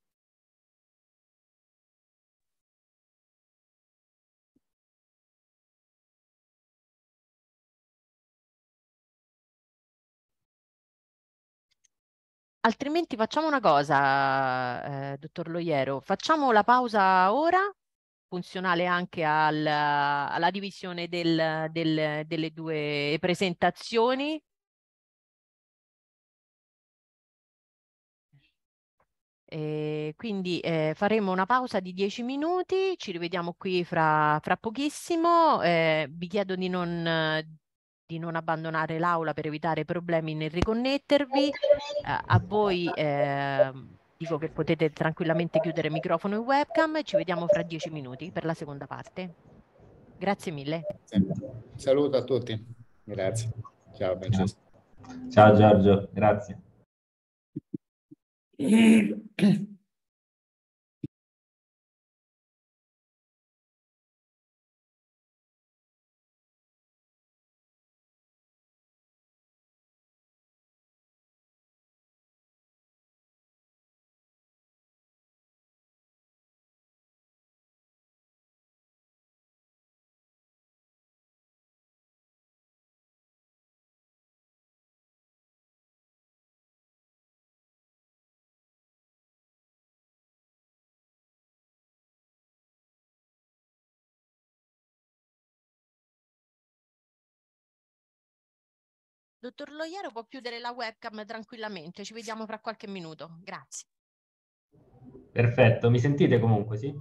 Altrimenti facciamo una cosa, eh, dottor Loiero, facciamo la pausa ora, funzionale anche al, alla divisione del, del, delle due presentazioni. E quindi eh, faremo una pausa di 10 minuti, ci rivediamo qui fra, fra pochissimo, eh, vi chiedo di non di non abbandonare l'aula per evitare problemi nel riconnettervi. Eh, a voi eh, dico che potete tranquillamente chiudere microfono e webcam ci vediamo fra dieci minuti per la seconda parte. Grazie mille. Saluto a tutti. Grazie. Ciao Francesco. Ciao Giorgio, grazie. Dottor Loiero può chiudere la webcam tranquillamente, ci vediamo fra qualche minuto. Grazie. Perfetto, mi sentite comunque, sì?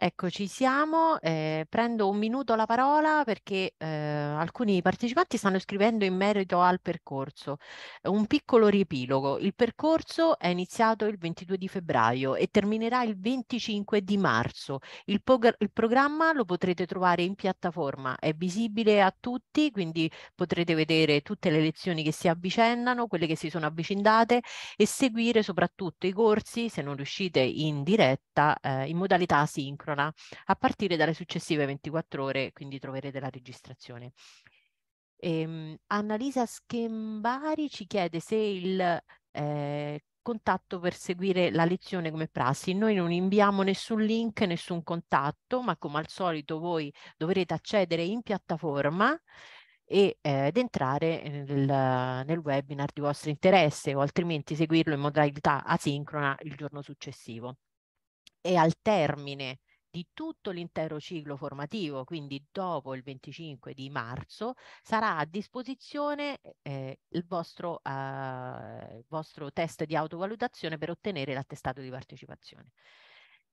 Ecco, ci siamo. Eh, prendo un minuto la parola perché eh, alcuni partecipanti stanno scrivendo in merito al percorso. Un piccolo riepilogo. Il percorso è iniziato il 22 di febbraio e terminerà il 25 di marzo. Il, il programma lo potrete trovare in piattaforma, è visibile a tutti, quindi potrete vedere tutte le lezioni che si avvicendano, quelle che si sono avvicinate e seguire soprattutto i corsi se non riuscite in diretta eh, in modalità sincrona asincrona a partire dalle successive 24 ore, quindi troverete la registrazione. Ehm, Annalisa Schembari ci chiede se il eh, contatto per seguire la lezione come prassi. Noi non inviamo nessun link, nessun contatto, ma come al solito voi dovrete accedere in piattaforma e, eh, ed entrare nel, nel, webinar di vostro interesse o altrimenti seguirlo in modalità asincrona il giorno successivo. E al termine di tutto l'intero ciclo formativo, quindi dopo il 25 di marzo sarà a disposizione eh, il, vostro, eh, il vostro test di autovalutazione per ottenere l'attestato di partecipazione.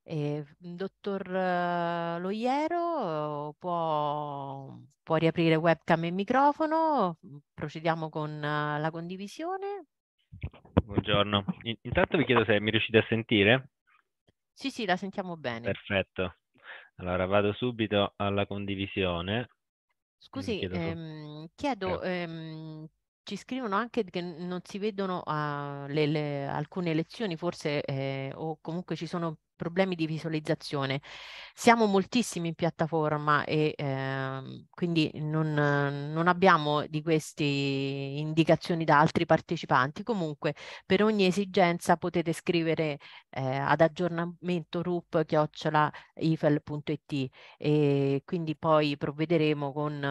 Eh, dottor eh, Loiero può, può, riaprire webcam e microfono, procediamo con eh, la condivisione. Buongiorno, intanto vi chiedo se mi riuscite a sentire. Sì, sì, la sentiamo bene. Perfetto. Allora vado subito alla condivisione. Scusi, chiedo, ehm, chiedo certo. ehm, ci scrivono anche che non si vedono uh, le, le, alcune lezioni, forse, eh, o comunque ci sono problemi di visualizzazione. Siamo moltissimi in piattaforma e eh, quindi non, non, abbiamo di queste indicazioni da altri partecipanti. Comunque per ogni esigenza potete scrivere eh, ad aggiornamento rup-ifel.it e quindi poi provvederemo con,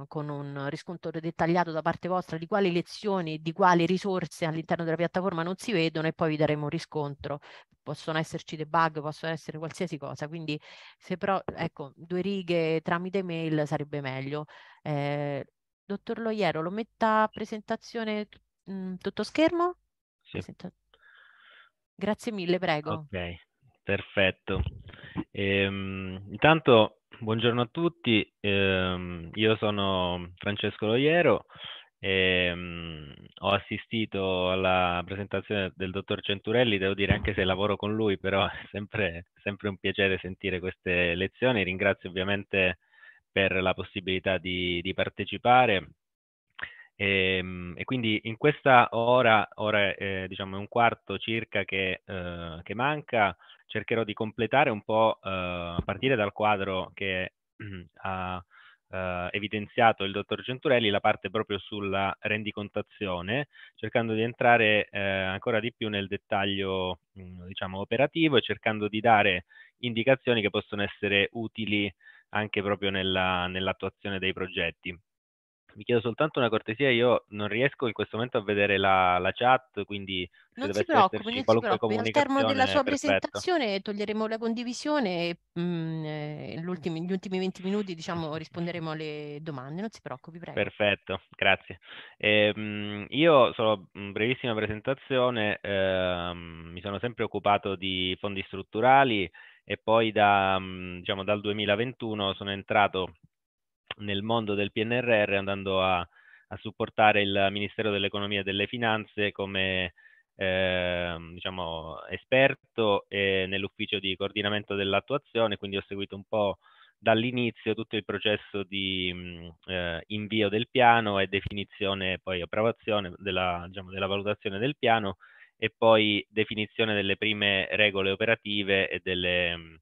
uh, con un riscontro dettagliato da parte vostra di quali lezioni e di quali risorse all'interno della piattaforma non si vedono e poi vi daremo un riscontro. Possono esserci dei bug, possono essere qualsiasi cosa, quindi se però, ecco, due righe tramite mail sarebbe meglio. Eh, dottor Loiero, lo metta a presentazione mh, mm, tutto schermo? Sì. Grazie mille, prego. Ok, perfetto. Ehm, intanto, buongiorno a tutti, ehm, io sono Francesco Loiero, e, um, ho assistito alla presentazione del dottor Centurelli, devo dire anche se lavoro con lui, però è sempre, sempre un piacere sentire queste lezioni. Ringrazio ovviamente per la possibilità di, di partecipare. E, ehm, e, quindi in questa ora, ora eh, diciamo un quarto circa che, eh, che, manca, cercherò di completare un po' eh, partire dal quadro che ha eh, evidenziato il dottor Genturelli, la parte proprio sulla rendicontazione, cercando di entrare eh, ancora di più nel dettaglio mm, diciamo, operativo e cercando di dare indicazioni che possono essere utili anche proprio nella, nell'attuazione dei progetti. Mi chiedo soltanto una cortesia, io non riesco in questo momento a vedere la, la chat, quindi non si preoccupi, non si preoccupi. Al termine della sua perfetto. presentazione toglieremo la condivisione e mh, mm, eh, gli ultimi 20 minuti diciamo, risponderemo alle domande, non si preoccupi, prego. Perfetto, grazie. E, ehm, mh, io solo mm, brevissima presentazione, eh, mi sono sempre occupato di fondi strutturali e poi da, mm, diciamo, dal 2021 sono entrato nel mondo del PNRR andando a, a supportare il Ministero dell'Economia e delle Finanze come eh, diciamo, esperto eh, nell'ufficio di coordinamento dell'attuazione, quindi ho seguito un po' dall'inizio tutto il processo di mh, mm, eh, invio del piano e definizione, poi approvazione della, diciamo, della valutazione del piano e poi definizione delle prime regole operative e, delle, mm,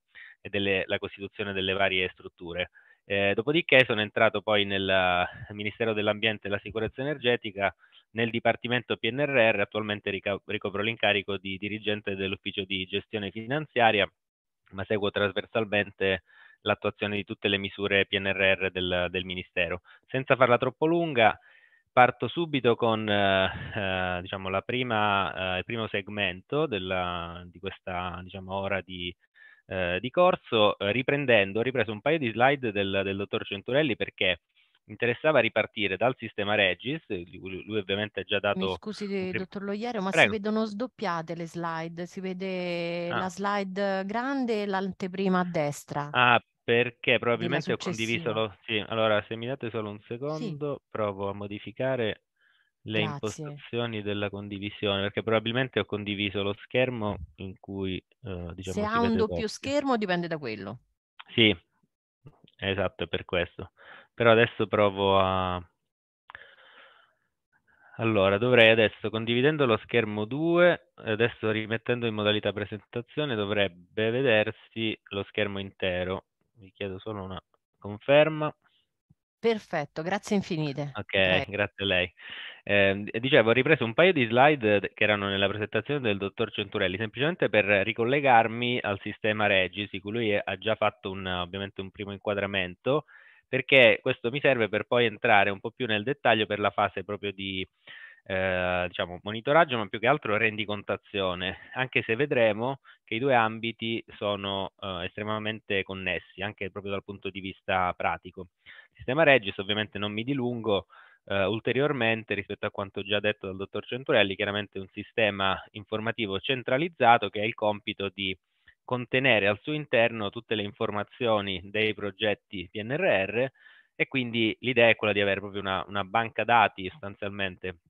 la costituzione delle varie strutture. Eh, dopodiché sono entrato poi nel eh, Ministero dell'Ambiente e della Sicurezza Energetica, nel Dipartimento PNRR, attualmente ricopro l'incarico di dirigente dell'Ufficio di Gestione Finanziaria, ma seguo trasversalmente l'attuazione di tutte le misure PNRR del, del Ministero. Senza farla troppo lunga, parto subito con eh, eh diciamo, prima, eh, il primo segmento della, di questa diciamo, ora di eh, di corso, eh, riprendendo, ho ripreso un paio di slide del, del dottor Centurelli perché interessava ripartire dal sistema Regis, eh, lui ovviamente ha già dato... Mi scusi dottor Loiero, ma Prego. si vedono sdoppiate le slide, si vede ah. la slide grande e l'anteprima a destra. Ah, perché probabilmente ho condiviso... Lo... Sì, allora se mi date solo un secondo, sì. provo a modificare le Grazie. impostazioni della condivisione, perché probabilmente ho condiviso lo schermo in cui, eh, diciamo, Se ha un doppio tutti. schermo dipende da quello. Sì, esatto, è per questo. Però adesso provo a... Allora, dovrei adesso, condividendo lo schermo 2, adesso rimettendo in modalità presentazione, dovrebbe vedersi lo schermo intero. Vi chiedo solo una conferma. Perfetto, grazie infinite. Ok, Prego. grazie a lei. Eh, dicevo, ho ripreso un paio di slide eh, che erano nella presentazione del dottor Centurelli, semplicemente per ricollegarmi al sistema Regis, di cui lui ha già fatto un, ovviamente un primo inquadramento, perché questo mi serve per poi entrare un po' più nel dettaglio per la fase proprio di eh, diciamo, monitoraggio, ma più che altro rendicontazione, anche se vedremo che i due ambiti sono eh, estremamente connessi, anche proprio dal punto di vista pratico. Sistema Regis, ovviamente non mi dilungo, Uh, ulteriormente rispetto a quanto già detto dal dottor Centurelli, chiaramente un sistema informativo centralizzato che ha il compito di contenere al suo interno tutte le informazioni dei progetti PNRR e quindi l'idea è quella di avere proprio una, una banca dati sostanzialmente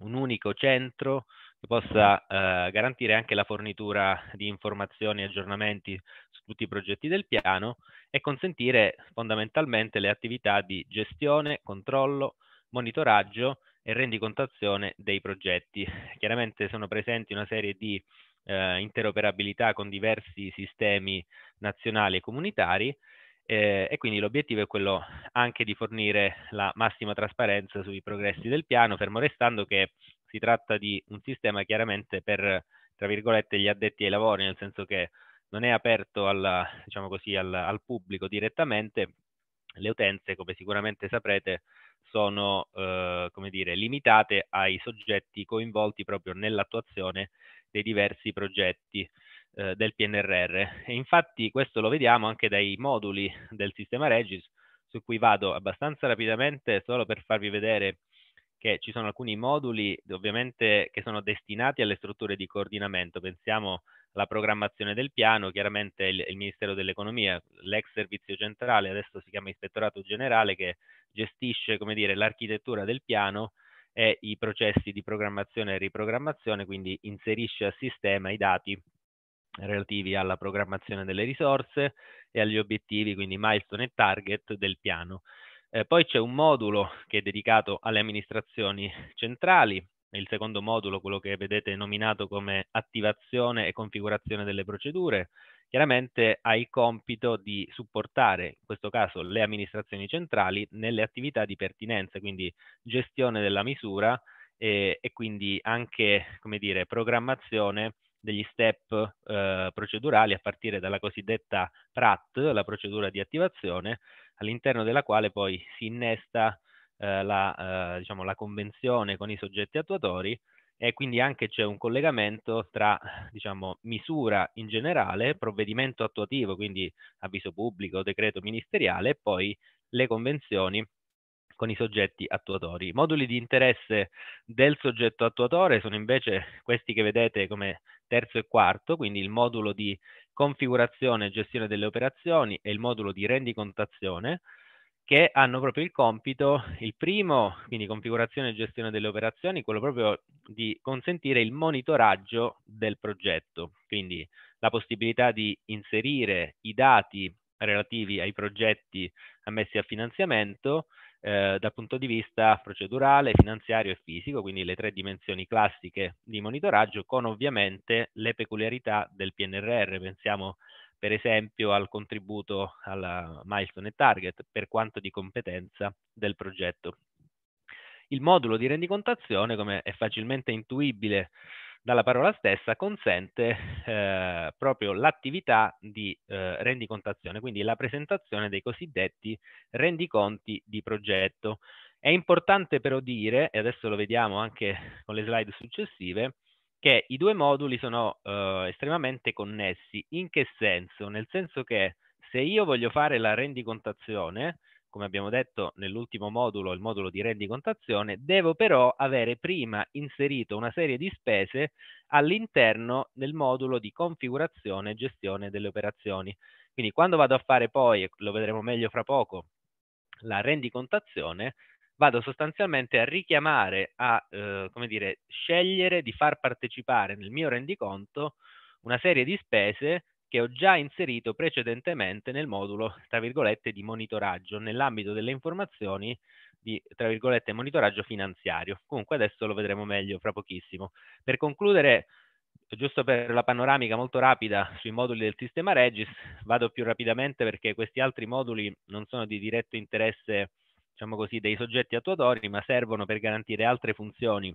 un unico centro che possa ah. eh, garantire anche la fornitura di informazioni e aggiornamenti su tutti i progetti del piano e consentire fondamentalmente le attività di gestione, controllo, monitoraggio e rendicontazione dei progetti. Chiaramente sono presenti una serie di eh, interoperabilità con diversi sistemi nazionali e comunitari eh, e quindi l'obiettivo è quello anche di fornire la massima trasparenza sui progressi del piano, fermo restando che si tratta di un sistema chiaramente per, tra virgolette, gli addetti ai lavori, nel senso che non è aperto alla, diciamo così, al, al, pubblico direttamente, le utenze, come sicuramente saprete, sono eh, come dire, limitate ai soggetti coinvolti proprio nell'attuazione dei diversi progetti eh, del PNRR. E infatti questo lo vediamo anche dai moduli del sistema Regis, su cui vado abbastanza rapidamente solo per farvi vedere che ci sono alcuni moduli ovviamente che sono destinati alle strutture di coordinamento. Pensiamo alla programmazione del piano, chiaramente il, il Ministero dell'Economia, l'ex servizio centrale, adesso si chiama Ispettorato Generale, che gestisce l'architettura del piano e i processi di programmazione e riprogrammazione, quindi inserisce a sistema i dati relativi alla programmazione delle risorse e agli obiettivi, quindi milestone e target del piano. Eh, poi c'è un modulo che è dedicato alle amministrazioni centrali, il secondo modulo, quello che vedete nominato come attivazione e configurazione delle procedure, chiaramente ha il compito di supportare, in questo caso, le amministrazioni centrali nelle attività di pertinenza, quindi gestione della misura e, eh, e quindi anche, come dire, programmazione degli step eh, procedurali a partire dalla cosiddetta PRAT, la procedura di attivazione, all'interno della quale poi si innesta eh, la, eh, diciamo, la convenzione con i soggetti attuatori e quindi anche c'è un collegamento tra diciamo, misura in generale, provvedimento attuativo, quindi avviso pubblico, decreto ministeriale e poi le convenzioni con i soggetti attuatori. I moduli di interesse del soggetto attuatore sono invece questi che vedete come terzo e quarto, quindi il modulo di configurazione e gestione delle operazioni e il modulo di rendicontazione, che hanno proprio il compito, il primo, quindi configurazione e gestione delle operazioni, quello proprio di consentire il monitoraggio del progetto, quindi la possibilità di inserire i dati relativi ai progetti ammessi a finanziamento eh, dal punto di vista procedurale, finanziario e fisico, quindi le tre dimensioni classiche di monitoraggio, con ovviamente le peculiarità del PNRR. Pensiamo per esempio al contributo alla milestone e target per quanto di competenza del progetto. Il modulo di rendicontazione, come è facilmente intuibile dalla parola stessa, consente eh, proprio l'attività di eh, rendicontazione, quindi la presentazione dei cosiddetti rendiconti di progetto. È importante però dire, e adesso lo vediamo anche con le slide successive, che i due moduli sono eh, estremamente connessi. In che senso? Nel senso che se io voglio fare la rendicontazione, come abbiamo detto nell'ultimo modulo, il modulo di rendicontazione, devo però avere prima inserito una serie di spese all'interno del modulo di configurazione e gestione delle operazioni. Quindi quando vado a fare poi, lo vedremo meglio fra poco, la rendicontazione, vado sostanzialmente a richiamare, a eh, come dire, scegliere di far partecipare nel mio rendiconto una serie di spese che ho già inserito precedentemente nel modulo, tra virgolette, di monitoraggio, nell'ambito delle informazioni di, tra virgolette, monitoraggio finanziario. Comunque adesso lo vedremo meglio fra pochissimo. Per concludere, giusto per la panoramica molto rapida sui moduli del sistema Regis, vado più rapidamente perché questi altri moduli non sono di diretto interesse, diciamo così, dei soggetti attuatori, ma servono per garantire altre funzioni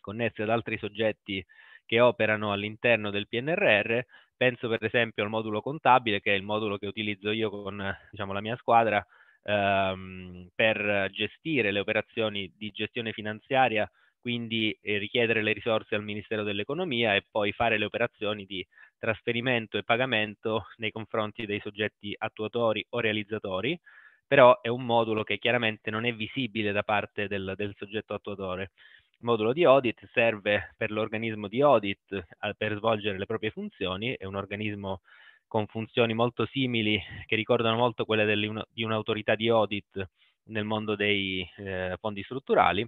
connesse ad altri soggetti che operano all'interno del PNRR, Penso per esempio al modulo contabile, che è il modulo che utilizzo io con diciamo, la mia squadra ehm, per gestire le operazioni di gestione finanziaria, quindi eh, richiedere le risorse al Ministero dell'Economia e poi fare le operazioni di trasferimento e pagamento nei confronti dei soggetti attuatori o realizzatori, però è un modulo che chiaramente non è visibile da parte del, del soggetto attuatore modulo di audit serve per l'organismo di audit a, eh, per svolgere le proprie funzioni, è un organismo con funzioni molto simili che ricordano molto quelle delle, di un'autorità di audit nel mondo dei eh, fondi strutturali.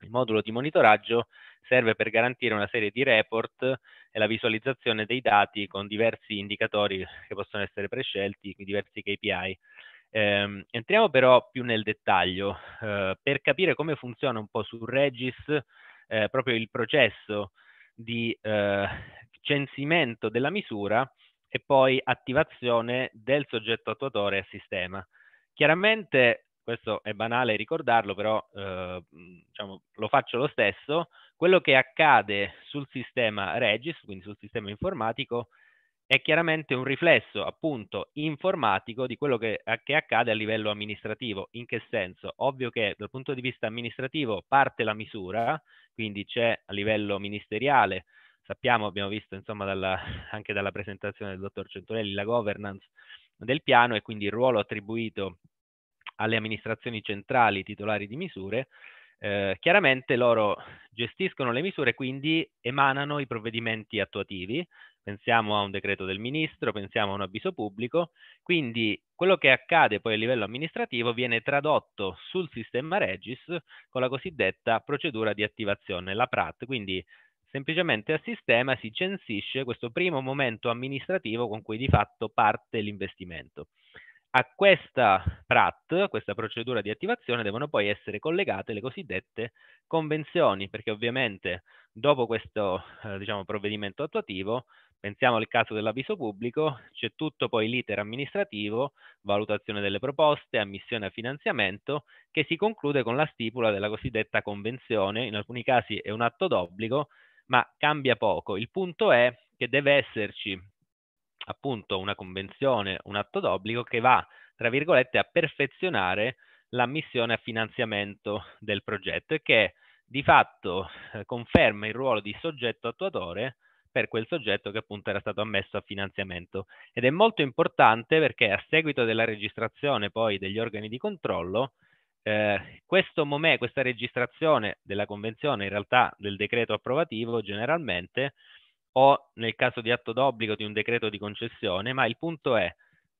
Il modulo di monitoraggio serve per garantire una serie di report e la visualizzazione dei dati con diversi indicatori che possono essere prescelti, diversi KPI eh, entriamo però più nel dettaglio eh, per capire come funziona un po' su Regis eh, proprio il processo di eh, censimento della misura e poi attivazione del soggetto attuatore a sistema. Chiaramente, questo è banale ricordarlo, però eh, mm, diciamo, lo faccio lo stesso, quello che accade sul sistema Regis, quindi sul sistema informatico, è chiaramente un riflesso appunto informatico di quello che, che, accade a livello amministrativo. In che senso? Ovvio che dal punto di vista amministrativo parte la misura, quindi c'è a livello ministeriale, sappiamo, abbiamo visto insomma dalla, anche dalla presentazione del dottor Centurelli, la governance del piano e quindi il ruolo attribuito alle amministrazioni centrali titolari di misure. Eh, chiaramente loro gestiscono le misure, quindi emanano i provvedimenti attuativi, pensiamo a un decreto del ministro, pensiamo a un avviso pubblico, quindi quello che accade poi a livello amministrativo viene tradotto sul sistema Regis con la cosiddetta procedura di attivazione, la PRAT, quindi semplicemente al sistema si censisce questo primo momento amministrativo con cui di fatto parte l'investimento. A questa PRAT, questa procedura di attivazione, devono poi essere collegate le cosiddette convenzioni, perché ovviamente dopo questo eh, diciamo, provvedimento attuativo Pensiamo al caso dell'avviso pubblico, c'è tutto poi l'iter amministrativo, valutazione delle proposte, ammissione a finanziamento, che si conclude con la stipula della cosiddetta convenzione, in alcuni casi è un atto d'obbligo, ma cambia poco. Il punto è che deve esserci appunto una convenzione, un atto d'obbligo che va, tra virgolette, a perfezionare l'ammissione a finanziamento del progetto e che di fatto eh, conferma il ruolo di soggetto attuatore per quel soggetto che appunto era stato ammesso a finanziamento. Ed è molto importante perché a seguito della registrazione poi degli organi di controllo, eh, questo momento, questa registrazione della convenzione, in realtà del decreto approvativo generalmente, o nel caso di atto d'obbligo di un decreto di concessione, ma il punto è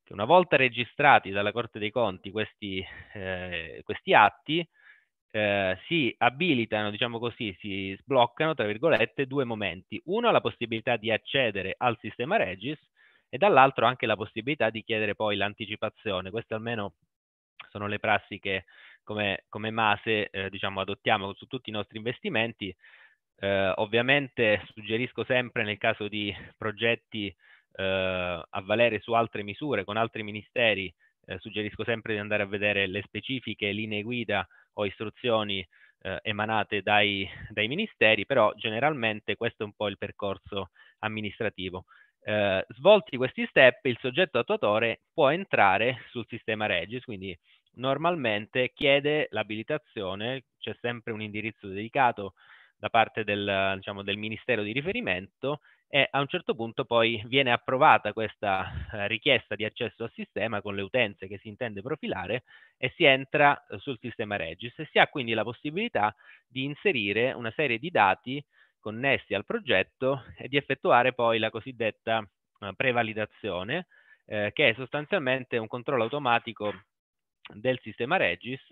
che una volta registrati dalla Corte dei Conti questi, eh, questi atti, eh, si abilitano, diciamo così, si sbloccano, tra virgolette, due momenti. Uno, la possibilità di accedere al sistema Regis e dall'altro anche la possibilità di chiedere poi l'anticipazione. Queste almeno sono le prassi che come, come Mase eh, diciamo, adottiamo su tutti i nostri investimenti. Eh, ovviamente suggerisco sempre nel caso di progetti eh, a valere su altre misure con altri ministeri eh, suggerisco sempre di andare a vedere le specifiche linee guida o istruzioni eh, emanate dai, dai, ministeri, però generalmente questo è un po' il percorso amministrativo. Eh, svolti questi step, il soggetto attuatore può entrare sul sistema Regis, quindi normalmente chiede l'abilitazione, c'è sempre un indirizzo dedicato da parte del, diciamo, del ministero di riferimento e a un certo punto poi viene approvata questa eh, richiesta di accesso al sistema con le utenze che si intende profilare e si entra eh, sul sistema Regis e si ha quindi la possibilità di inserire una serie di dati connessi al progetto e di effettuare poi la cosiddetta eh, prevalidazione eh, che è sostanzialmente un controllo automatico del sistema Regis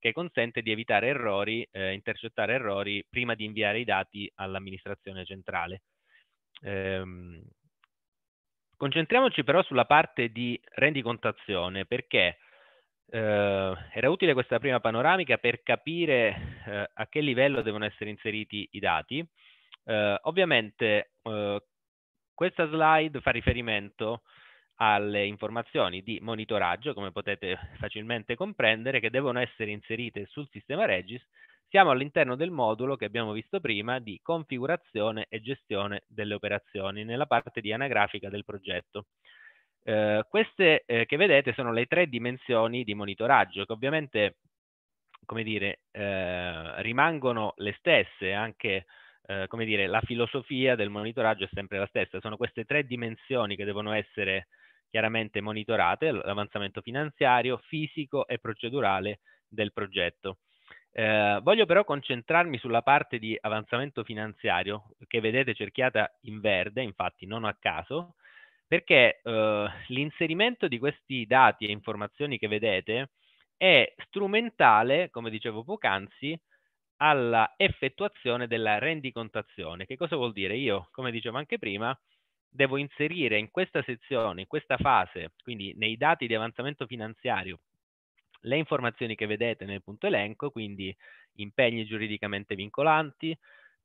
che consente di evitare errori, eh, intercettare errori prima di inviare i dati all'amministrazione centrale. Ehm, concentriamoci però sulla parte di rendicontazione perché eh, era utile questa prima panoramica per capire eh, a che livello devono essere inseriti i dati. Eh, ovviamente eh, questa slide fa riferimento alle informazioni di monitoraggio, come potete facilmente comprendere, che devono essere inserite sul sistema Regis siamo all'interno del modulo che abbiamo visto prima di configurazione e gestione delle operazioni nella parte di anagrafica del progetto. Eh, queste eh, che vedete sono le tre dimensioni di monitoraggio che ovviamente come dire, eh, rimangono le stesse, anche eh, come dire, la filosofia del monitoraggio è sempre la stessa, sono queste tre dimensioni che devono essere chiaramente monitorate, l'avanzamento finanziario, fisico e procedurale del progetto. Eh, voglio però concentrarmi sulla parte di avanzamento finanziario che vedete cerchiata in verde, infatti non a caso, perché eh, l'inserimento di questi dati e informazioni che vedete è strumentale, come dicevo poc'anzi, alla effettuazione della rendicontazione. Che cosa vuol dire? Io, come dicevo anche prima, devo inserire in questa sezione, in questa fase, quindi nei dati di avanzamento finanziario le informazioni che vedete nel punto elenco, quindi impegni giuridicamente vincolanti,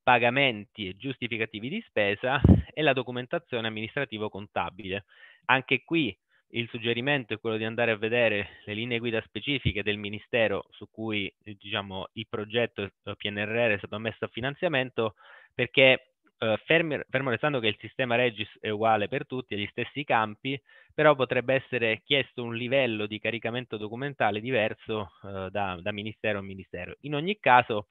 pagamenti e giustificativi di spesa e la documentazione amministrativo-contabile. Anche qui il suggerimento è quello di andare a vedere le linee guida specifiche del Ministero su cui diciamo, il progetto eh, PNRR è stato messo a finanziamento perché eh, fermi, fermo restando che il sistema Regis è uguale per tutti, agli stessi campi, però potrebbe essere chiesto un livello di caricamento documentale diverso eh, da, da ministero a ministero. In ogni caso,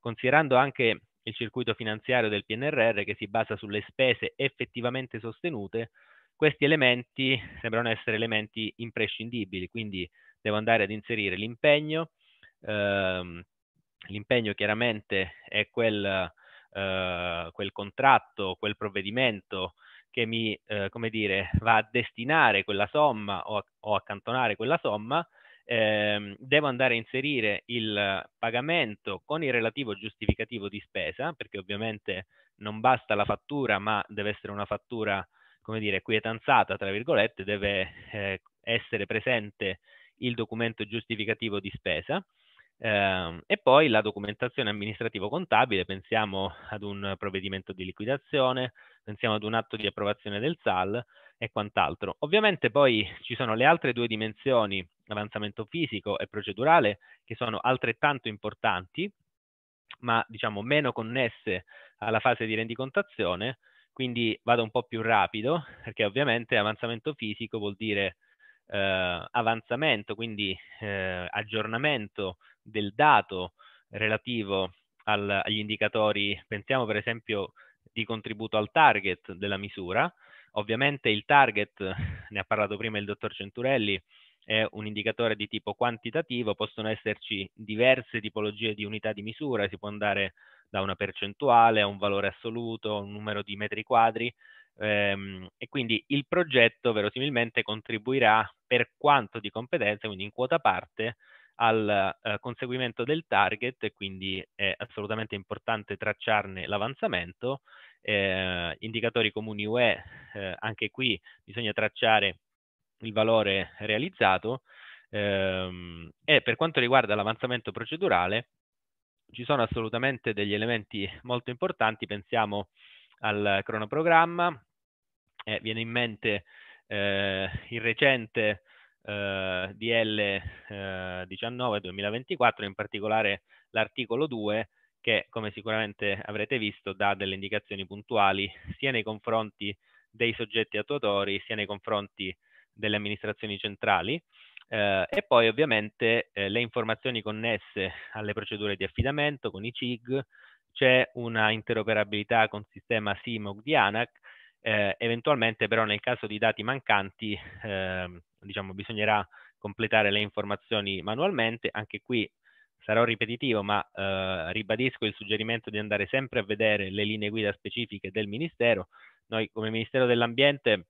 considerando anche il circuito finanziario del PNRR che si basa sulle spese effettivamente sostenute, questi elementi sembrano essere elementi imprescindibili, quindi devo andare ad inserire l'impegno, ehm, l'impegno chiaramente è quel eh, quel contratto, quel provvedimento che mi, eh, come dire, va a destinare quella somma o, a, o accantonare quella somma, eh, devo andare a inserire il pagamento con il relativo giustificativo di spesa, perché ovviamente non basta la fattura, ma deve essere una fattura, come dire, quietanzata, tra virgolette, deve eh, essere presente il documento giustificativo di spesa eh, e poi la documentazione amministrativo-contabile, pensiamo ad un provvedimento di liquidazione, pensiamo ad un atto di approvazione del SAL e quant'altro. Ovviamente poi ci sono le altre due dimensioni, avanzamento fisico e procedurale, che sono altrettanto importanti, ma diciamo meno connesse alla fase di rendicontazione, quindi vado un po' più rapido, perché ovviamente avanzamento fisico vuol dire eh, avanzamento, quindi eh, aggiornamento del dato relativo al, agli indicatori, pensiamo per esempio di contributo al target della misura, ovviamente il target, ne ha parlato prima il dottor Centurelli, è un indicatore di tipo quantitativo, possono esserci diverse tipologie di unità di misura, si può andare da una percentuale a un valore assoluto, a un numero di metri quadri ehm, e quindi il progetto verosimilmente contribuirà per quanto di competenza, quindi in quota parte, al eh, conseguimento del target e quindi è assolutamente importante tracciarne l'avanzamento. Eh, indicatori comuni UE, eh, anche qui bisogna tracciare il valore realizzato ehm, e per quanto riguarda l'avanzamento procedurale ci sono assolutamente degli elementi molto importanti, pensiamo al cronoprogramma, eh, viene in mente eh, il recente eh, DL 19 2024, in particolare l'articolo 2 che come sicuramente avrete visto dà delle indicazioni puntuali sia nei confronti dei soggetti attuatori sia nei confronti delle amministrazioni centrali eh, e poi ovviamente eh, le informazioni connesse alle procedure di affidamento con i CIG, c'è una interoperabilità con sistema SIMOG di ANAC eh, eventualmente però nel caso di dati mancanti eh, diciamo, bisognerà completare le informazioni manualmente, anche qui sarò ripetitivo ma eh, ribadisco il suggerimento di andare sempre a vedere le linee guida specifiche del Ministero, noi come Ministero dell'Ambiente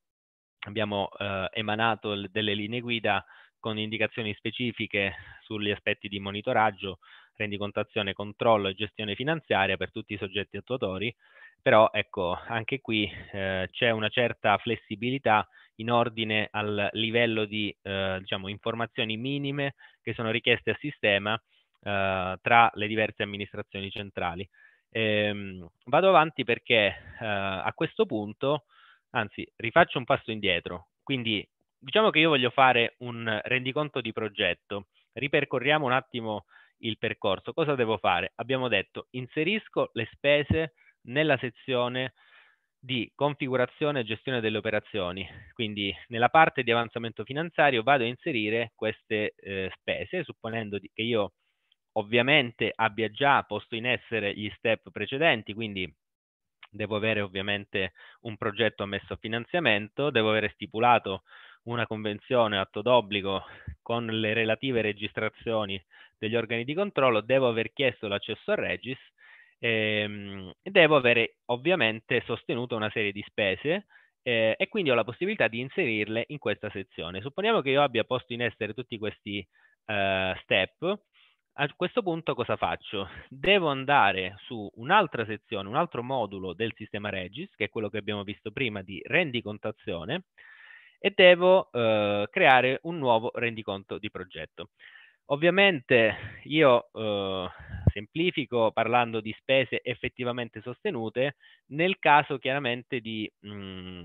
abbiamo eh, emanato delle linee guida con indicazioni specifiche sugli aspetti di monitoraggio, rendicontazione, controllo e gestione finanziaria per tutti i soggetti attuatori però ecco, anche qui eh, c'è una certa flessibilità in ordine al livello di eh, diciamo, informazioni minime che sono richieste a sistema eh, tra le diverse amministrazioni centrali. Ehm, vado avanti perché eh, a questo punto, anzi rifaccio un passo indietro, quindi diciamo che io voglio fare un rendiconto di progetto, ripercorriamo un attimo il percorso, cosa devo fare? Abbiamo detto inserisco le spese nella sezione di configurazione e gestione delle operazioni. Quindi nella parte di avanzamento finanziario vado a inserire queste eh, spese, supponendo di, che io ovviamente abbia già posto in essere gli step precedenti, quindi devo avere ovviamente un progetto ammesso a finanziamento, devo avere stipulato una convenzione atto d'obbligo con le relative registrazioni degli organi di controllo, devo aver chiesto l'accesso al Regis Ehm, devo avere ovviamente sostenuto una serie di spese eh, e quindi ho la possibilità di inserirle in questa sezione. Supponiamo che io abbia posto in essere tutti questi eh, step. A questo punto cosa faccio? Devo andare su un'altra sezione, un altro modulo del sistema Regis, che è quello che abbiamo visto prima di rendicontazione, e devo eh, creare un nuovo rendiconto di progetto. Ovviamente io eh, semplifico parlando di spese effettivamente sostenute nel caso chiaramente di mh, mm,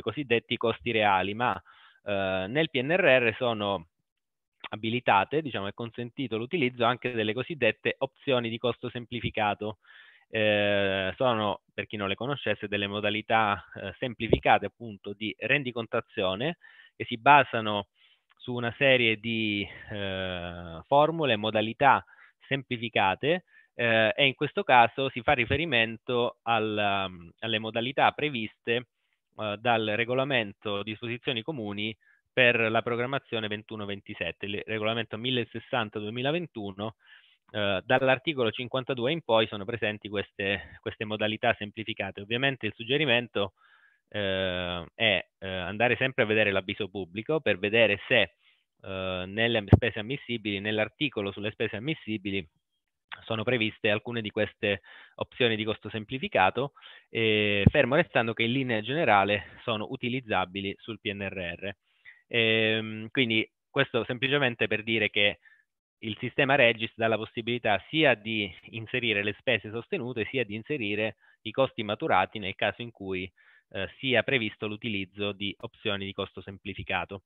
cosiddetti costi reali, ma eh, nel PNRR sono abilitate, diciamo, è consentito l'utilizzo anche delle cosiddette opzioni di costo semplificato. Eh, sono, per chi non le conoscesse, delle modalità eh, semplificate appunto di rendicontazione che si basano su una serie di eh, formule e modalità semplificate eh, e in questo caso si fa riferimento al, um, alle modalità previste uh, dal regolamento disposizioni comuni per la programmazione 21-27, il regolamento 1060-2021, eh, dall'articolo 52 in poi sono presenti queste, queste modalità semplificate. Ovviamente il suggerimento eh, è eh, andare sempre a vedere l'avviso pubblico per vedere se eh, nelle spese ammissibili, nell'articolo sulle spese ammissibili sono previste alcune di queste opzioni di costo semplificato, eh, fermo restando che in linea generale sono utilizzabili sul PNRR. E, ehm, quindi questo semplicemente per dire che il sistema Regis dà la possibilità sia di inserire le spese sostenute sia di inserire i costi maturati nel caso in cui eh, sia previsto l'utilizzo di opzioni di costo semplificato.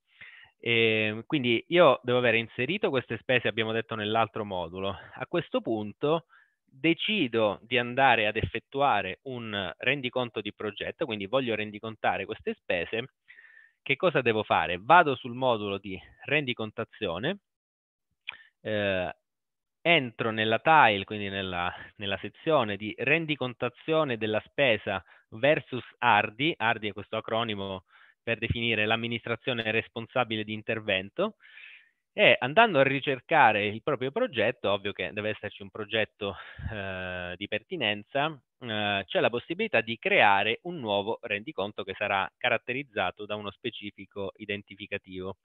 E ehm, quindi io devo aver inserito queste spese, abbiamo detto, nell'altro modulo. A questo punto decido di andare ad effettuare un rendiconto di progetto, quindi voglio rendicontare queste spese, che cosa devo fare? Vado sul modulo di rendicontazione, eh, entro nella tile, quindi nella, nella, sezione di rendicontazione della spesa versus ARDI, ARDI è questo acronimo per definire l'amministrazione responsabile di intervento e andando a ricercare il proprio progetto, ovvio che deve esserci un progetto eh, di pertinenza, eh, c'è la possibilità di creare un nuovo rendiconto che sarà caratterizzato da uno specifico identificativo.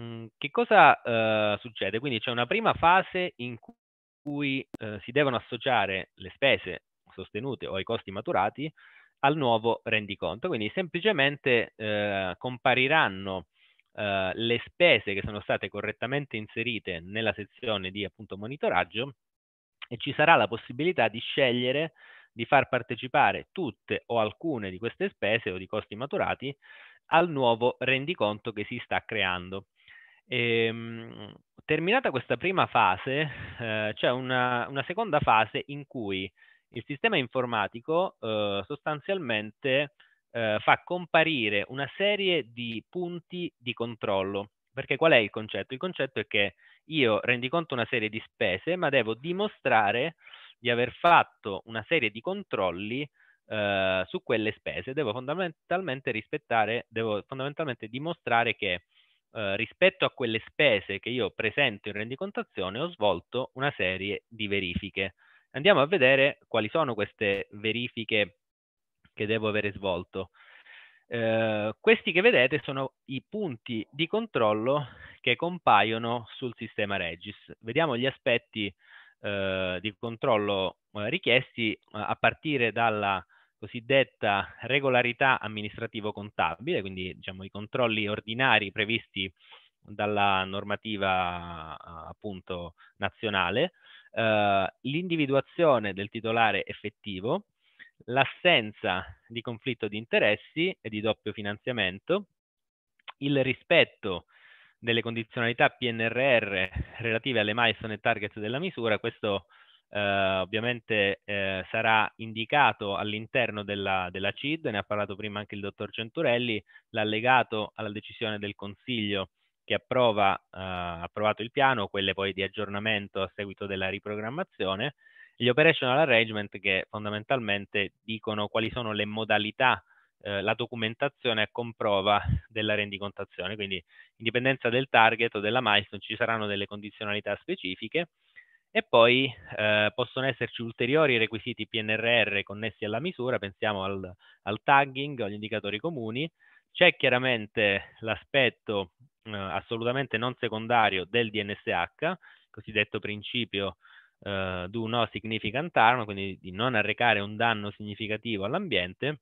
Mm, che cosa eh, succede? Quindi c'è una prima fase in cui eh, si devono associare le spese sostenute o i costi maturati al nuovo rendiconto. Quindi semplicemente eh, compariranno eh, le spese che sono state correttamente inserite nella sezione di appunto monitoraggio e ci sarà la possibilità di scegliere di far partecipare tutte o alcune di queste spese o di costi maturati al nuovo rendiconto che si sta creando. E, ehm, terminata questa prima fase, eh, c'è una, una seconda fase in cui il sistema informatico eh, sostanzialmente eh, fa comparire una serie di punti di controllo. Perché qual è il concetto? Il concetto è che io rendi conto una serie di spese, ma devo dimostrare di aver fatto una serie di controlli eh, su quelle spese. Devo fondamentalmente rispettare, devo fondamentalmente dimostrare che eh, rispetto a quelle spese che io presento in rendicontazione ho svolto una serie di verifiche. Andiamo a vedere quali sono queste verifiche che devo avere svolto. Eh, questi che vedete sono i punti di controllo che compaiono sul sistema Regis. Vediamo gli aspetti eh, di controllo eh, richiesti eh, a partire dalla cosiddetta regolarità amministrativo-contabile, quindi diciamo, i controlli ordinari previsti dalla normativa appunto nazionale, eh, l'individuazione del titolare effettivo, l'assenza di conflitto di interessi e di doppio finanziamento, il rispetto delle condizionalità PNRR relative alle milestone e target della misura, questo eh, ovviamente eh, sarà indicato all'interno della, della CID, ne ha parlato prima anche il dottor Centurelli, l'allegato alla decisione del Consiglio che approva, eh, approvato il piano, quelle poi di aggiornamento a seguito della riprogrammazione, gli operational arrangement che fondamentalmente dicono quali sono le modalità, eh, la documentazione a comprova della rendicontazione, quindi in dipendenza del target o della milestone ci saranno delle condizionalità specifiche e poi eh, possono esserci ulteriori requisiti PNRR connessi alla misura, pensiamo al, al tagging, agli indicatori comuni, c'è chiaramente l'aspetto eh, assolutamente non secondario del DNSH, cosiddetto principio eh, do no significant harm, quindi di non arrecare un danno significativo all'ambiente,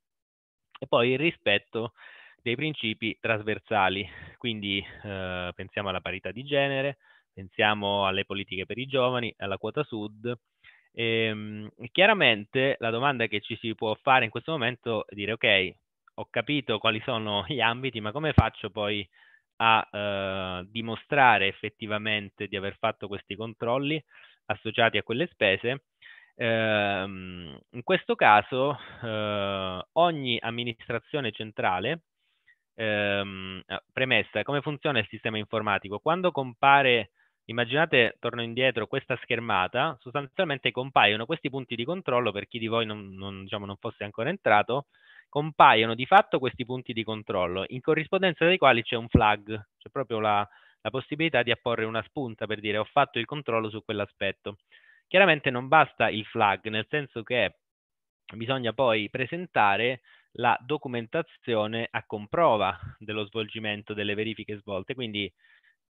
e poi il rispetto dei principi trasversali, quindi eh, pensiamo alla parità di genere, pensiamo alle politiche per i giovani, alla quota sud. E, ehm, chiaramente la domanda che ci si può fare in questo momento è dire ok, ho capito quali sono gli ambiti, ma come faccio poi a eh, dimostrare effettivamente di aver fatto questi controlli associati a quelle spese? Eh, in questo caso eh, ogni amministrazione centrale, ehm, eh, premessa, come funziona il sistema informatico? Quando compare immaginate, torno indietro, questa schermata, sostanzialmente compaiono questi punti di controllo per chi di voi non, non, diciamo, non fosse ancora entrato, compaiono di fatto questi punti di controllo, in corrispondenza dei quali c'è un flag, c'è proprio la, la possibilità di apporre una spunta per dire ho fatto il controllo su quell'aspetto. Chiaramente non basta il flag, nel senso che bisogna poi presentare la documentazione a comprova dello svolgimento delle verifiche svolte. Quindi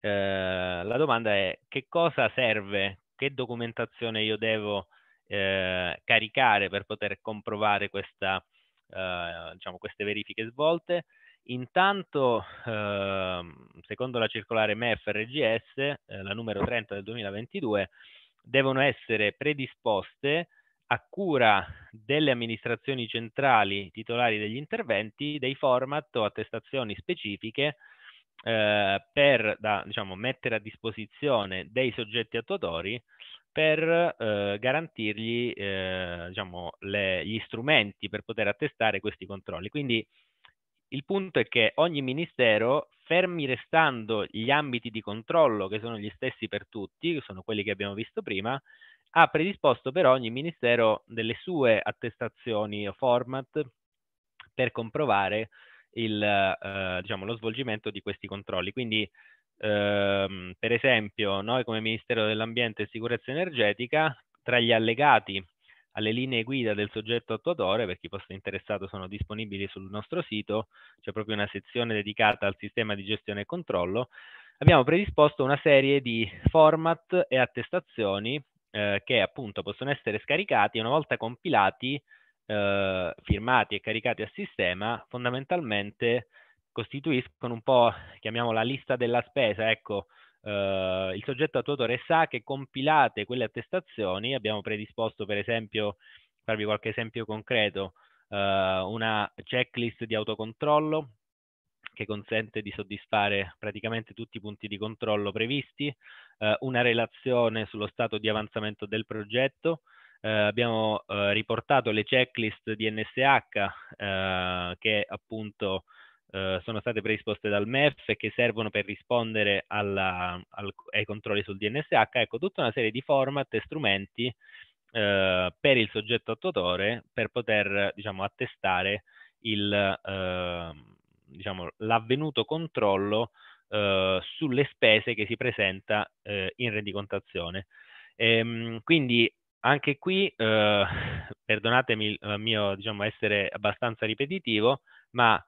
eh, la domanda è che cosa serve, che documentazione io devo eh, caricare per poter comprovare questa eh, diciamo, queste verifiche svolte. Intanto, eh, secondo la circolare MEF RGS, eh, la numero 30 del 2022, devono essere predisposte a cura delle amministrazioni centrali titolari degli interventi dei format o attestazioni specifiche eh, per da, diciamo, mettere a disposizione dei soggetti attuatori per eh, garantirgli eh, diciamo, le, gli strumenti per poter attestare questi controlli. Quindi il punto è che ogni ministero, fermi restando gli ambiti di controllo che sono gli stessi per tutti, che sono quelli che abbiamo visto prima, ha predisposto per ogni ministero delle sue attestazioni o format per comprovare il, eh, diciamo, lo svolgimento di questi controlli. Quindi, ehm, per esempio, noi come Ministero dell'Ambiente e Sicurezza Energetica, tra gli allegati alle linee guida del soggetto attuatore, per chi fosse interessato sono disponibili sul nostro sito, c'è proprio una sezione dedicata al sistema di gestione e controllo, abbiamo predisposto una serie di format e attestazioni eh, che appunto possono essere scaricati una volta compilati eh, firmati e caricati a sistema fondamentalmente costituiscono un po', chiamiamola lista della spesa, ecco, eh, il soggetto attuatore sa che compilate quelle attestazioni, abbiamo predisposto per esempio, farvi qualche esempio concreto, eh, una checklist di autocontrollo che consente di soddisfare praticamente tutti i punti di controllo previsti, eh, una relazione sullo stato di avanzamento del progetto, eh, abbiamo eh, riportato le checklist di NSH eh, che appunto eh, sono state predisposte dal MEF e che servono per rispondere alla, al, ai controlli sul DNSH. Ecco, tutta una serie di format e strumenti eh, per il soggetto attuatore per poter diciamo, attestare il, ehm, diciamo, l'avvenuto controllo eh, sulle spese che si presenta eh, in rendicontazione. Ehm, quindi anche qui, eh, perdonatemi il eh, mio diciamo, essere abbastanza ripetitivo, ma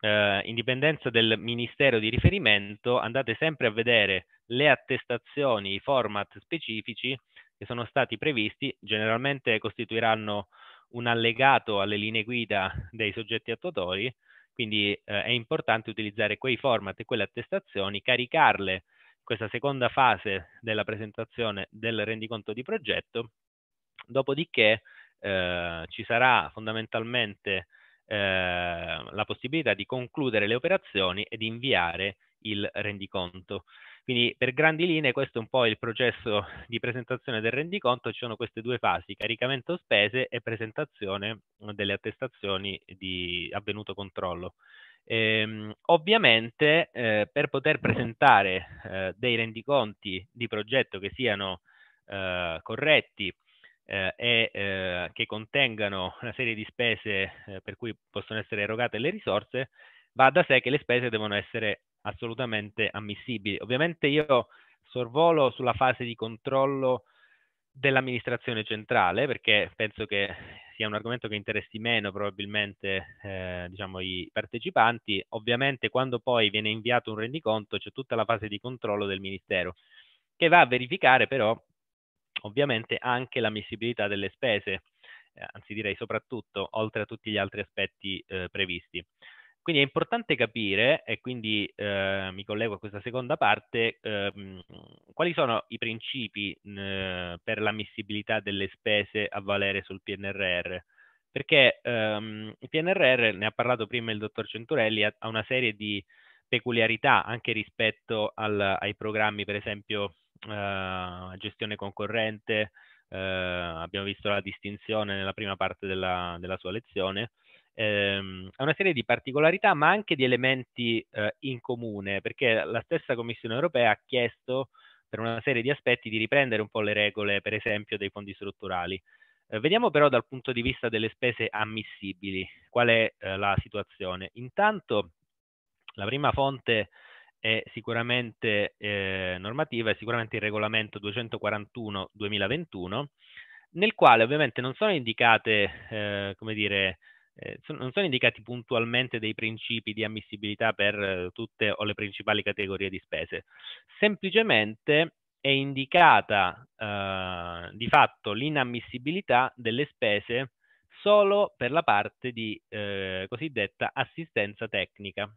eh, in dipendenza del ministero di riferimento andate sempre a vedere le attestazioni, i format specifici che sono stati previsti, generalmente costituiranno un allegato alle linee guida dei soggetti attuatori, quindi eh, è importante utilizzare quei format e quelle attestazioni, caricarle in questa seconda fase della presentazione del rendiconto di progetto Dopodiché eh, ci sarà fondamentalmente eh, la possibilità di concludere le operazioni e di inviare il rendiconto. Quindi per grandi linee questo è un po' il processo di presentazione del rendiconto, ci sono queste due fasi, caricamento spese e presentazione delle attestazioni di avvenuto controllo. Ehm, ovviamente eh, per poter presentare eh, dei rendiconti di progetto che siano eh, corretti eh, e eh, che contengano una serie di spese eh, per cui possono essere erogate le risorse, va da sé che le spese devono essere assolutamente ammissibili. Ovviamente io sorvolo sulla fase di controllo dell'amministrazione centrale perché penso che sia un argomento che interessi meno probabilmente eh, diciamo, i partecipanti. Ovviamente quando poi viene inviato un rendiconto c'è tutta la fase di controllo del Ministero che va a verificare però ovviamente anche la missibilità delle spese, eh, anzi direi soprattutto, oltre a tutti gli altri aspetti eh, previsti. Quindi è importante capire, e quindi eh, mi collego a questa seconda parte, ehm, quali sono i principi eh, per l'ammissibilità delle spese a valere sul PNRR. Perché ehm, il PNRR, ne ha parlato prima il dottor Centurelli, ha, ha una serie di peculiarità anche rispetto al, ai programmi, per esempio, gestione concorrente, eh, abbiamo visto la distinzione nella prima parte della, della sua lezione, ehm, ha una serie di particolarità ma anche di elementi eh, in comune, perché la stessa Commissione europea ha chiesto per una serie di aspetti di riprendere un po' le regole, per esempio, dei fondi strutturali. Eh, vediamo però dal punto di vista delle spese ammissibili qual è eh, la situazione. Intanto la prima fonte è sicuramente eh, normativa, è sicuramente il regolamento 241-2021, nel quale ovviamente non sono indicate, eh, come dire, eh, non sono indicati puntualmente dei principi di ammissibilità per tutte o le principali categorie di spese, semplicemente è indicata eh, di fatto l'inammissibilità delle spese solo per la parte di eh, cosiddetta assistenza tecnica.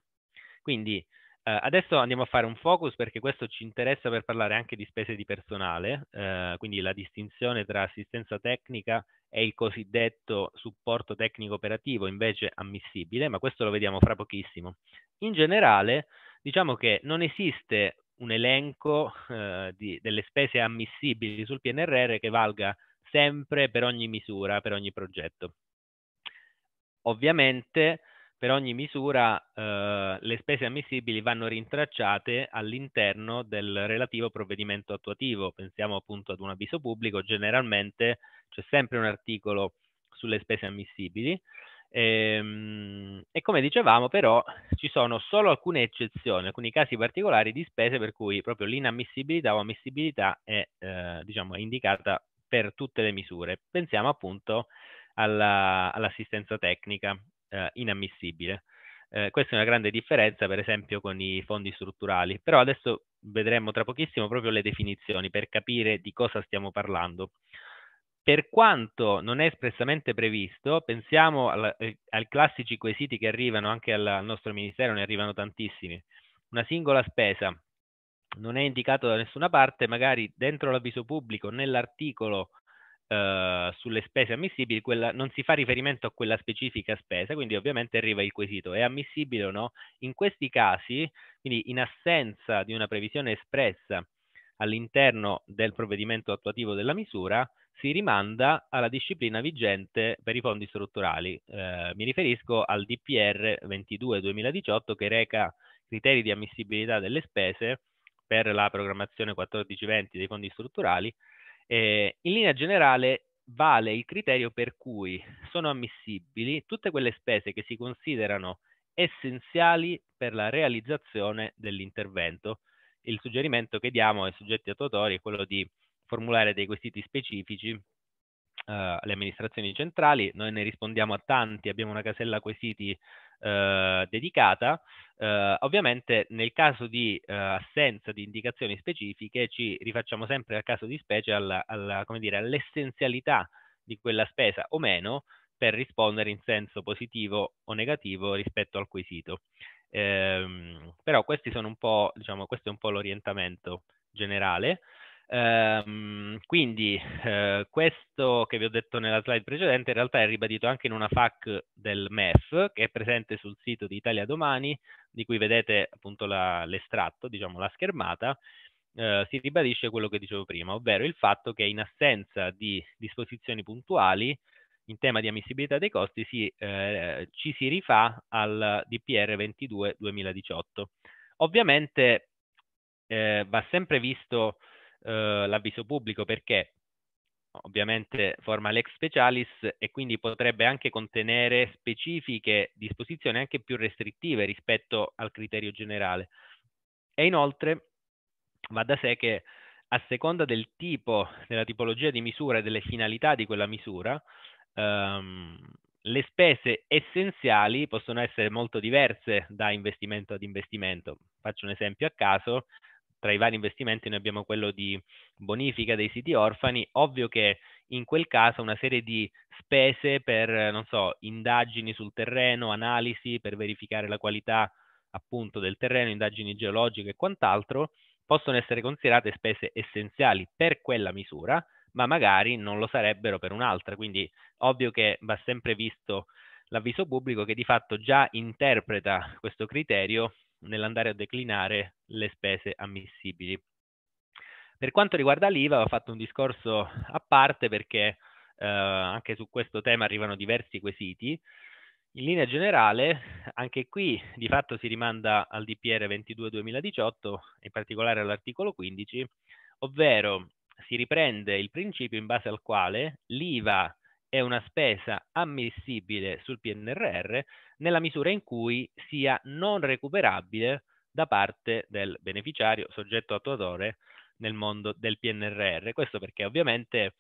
Quindi Uh, adesso andiamo a fare un focus perché questo ci interessa per parlare anche di spese di personale, uh, quindi la distinzione tra assistenza tecnica e il cosiddetto supporto tecnico operativo invece ammissibile, ma questo lo vediamo fra pochissimo. In generale diciamo che non esiste un elenco uh, di, delle spese ammissibili sul PNRR che valga sempre per ogni misura, per ogni progetto. Ovviamente per ogni misura eh, le spese ammissibili vanno rintracciate all'interno del relativo provvedimento attuativo. Pensiamo appunto ad un avviso pubblico, generalmente c'è sempre un articolo sulle spese ammissibili. E, ehm, e, come dicevamo, però, ci sono solo alcune eccezioni, alcuni casi particolari di spese per cui proprio l'inammissibilità o ammissibilità è, eh, diciamo, è indicata per tutte le misure. Pensiamo appunto alla, all'assistenza tecnica, eh, inammissibile. Eh, questa è una grande differenza, per esempio, con i fondi strutturali. Però adesso vedremo tra pochissimo proprio le definizioni per capire di cosa stiamo parlando. Per quanto non è espressamente previsto, pensiamo eh, ai classici quesiti che arrivano anche al, al nostro Ministero, ne arrivano tantissimi. Una singola spesa non è indicata da nessuna parte, magari dentro l'avviso pubblico, nell'articolo eh, sulle spese ammissibili, quella, non si fa riferimento a quella specifica spesa, quindi ovviamente arriva il quesito, è ammissibile o no? In questi casi, quindi in assenza di una previsione espressa all'interno del provvedimento attuativo della misura, si rimanda alla disciplina vigente per i fondi strutturali. Eh, mi riferisco al DPR 22-2018 che reca criteri di ammissibilità delle spese per la programmazione 14-20 dei fondi strutturali eh, in linea generale vale il criterio per cui sono ammissibili tutte quelle spese che si considerano essenziali per la realizzazione dell'intervento. Il suggerimento che diamo ai soggetti attuatori è quello di formulare dei quesiti specifici eh, alle amministrazioni centrali. Noi ne rispondiamo a tanti, abbiamo una casella quesiti eh, dedicata. Eh, ovviamente nel caso di eh, assenza di indicazioni specifiche ci rifacciamo sempre al caso di specie alla, alla, dire, all'essenzialità di quella spesa o meno per rispondere in senso positivo o negativo rispetto al quesito. Eh, però questi sono un po', diciamo, questo è un po' l'orientamento generale. Ehm, quindi eh, questo che vi ho detto nella slide precedente in realtà è ribadito anche in una FAC del MEF che è presente sul sito di Italia Domani, di cui vedete appunto l'estratto, diciamo la schermata, eh, si ribadisce quello che dicevo prima, ovvero il fatto che in assenza di disposizioni puntuali in tema di ammissibilità dei costi si, eh, ci si rifà al DPR 22 2018. Ovviamente eh, va sempre visto eh, l'avviso pubblico perché ovviamente forma lex specialis e quindi potrebbe anche contenere specifiche disposizioni anche più restrittive rispetto al criterio generale. E inoltre va da sé che a seconda del tipo, della tipologia di misura e delle finalità di quella misura, ehm, le spese essenziali possono essere molto diverse da investimento ad investimento. Faccio un esempio a caso, tra i vari investimenti noi abbiamo quello di bonifica dei siti orfani, ovvio che in quel caso una serie di spese per, non so, indagini sul terreno, analisi per verificare la qualità appunto del terreno, indagini geologiche e quant'altro, possono essere considerate spese essenziali per quella misura, ma magari non lo sarebbero per un'altra. Quindi ovvio che va sempre visto l'avviso pubblico che di fatto già interpreta questo criterio nell'andare a declinare le spese ammissibili. Per quanto riguarda l'IVA, ho fatto un discorso a parte perché eh, anche su questo tema arrivano diversi quesiti. In linea generale, anche qui di fatto si rimanda al DPR 22-2018, in particolare all'articolo 15, ovvero si riprende il principio in base al quale l'IVA è una spesa ammissibile sul PNRR nella misura in cui sia non recuperabile da parte del beneficiario soggetto attuatore nel mondo del PNRR. Questo perché ovviamente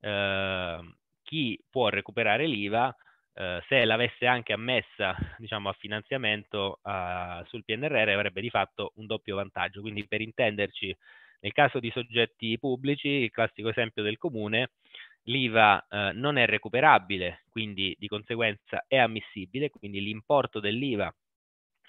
eh, chi può recuperare l'IVA eh, se l'avesse anche ammessa diciamo, a finanziamento eh, sul PNRR avrebbe di fatto un doppio vantaggio. Quindi per intenderci, nel caso di soggetti pubblici, il classico esempio del comune, l'IVA eh, non è recuperabile, quindi di conseguenza è ammissibile, quindi l'importo dell'IVA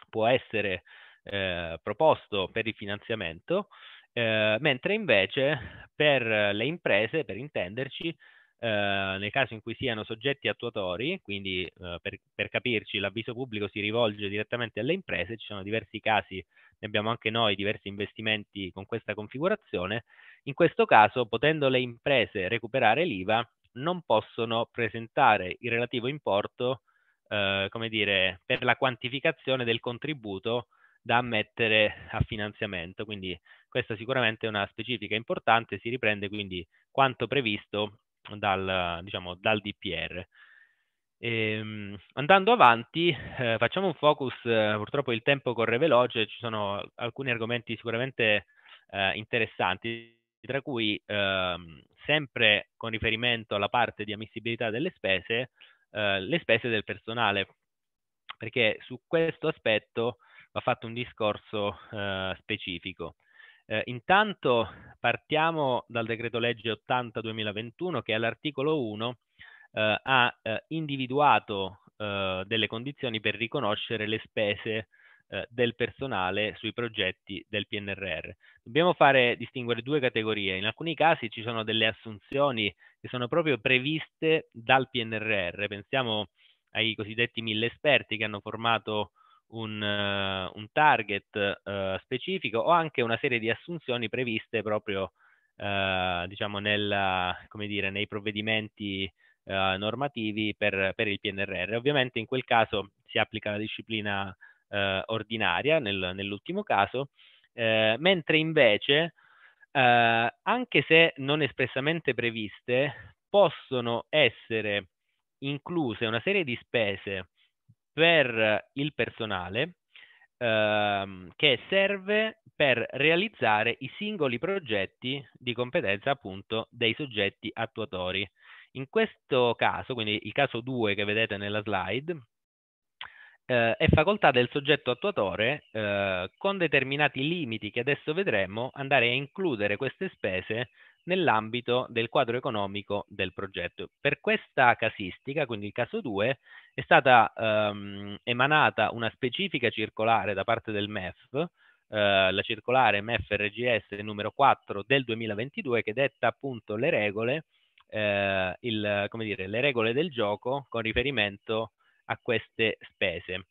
può essere eh, proposto per il finanziamento, eh, mentre invece per le imprese, per intenderci, eh, nel caso in cui siano soggetti attuatori, quindi eh, per, per, capirci l'avviso pubblico si rivolge direttamente alle imprese, ci sono diversi casi, ne abbiamo anche noi diversi investimenti con questa configurazione, in questo caso potendo le imprese recuperare l'IVA non possono presentare il relativo importo eh, come dire, per la quantificazione del contributo da ammettere a finanziamento, quindi questa sicuramente è una specifica importante, si riprende quindi quanto previsto dal, diciamo, dal DPR. E, ehm, andando avanti, eh, facciamo un focus, eh, purtroppo il tempo corre veloce, ci sono alcuni argomenti sicuramente eh, interessanti, tra cui ehm, sempre con riferimento alla parte di ammissibilità delle spese, eh, le spese del personale, perché su questo aspetto va fatto un discorso eh, specifico. Eh, intanto partiamo dal decreto legge 80 2021 che all'articolo 1 eh, ha eh, individuato eh, delle condizioni per riconoscere le spese eh, del personale sui progetti del PNRR. Dobbiamo fare distinguere due categorie. In alcuni casi ci sono delle assunzioni che sono proprio previste dal PNRR. Pensiamo ai cosiddetti mille esperti che hanno formato un, uh, un target uh, specifico o anche una serie di assunzioni previste proprio uh, diciamo nel, dire, nei provvedimenti normativi per, per, il PNRR. Ovviamente in quel caso si applica la disciplina ordinaria nel, nell'ultimo caso, mentre invece anche se non espressamente previste possono essere incluse una serie di spese per il personale ehm, che serve per realizzare i singoli progetti di competenza appunto dei soggetti attuatori. In questo caso, quindi il caso 2 che vedete nella slide, eh, è facoltà del soggetto attuatore eh, con determinati limiti che adesso vedremo andare a includere queste spese nell'ambito del quadro economico del progetto. Per questa casistica, quindi il caso 2, è stata ehm, emanata una specifica circolare da parte del MEF, eh, la circolare MEF RGS numero 4 del 2022, che detta appunto le regole, eh, il, dire, le regole del gioco con riferimento a queste spese.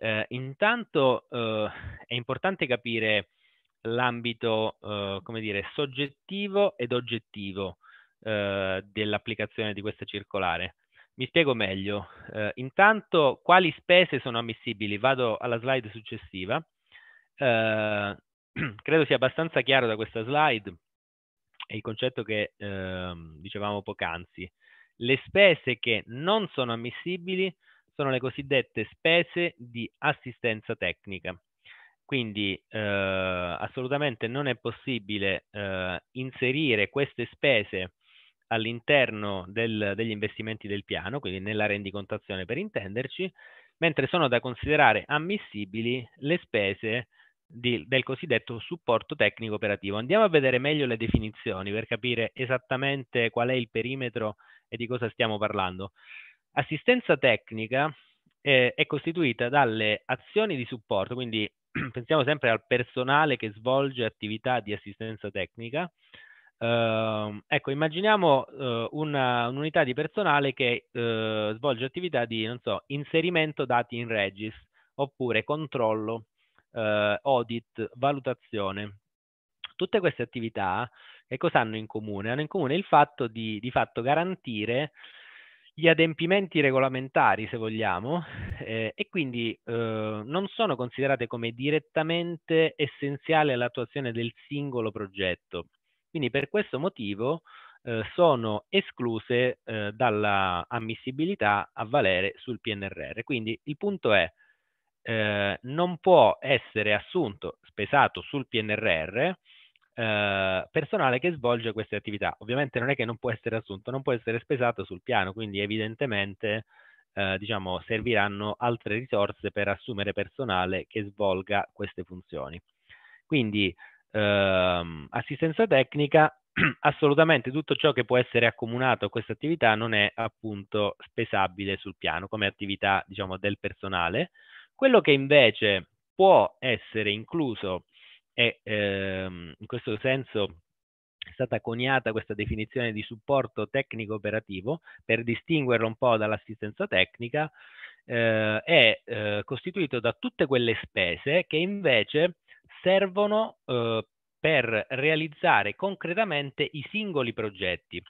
Eh, intanto eh, è importante capire l'ambito, eh, soggettivo ed oggettivo eh, dell'applicazione di questa circolare. Mi spiego meglio. Eh, intanto, quali spese sono ammissibili? Vado alla slide successiva. Eh, credo sia abbastanza chiaro da questa slide il concetto che ehm, dicevamo poc'anzi. Le spese che non sono ammissibili sono le cosiddette spese di assistenza tecnica. Quindi eh, assolutamente non è possibile eh, inserire queste spese all'interno degli investimenti del piano, quindi nella rendicontazione per intenderci, mentre sono da considerare ammissibili le spese di, del cosiddetto supporto tecnico operativo. Andiamo a vedere meglio le definizioni per capire esattamente qual è il perimetro e di cosa stiamo parlando. Assistenza tecnica eh, è costituita dalle azioni di supporto, quindi pensiamo sempre al personale che svolge attività di assistenza tecnica. Eh, ecco, immaginiamo eh, una, un'unità di personale che eh, svolge attività di, non so, inserimento dati in regis, oppure controllo, eh, audit, valutazione. Tutte queste attività che cosa hanno in comune? Hanno in comune il fatto di, di fatto garantire gli adempimenti regolamentari, se vogliamo, eh, e quindi eh, non sono considerate come direttamente essenziali all'attuazione del singolo progetto. Quindi per questo motivo eh, sono escluse eh, dalla ammissibilità a valere sul PNRR. Quindi il punto è, eh, non può essere assunto, spesato sul PNRR, eh, personale che svolge queste attività. Ovviamente non è che non può essere assunto, non può essere spesato sul piano, quindi evidentemente eh, diciamo, serviranno altre risorse per assumere personale che svolga queste funzioni. Quindi ehm, assistenza tecnica, assolutamente tutto ciò che può essere accomunato a questa attività non è appunto spesabile sul piano come attività diciamo, del personale. Quello che invece può essere incluso e ehm, in questo senso è stata coniata questa definizione di supporto tecnico-operativo per distinguerlo un po' dall'assistenza tecnica, eh, è eh, costituito da tutte quelle spese che invece servono eh, per realizzare concretamente i singoli progetti.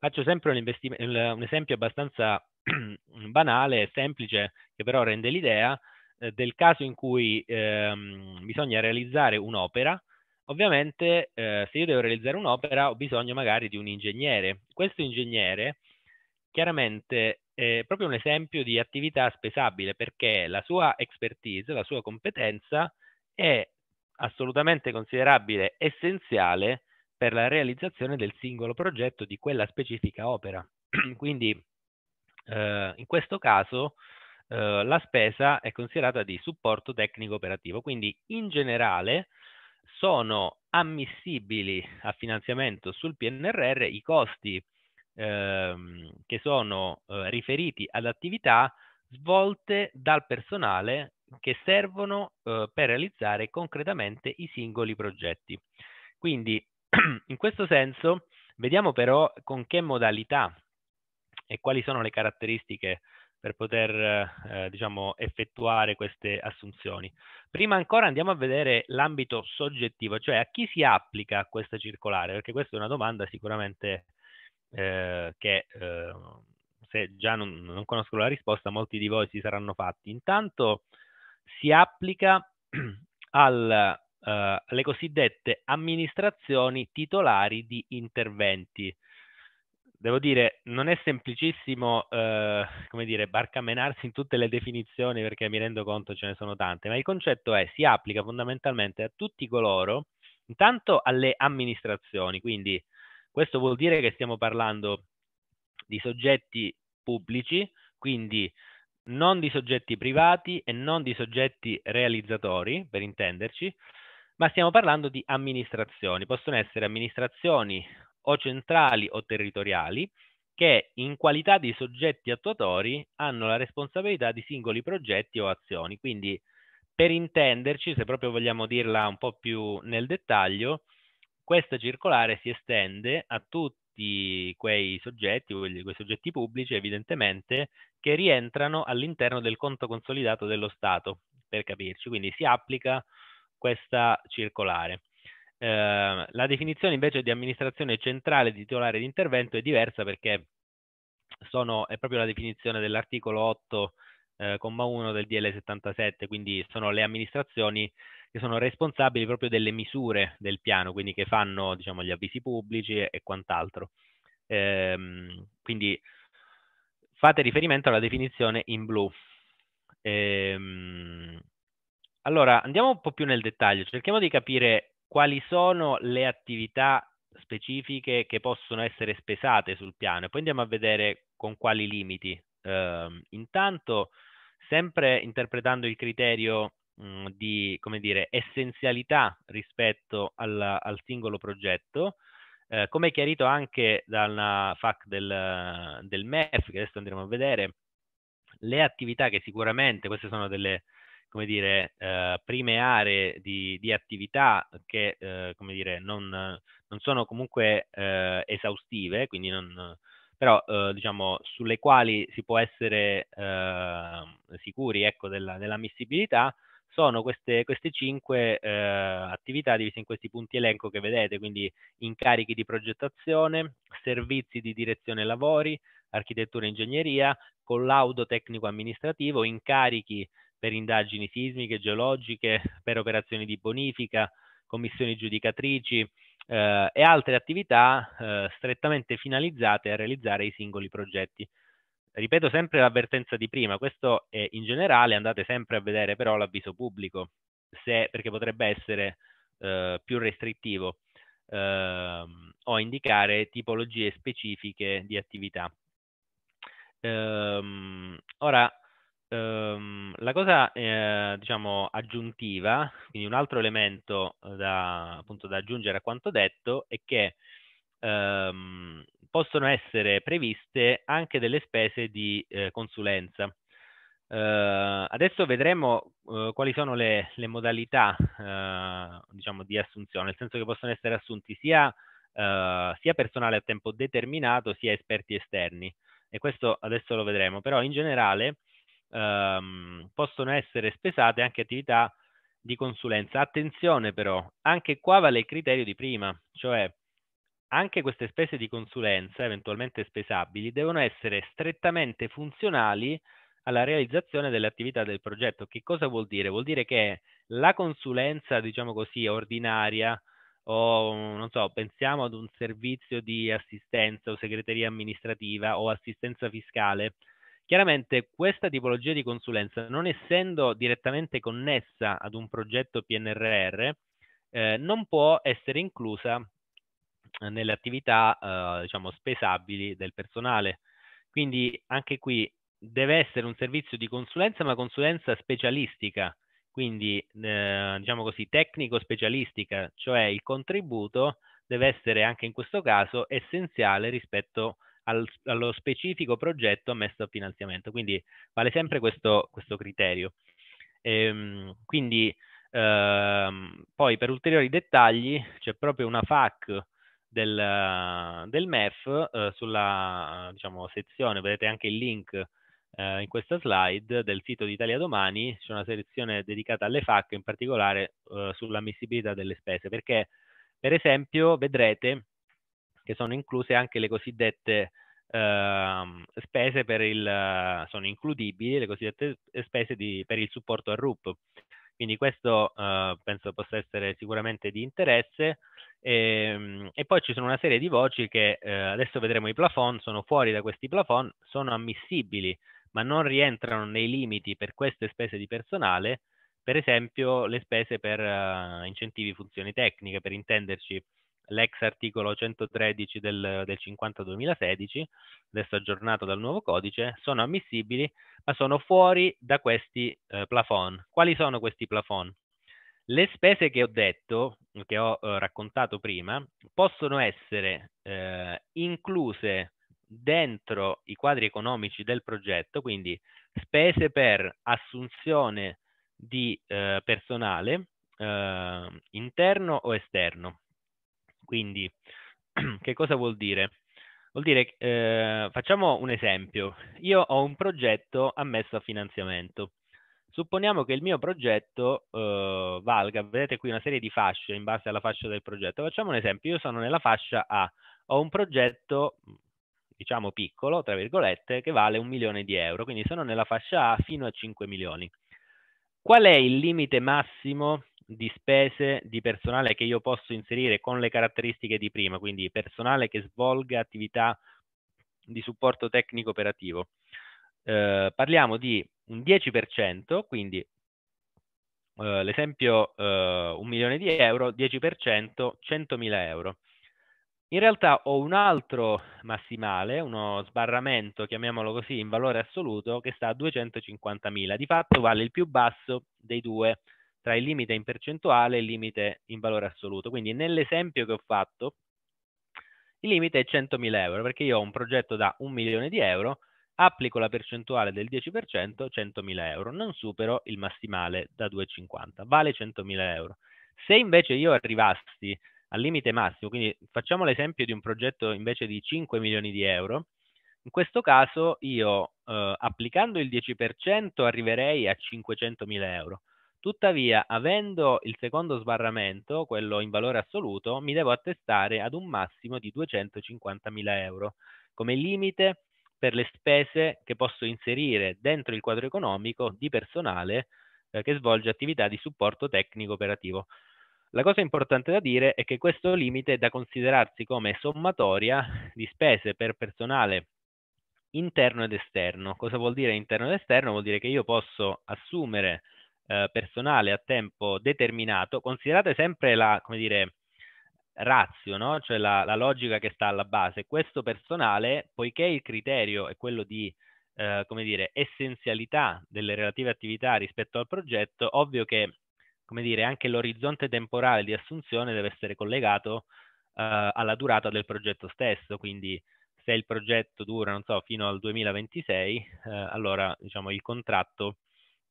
Faccio sempre un, un esempio abbastanza banale e semplice che però rende l'idea, eh, del caso in cui ehm, bisogna realizzare un'opera, ovviamente eh, se io devo realizzare un'opera ho bisogno magari di un ingegnere. Questo ingegnere chiaramente è proprio un esempio di attività spesabile perché la sua expertise, la sua competenza è assolutamente considerabile essenziale per la realizzazione del singolo progetto di quella specifica opera. Quindi eh, in questo caso eh, la spesa è considerata di supporto tecnico operativo, quindi in generale sono ammissibili a finanziamento sul PNRR i costi ehm, che sono eh, riferiti ad attività svolte dal personale che servono eh, per realizzare concretamente i singoli progetti. Quindi in questo senso vediamo però con che modalità e quali sono le caratteristiche per poter eh, diciamo, effettuare queste assunzioni. Prima ancora andiamo a vedere l'ambito soggettivo, cioè a chi si applica questa circolare, perché questa è una domanda sicuramente eh, che eh, se già non, non conosco la risposta molti di voi si saranno fatti. Intanto si applica al, eh, alle cosiddette amministrazioni titolari di interventi devo dire, non è semplicissimo, eh, come dire, barcamenarsi in tutte le definizioni perché mi rendo conto ce ne sono tante, ma il concetto è, si applica fondamentalmente a tutti coloro, intanto alle amministrazioni, quindi questo vuol dire che stiamo parlando di soggetti pubblici, quindi non di soggetti privati e non di soggetti realizzatori, per intenderci, ma stiamo parlando di amministrazioni. Possono essere amministrazioni o centrali o territoriali che in qualità di soggetti attuatori hanno la responsabilità di singoli progetti o azioni. Quindi per intenderci, se proprio vogliamo dirla un po' più nel dettaglio, questa circolare si estende a tutti quei soggetti, quei, soggetti pubblici evidentemente, che rientrano all'interno del conto consolidato dello Stato, per capirci. Quindi si applica questa circolare. Eh, la definizione invece di amministrazione centrale di titolare di intervento è diversa perché sono, è proprio la definizione dell'articolo 8, eh, comma 1 del DL 77, quindi sono le amministrazioni che sono responsabili proprio delle misure del piano, quindi che fanno diciamo, gli avvisi pubblici e, e quant'altro. Ehm, quindi fate riferimento alla definizione in blu. Ehm, allora, andiamo un po' più nel dettaglio, cerchiamo di capire quali sono le attività specifiche che possono essere spesate sul piano e poi andiamo a vedere con quali limiti. Eh, intanto, sempre interpretando il criterio mh, mm, di dire, essenzialità rispetto al, al singolo progetto, eh, come chiarito anche dalla FAC del, del MEF, che adesso andremo a vedere, le attività che sicuramente, queste sono delle come dire, eh, prime aree di, di attività che eh, come dire, non, non sono comunque eh, esaustive, quindi non, però eh, diciamo, sulle quali si può essere eh, sicuri ecco, della, dell'ammissibilità sono queste, queste cinque eh, attività divise in questi punti elenco che vedete, quindi incarichi di progettazione, servizi di direzione lavori, architettura e ingegneria, collaudo tecnico amministrativo, incarichi per indagini sismiche, geologiche, per operazioni di bonifica, commissioni giudicatrici eh, e altre attività eh, strettamente finalizzate a realizzare i singoli progetti. Ripeto sempre l'avvertenza di prima, questo è in generale, andate sempre a vedere però l'avviso pubblico, se, perché potrebbe essere eh, più restrittivo ehm, o indicare tipologie specifiche di attività. Ehm, ora, ehm, la cosa eh, diciamo aggiuntiva, quindi un altro elemento da, appunto, da aggiungere a quanto detto, è che ehm, possono essere previste anche delle spese di eh, consulenza. Eh, adesso vedremo eh, quali sono le, le modalità eh, diciamo, di assunzione, nel senso che possono essere assunti sia, eh, sia personale a tempo determinato sia esperti esterni e questo adesso lo vedremo, però in generale ehm, possono essere spesate anche attività di consulenza. Attenzione però, anche qua vale il criterio di prima, cioè anche queste spese di consulenza, eventualmente spesabili, devono essere strettamente funzionali alla realizzazione delle attività del progetto. Che cosa vuol dire? Vuol dire che la consulenza, diciamo così, ordinaria o, non so, pensiamo ad un servizio di assistenza o segreteria amministrativa o assistenza fiscale, Chiaramente questa tipologia di consulenza, non essendo direttamente connessa ad un progetto PNRR, eh, non può essere inclusa eh, nelle attività eh, diciamo, spesabili del personale. Quindi anche qui deve essere un servizio di consulenza, ma consulenza specialistica, quindi eh, diciamo così tecnico-specialistica, cioè il contributo deve essere anche in questo caso essenziale rispetto a al, allo specifico progetto ammesso a finanziamento. Quindi vale sempre questo, questo criterio. Ehm, quindi ehm, poi per ulteriori dettagli c'è proprio una FAC del, del MEF eh, sulla diciamo, sezione, vedete anche il link eh, in questa slide del sito di Italia Domani, c'è una sezione dedicata alle FAC, in particolare eh, sull'ammissibilità delle spese, perché per esempio vedrete che sono incluse anche le cosiddette Uh, spese per il, uh, sono includibili le cosiddette spese di, per il supporto al RUP. Quindi questo uh, penso possa essere sicuramente di interesse. E, um, e, poi ci sono una serie di voci che eh, adesso vedremo i plafond, sono fuori da questi plafond, sono ammissibili ma non rientrano nei limiti per queste spese di personale, per esempio le spese per eh, incentivi funzioni tecniche, per intenderci l'ex articolo 113 del, del 50-2016, adesso aggiornato dal nuovo codice, sono ammissibili ma sono fuori da questi eh, plafond. Quali sono questi plafond? Le spese che ho detto, che ho eh, raccontato prima, possono essere eh, incluse dentro i quadri economici del progetto, quindi spese per assunzione di eh, personale eh, interno o esterno, quindi, che cosa vuol dire? Vuol dire, eh, facciamo un esempio, io ho un progetto ammesso a finanziamento. Supponiamo che il mio progetto eh, valga, vedete qui una serie di fasce in base alla fascia del progetto. Facciamo un esempio, io sono nella fascia A, ho un progetto diciamo piccolo, tra virgolette, che vale un milione di euro, quindi sono nella fascia A fino a 5 milioni. Qual è il limite massimo di spese di personale che io posso inserire con le caratteristiche di prima, quindi personale che svolga attività di supporto tecnico operativo. Eh, parliamo di un 10%, quindi eh, l'esempio eh, un milione di euro, 10%, 100.000 euro. In realtà ho un altro massimale, uno sbarramento, chiamiamolo così, in valore assoluto, che sta a 250.000. Di fatto vale il più basso dei due tra il limite in percentuale e il limite in valore assoluto. Quindi nell'esempio che ho fatto, il limite è 100.000 euro, perché io ho un progetto da 1 milione di euro, applico la percentuale del 10%, 100.000 euro, non supero il massimale da 2,50, vale 100.000 euro. Se invece io arrivassi al limite massimo, quindi facciamo l'esempio di un progetto invece di 5 milioni di euro, in questo caso io eh, applicando il 10% arriverei a 500.000 euro. Tuttavia, avendo il secondo sbarramento, quello in valore assoluto, mi devo attestare ad un massimo di 250.000 euro come limite per le spese che posso inserire dentro il quadro economico di personale eh, che svolge attività di supporto tecnico operativo. La cosa importante da dire è che questo limite è da considerarsi come sommatoria di spese per personale interno ed esterno. Cosa vuol dire interno ed esterno? Vuol dire che io posso assumere eh, personale a tempo determinato, considerate sempre la, come dire, razio, no? cioè la, la, logica che sta alla base. Questo personale, poiché il criterio è quello di eh, come dire, essenzialità delle relative attività rispetto al progetto, ovvio che come dire, anche l'orizzonte temporale di assunzione deve essere collegato eh, alla durata del progetto stesso, quindi se il progetto dura, non so, fino al 2026, eh, allora diciamo, il contratto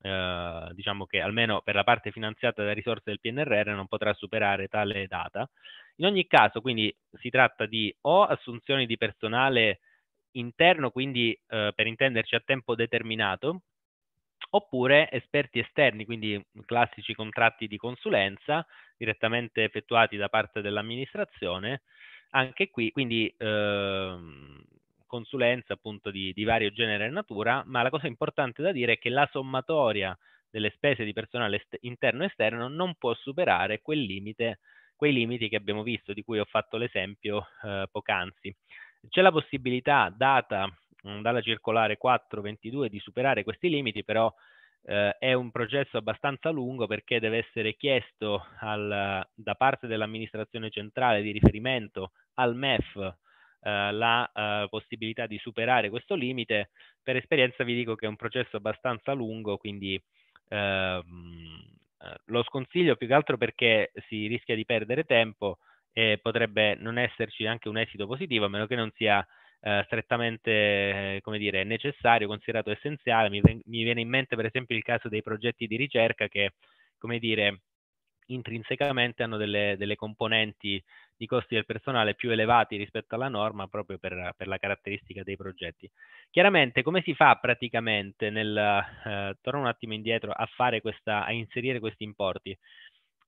eh, diciamo che almeno per la parte finanziata da risorse del PNRR non potrà superare tale data. In ogni caso, quindi si tratta di o assunzioni di personale interno, quindi eh, per intenderci a tempo determinato, oppure esperti esterni, quindi classici contratti di consulenza direttamente effettuati da parte dell'amministrazione. Anche qui, quindi ehm, consulenza appunto di, di vario genere e natura, ma la cosa importante da dire è che la sommatoria delle spese di personale est- interno e esterno non può superare quel limite, quei limiti che abbiamo visto, di cui ho fatto l'esempio eh, poc'anzi. C'è la possibilità data mh, mm, dalla circolare 422 di superare questi limiti, però eh, è un processo abbastanza lungo perché deve essere chiesto al, da parte dell'amministrazione centrale di riferimento al MEF eh, la eh, possibilità di superare questo limite. Per esperienza vi dico che è un processo abbastanza lungo, quindi ehm, eh, lo sconsiglio più che altro perché si rischia di perdere tempo e potrebbe non esserci anche un esito positivo, a meno che non sia eh, strettamente eh, come dire, necessario, considerato essenziale. Mi, mi, viene in mente per esempio il caso dei progetti di ricerca che come dire, intrinsecamente hanno delle, delle componenti di costi del personale più elevati rispetto alla norma proprio per, per la caratteristica dei progetti. Chiaramente come si fa praticamente nel, eh, torno un attimo indietro, a, fare questa, a inserire questi importi?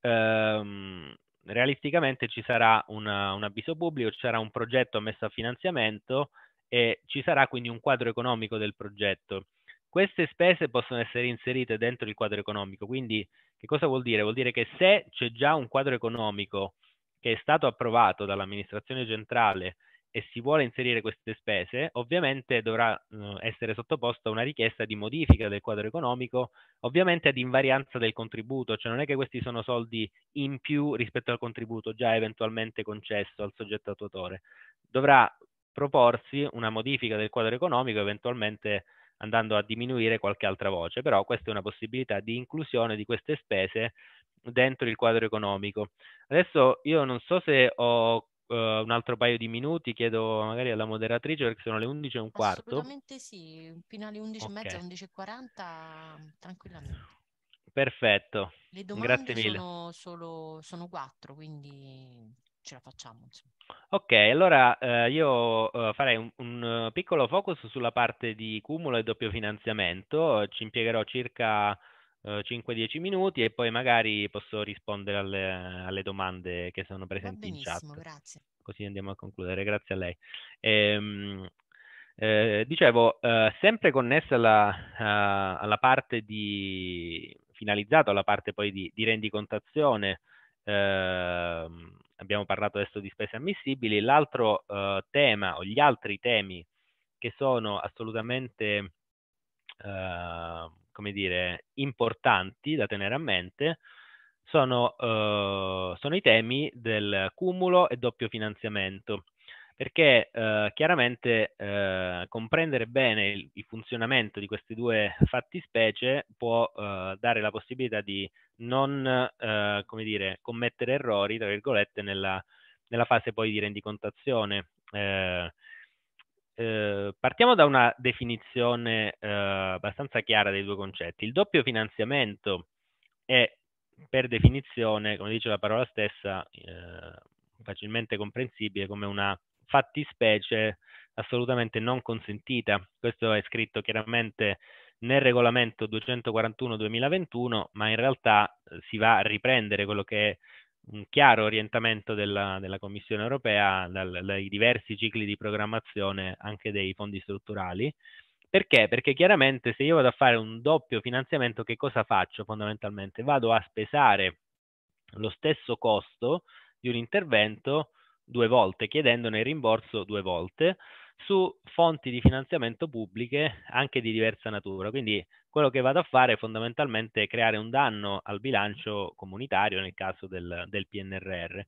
Ehm, realisticamente ci sarà una, un avviso pubblico, ci sarà un progetto messo a finanziamento e ci sarà quindi un quadro economico del progetto. Queste spese possono essere inserite dentro il quadro economico, quindi che cosa vuol dire? Vuol dire che se c'è già un quadro economico che è stato approvato dall'amministrazione centrale e si vuole inserire queste spese, ovviamente dovrà eh, essere sottoposta una richiesta di modifica del quadro economico, ovviamente ad invarianza del contributo, cioè non è che questi sono soldi in più rispetto al contributo già eventualmente concesso al soggetto attuatore, dovrà proporsi una modifica del quadro economico eventualmente andando a diminuire qualche altra voce, però questa è una possibilità di inclusione di queste spese dentro il quadro economico. Adesso io non so se ho uh, un altro paio di minuti, chiedo magari alla moderatrice perché sono le 11 e un quarto. Assolutamente sì, fino alle 11 okay. e mezza, 11 e 40 tranquillamente. Perfetto, Le domande Grazie mille. sono solo sono quattro, quindi ce la facciamo. Insomma. Ok, allora eh, io eh, farei un, un, eh, piccolo focus sulla parte di cumulo e doppio finanziamento, ci impiegherò circa eh, 5-10 minuti e poi magari posso rispondere alle, alle domande che sono presenti in chat. Grazie. Così andiamo a concludere, grazie a lei. Ehm, eh, dicevo, eh, sempre connessa alla, alla, parte di finalizzato alla parte poi di, di rendicontazione, ehm, abbiamo parlato adesso di spese ammissibili, l'altro eh, tema o gli altri temi che sono assolutamente eh, come dire, importanti da tenere a mente sono, eh, sono i temi del cumulo e doppio finanziamento perché eh, chiaramente eh, comprendere bene il, il, funzionamento di queste due fattispecie può eh, dare la possibilità di non eh, come dire, commettere errori, tra virgolette, nella, nella fase poi di rendicontazione. Eh, eh, partiamo da una definizione abbastanza chiara dei due concetti. Il doppio finanziamento è per definizione, come dice la parola stessa, facilmente comprensibile come una fattispecie assolutamente non consentita. Questo è scritto chiaramente nel regolamento 241-2021, ma in realtà eh, si va a riprendere quello che è un chiaro orientamento della, della Commissione europea dal, dai diversi cicli di programmazione anche dei fondi strutturali. Perché? Perché chiaramente se io vado a fare un doppio finanziamento, che cosa faccio fondamentalmente? Vado a spesare lo stesso costo di un intervento due volte, chiedendone il rimborso due volte su fonti di finanziamento pubbliche anche di diversa natura. Quindi quello che vado a fare è fondamentalmente creare un danno al bilancio comunitario nel caso del, del PNRR.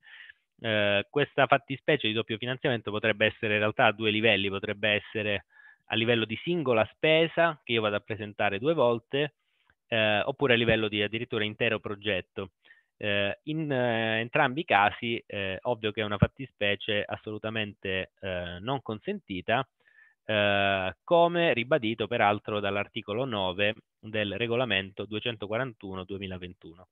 Eh, questa fattispecie di doppio finanziamento potrebbe essere in realtà a due livelli, potrebbe essere a livello di singola spesa che io vado a presentare due volte eh, oppure a livello di addirittura intero progetto. Eh, in eh, entrambi i casi, eh, ovvio che è una fattispecie assolutamente eh, non consentita, eh, come ribadito peraltro dall'articolo 9 del regolamento 241-2021.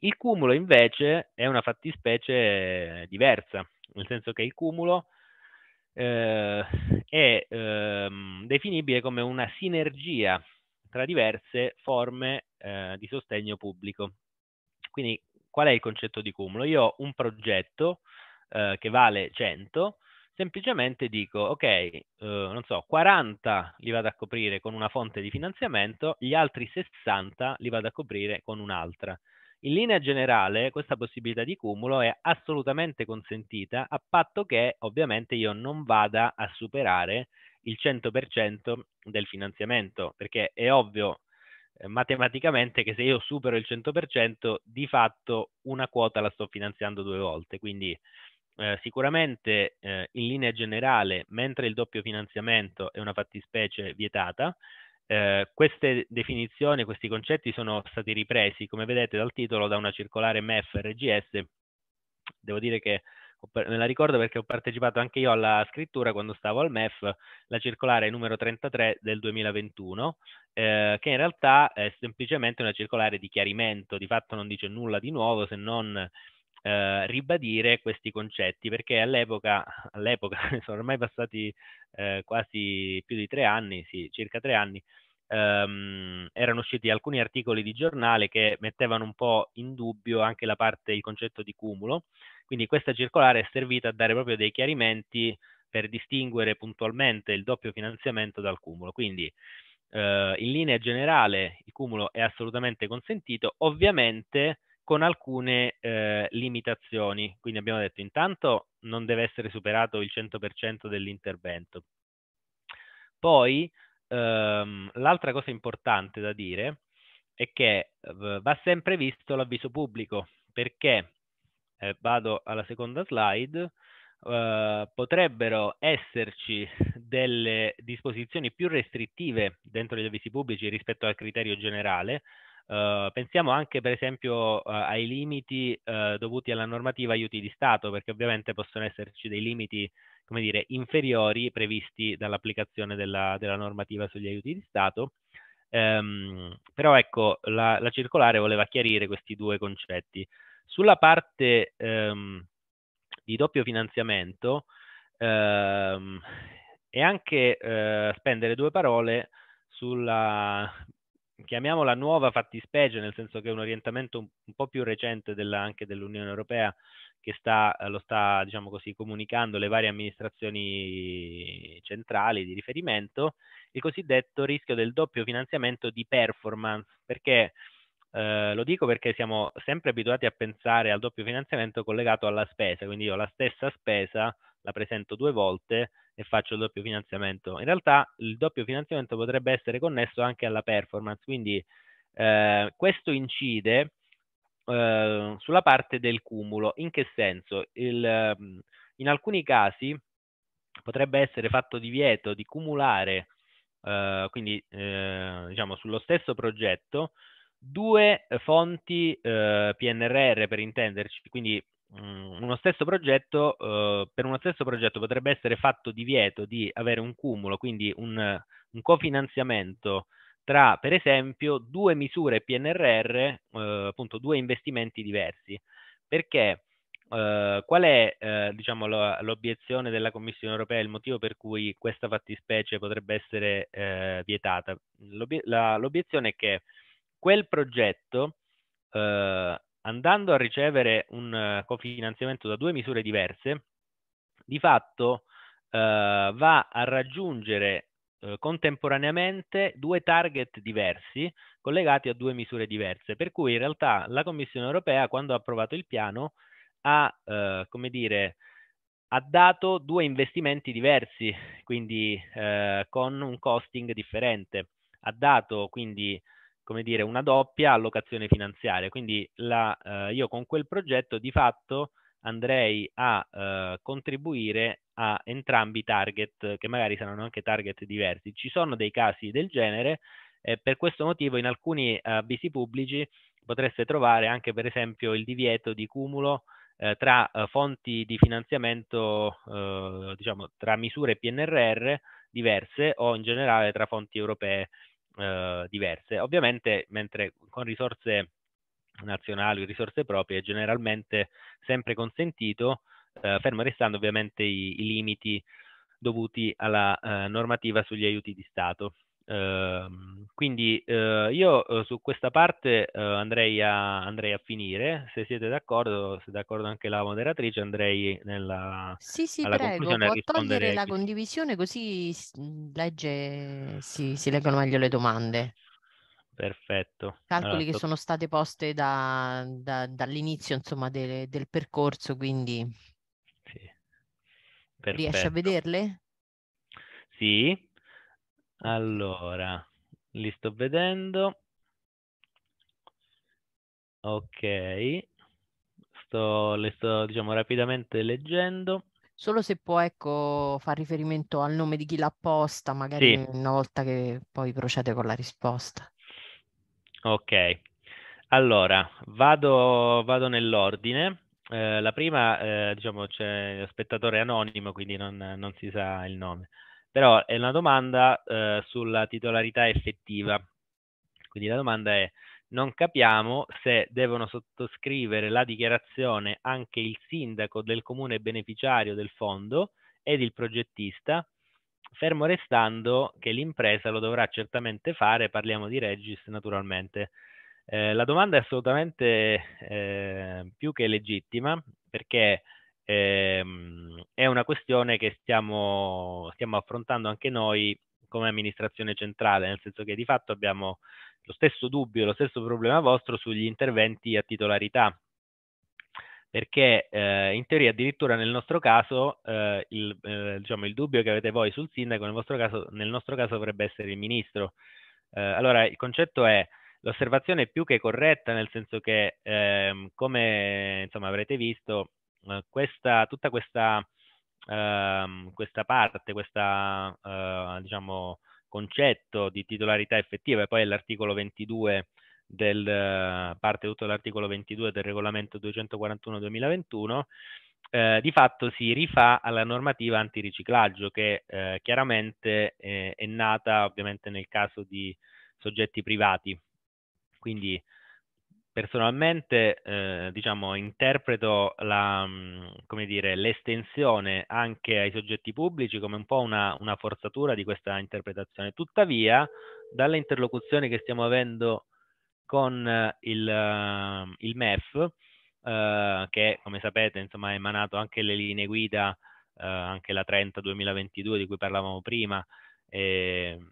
Il cumulo invece è una fattispecie diversa, nel senso che il cumulo eh, è ehm, definibile come una sinergia tra diverse forme di sostegno pubblico, quindi qual è il concetto di cumulo? Io ho un progetto eh, che vale 100, semplicemente dico, ok, eh, non so, 40 li vado a coprire con una fonte di finanziamento, gli altri 60 li vado a coprire con un'altra. In linea generale questa possibilità di cumulo è assolutamente consentita a patto che ovviamente io non vada a superare il 100% del finanziamento, perché è ovvio eh, matematicamente che se io supero il 100%, di fatto una quota la sto finanziando due volte. Quindi eh, sicuramente eh, in linea generale, mentre il doppio finanziamento è una fattispecie vietata, eh, queste definizioni, questi concetti sono stati ripresi, come vedete dal titolo, da una circolare MEF RGS. Devo dire che me la ricordo perché ho partecipato anche io alla scrittura quando stavo al MEF, la circolare numero 33 del 2021, eh, che in realtà è semplicemente una circolare di chiarimento, di fatto non dice nulla di nuovo se non eh, ribadire questi concetti, perché all'epoca, all'epoca sono ormai passati eh, quasi più di tre anni, sì, circa tre anni, ehm, erano usciti alcuni articoli di giornale che mettevano un po' in dubbio anche la parte, il concetto di cumulo. Quindi questa circolare è servita a dare proprio dei chiarimenti per distinguere puntualmente il doppio finanziamento dal cumulo. Quindi eh, in linea generale il cumulo è assolutamente consentito, ovviamente con alcune eh, limitazioni. Quindi abbiamo detto intanto non deve essere superato il 100% dell'intervento. Poi ehm, l'altra cosa importante da dire è che va sempre visto l'avviso pubblico, perché, eh, vado alla seconda slide, eh, potrebbero esserci delle disposizioni più restrittive dentro gli avvisi pubblici rispetto al criterio generale, Uh, pensiamo anche per esempio uh, ai limiti uh, dovuti alla normativa aiuti di Stato, perché ovviamente possono esserci dei limiti come dire, inferiori previsti dall'applicazione della, della normativa sugli aiuti di Stato. Ehm, però ecco, la, la, circolare voleva chiarire questi due concetti. Sulla parte ehm, di doppio finanziamento ehm, e anche eh, spendere due parole sulla chiamiamola nuova fattispecie, nel senso che è un orientamento un, un po' più recente della, anche dell'Unione Europea che sta, eh, lo sta diciamo così, comunicando le varie amministrazioni centrali di riferimento, il cosiddetto rischio del doppio finanziamento di performance, perché eh, lo dico perché siamo sempre abituati a pensare al doppio finanziamento collegato alla spesa, quindi io la stessa spesa la presento due volte e faccio il doppio finanziamento. In realtà il doppio finanziamento potrebbe essere connesso anche alla performance, quindi eh, questo incide Ehm, sulla parte del cumulo. In che senso? Il, ehm, in alcuni casi potrebbe essere fatto divieto di cumulare, eh, quindi eh, diciamo sullo stesso progetto, due fonti eh, PNRR per intenderci, quindi mm, uno stesso progetto, eh, per uno stesso progetto potrebbe essere fatto divieto di avere un cumulo, quindi un, un cofinanziamento tra, per esempio, due misure PNRR, eh, appunto due investimenti diversi. Perché eh, qual è eh, diciamo, lo, l'obiezione della Commissione europea, il motivo per cui questa fattispecie potrebbe essere eh, vietata? L'obie- la, l'obiezione è che quel progetto, eh, andando a ricevere un eh, cofinanziamento da due misure diverse, di fatto va a raggiungere eh, contemporaneamente due target diversi collegati a due misure diverse, per cui in realtà la Commissione europea quando ha approvato il piano ha, eh, come dire, ha dato due investimenti diversi, quindi eh, con un costing differente, ha dato quindi come dire, una doppia allocazione finanziaria. Quindi la, eh, io con quel progetto di fatto andrei a eh, contribuire a entrambi i target, che magari saranno anche target diversi. Ci sono dei casi del genere, eh, per questo motivo in alcuni avvisi pubblici potreste trovare anche per esempio il divieto di cumulo eh, tra eh, fonti di finanziamento, eh, diciamo, tra misure PNRR diverse o in generale tra fonti europee eh, diverse. Ovviamente, mentre con risorse nazionali, risorse proprie, è generalmente sempre consentito eh, fermo restando ovviamente i, i limiti dovuti alla eh, normativa sugli aiuti di Stato. Ehm, eh, quindi io eh, su questa parte eh, andrei a, andrei, a, finire, se siete d'accordo, se d'accordo anche la moderatrice, andrei nella sì, sì, alla prego, conclusione può togliere la condivisione così legge, si, si leggono meglio le domande. Perfetto. Calcoli allora, che sono state poste da, da, dall'inizio insomma, de, del percorso, quindi Perfetto. Riesci a vederle? Sì. Allora, li sto vedendo. Ok. Sto, le sto, diciamo, rapidamente leggendo. Solo se può, ecco, far riferimento al nome di chi l'ha posta, magari sì. una volta che poi procede con la risposta. Ok. Allora, vado, vado nell'ordine. Eh, la prima, eh, diciamo, c'è lo spettatore anonimo, quindi non, non, si sa il nome. Però è una domanda eh, sulla titolarità effettiva. Quindi la domanda è, non capiamo se devono sottoscrivere la dichiarazione anche il sindaco del comune beneficiario del fondo ed il progettista, fermo restando che l'impresa lo dovrà certamente fare, parliamo di Regis naturalmente. Eh, la domanda è assolutamente eh, più che legittima perché ehm, è una questione che stiamo, stiamo affrontando anche noi come amministrazione centrale, nel senso che di fatto abbiamo lo stesso dubbio, lo stesso problema vostro sugli interventi a titolarità, perché eh, in teoria addirittura nel nostro caso eh, il, eh, diciamo, il, dubbio che avete voi sul sindaco nel, caso, nel nostro caso dovrebbe essere il ministro. Eh, allora il concetto è L'osservazione è più che corretta, nel senso che, ehm, come insomma, avrete visto, eh, questa, tutta questa, ehm, questa parte, questo eh, diciamo, concetto di titolarità effettiva, e poi l'articolo 22 del, parte tutto l'articolo 22 del regolamento 241-2021, eh, di fatto si rifà alla normativa antiriciclaggio che eh, chiaramente eh, è nata ovviamente nel caso di soggetti privati quindi personalmente eh, diciamo, interpreto la, mm, dire, l'estensione anche ai soggetti pubblici come un po' una, una, forzatura di questa interpretazione. Tuttavia, dalle interlocuzioni che stiamo avendo con eh, il, eh, il MEF, eh, che come sapete insomma, ha emanato anche le linee guida, eh, anche la 30 2022 di cui parlavamo prima, ehm,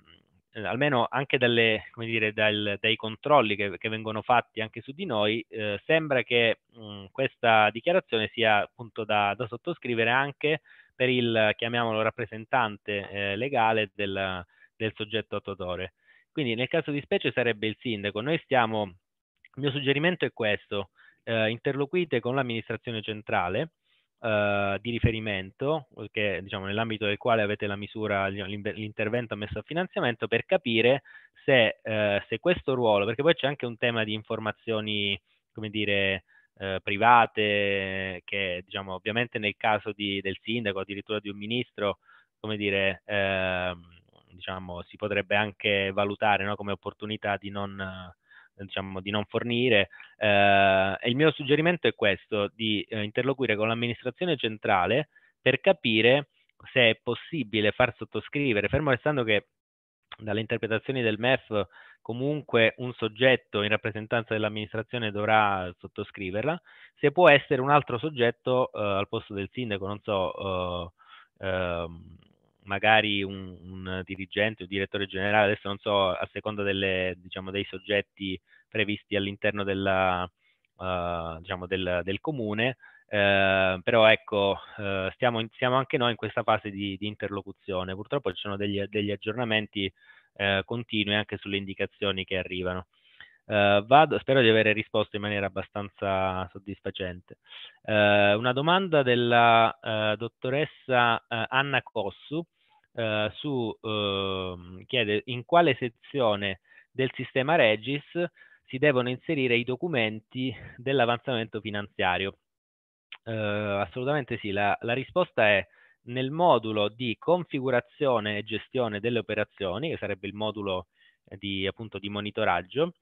Ehm, almeno anche dalle, dire, dal, dai controlli che, che, vengono fatti anche su di noi, eh, sembra che mh, mhmm, questa dichiarazione sia appunto da, da, sottoscrivere anche per il, chiamiamolo, rappresentante eh, legale del, del soggetto attuatore. Quindi nel caso di specie sarebbe il sindaco. Noi stiamo, il mio suggerimento è questo, eh, interloquite con l'amministrazione centrale, eh, di riferimento, che, diciamo, nell'ambito del quale avete la misura, diciamo, l'intervento messo a finanziamento, per capire se, eh, se questo ruolo, perché poi c'è anche un tema di informazioni, come dire, eh, private, che diciamo, ovviamente nel caso di, del sindaco, addirittura di un ministro, come dire, ehm, diciamo, si potrebbe anche valutare no, come opportunità di non diciamo, di non fornire. Eh, e il mio suggerimento è questo, di eh, interloquire con l'amministrazione centrale per capire se è possibile far sottoscrivere, fermo restando che dalle interpretazioni del MEF comunque un soggetto in rappresentanza dell'amministrazione dovrà sottoscriverla, se può essere un altro soggetto eh, al posto del sindaco, non so, eh, ehm, magari un, un dirigente o direttore generale, adesso non so, a seconda delle, diciamo, dei soggetti previsti all'interno della, uh, diciamo del, del comune, eh, però ecco, eh, stiamo, in, siamo anche noi in questa fase di, di interlocuzione. Purtroppo ci sono degli, degli aggiornamenti eh, continui anche sulle indicazioni che arrivano. Uh, vado, spero di aver risposto in maniera abbastanza soddisfacente. Uh, una domanda della uh, dottoressa Anna Cossu su, ehm, chiede in quale sezione del sistema Regis si devono inserire i documenti dell'avanzamento finanziario. assolutamente sì, la, la risposta è nel modulo di configurazione e gestione delle operazioni, che sarebbe il modulo di, appunto, di monitoraggio,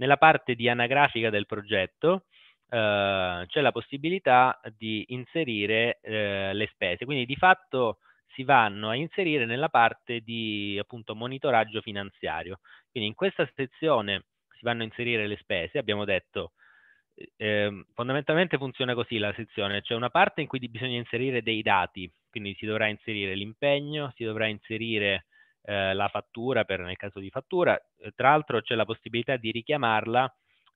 nella parte di anagrafica del progetto eh, c'è la possibilità di inserire eh, le spese, quindi di fatto si vanno a inserire nella parte di appunto monitoraggio finanziario. Quindi in questa sezione si vanno a inserire le spese, abbiamo detto eh, fondamentalmente funziona così la sezione, c'è una parte in cui bisogna inserire dei dati, quindi si dovrà inserire l'impegno, si dovrà inserire eh, la fattura per, nel caso di fattura. Eh, tra l'altro c'è la possibilità di richiamarla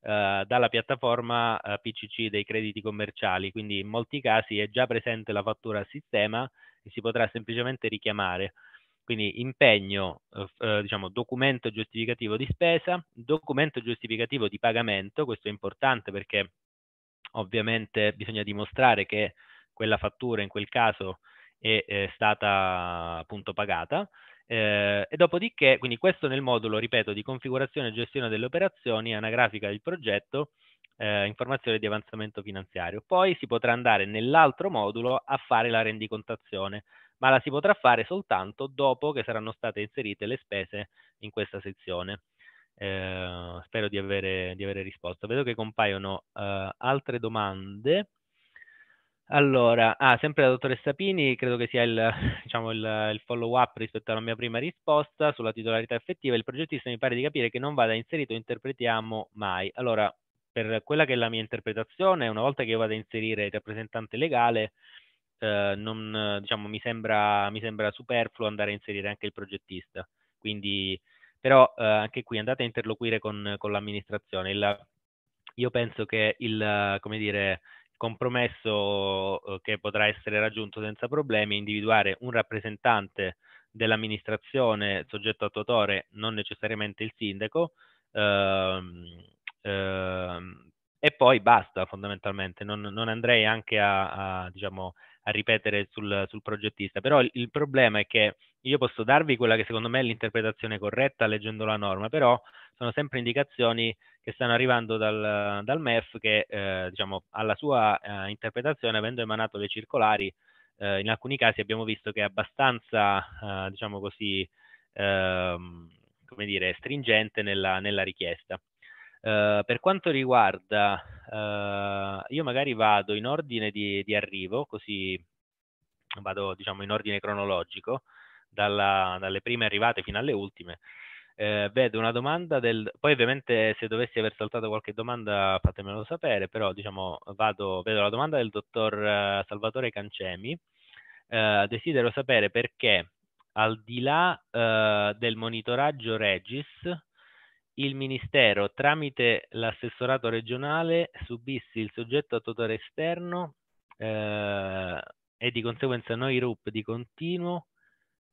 eh, dalla piattaforma eh, PCC dei crediti commerciali, quindi in molti casi è già presente la fattura al sistema e si potrà semplicemente richiamare. Quindi impegno, eh, eh, diciamo, documento giustificativo di spesa, documento giustificativo di pagamento, questo è importante perché ovviamente bisogna dimostrare che quella fattura in quel caso è, è eh, stata appunto pagata, eh, e dopodiché, quindi questo nel modulo, ripeto, di configurazione e gestione delle operazioni, anagrafica del progetto, eh, informazione di avanzamento finanziario. Poi si potrà andare nell'altro modulo a fare la rendicontazione, ma la si potrà fare soltanto dopo che saranno state inserite le spese in questa sezione. Eh, spero di avere, di avere risposto. Vedo che compaiono eh, altre domande. Allora, ah, sempre la dottoressa Pini, credo che sia il, diciamo, il, il follow-up rispetto alla mia prima risposta sulla titolarità effettiva. Il progettista mi pare di capire che non vada inserito interpretiamo mai. Allora, per quella che è la mia interpretazione, una volta che io vado a inserire il rappresentante legale, eh, non, diciamo, mi, sembra, mi, sembra, superfluo andare a inserire anche il progettista. Quindi, però eh, anche qui andate a interloquire con, con l'amministrazione. io penso che il, come dire, compromesso eh, che potrà essere raggiunto senza problemi, individuare un rappresentante dell'amministrazione soggetto attuatore, non necessariamente il sindaco, ehm, ehm, e poi basta fondamentalmente, non, non andrei anche a, a diciamo, a ripetere sul, sul progettista, però il, il, problema è che io posso darvi quella che secondo me è l'interpretazione corretta leggendo la norma, però sono sempre indicazioni che stanno arrivando dal, dal MEF che eh, diciamo, alla sua eh, interpretazione, avendo emanato le circolari, eh, in alcuni casi abbiamo visto che è abbastanza, eh, diciamo così, ehm, come dire, stringente nella, nella richiesta. Uhm, per quanto riguarda, uh, io magari vado in ordine di, di, arrivo, così vado diciamo in ordine cronologico, dalla, dalle prime arrivate fino alle ultime. Uh, vedo una domanda del... Poi ovviamente se dovessi aver saltato qualche domanda fatemelo sapere, però diciamo vado, vedo la domanda del dottor uhm, Salvatore Cancemi. Uhm, desidero sapere perché al di là del monitoraggio Regis, il Ministero, tramite l'assessorato regionale, subissi il soggetto attuatore esterno eh, e di conseguenza noi RUP di continuo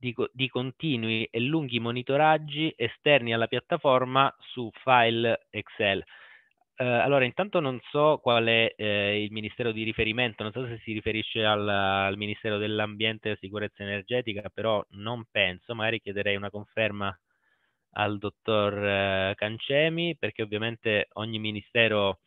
di, continui e lunghi monitoraggi esterni alla piattaforma su file Excel. Eh, allora, intanto non so qual è eh, il ministero di riferimento, non so se si riferisce al, al Ministero dell'Ambiente e della Sicurezza Energetica, però non penso, magari chiederei una conferma al dottor eh, Cancemi perché ovviamente ogni ministero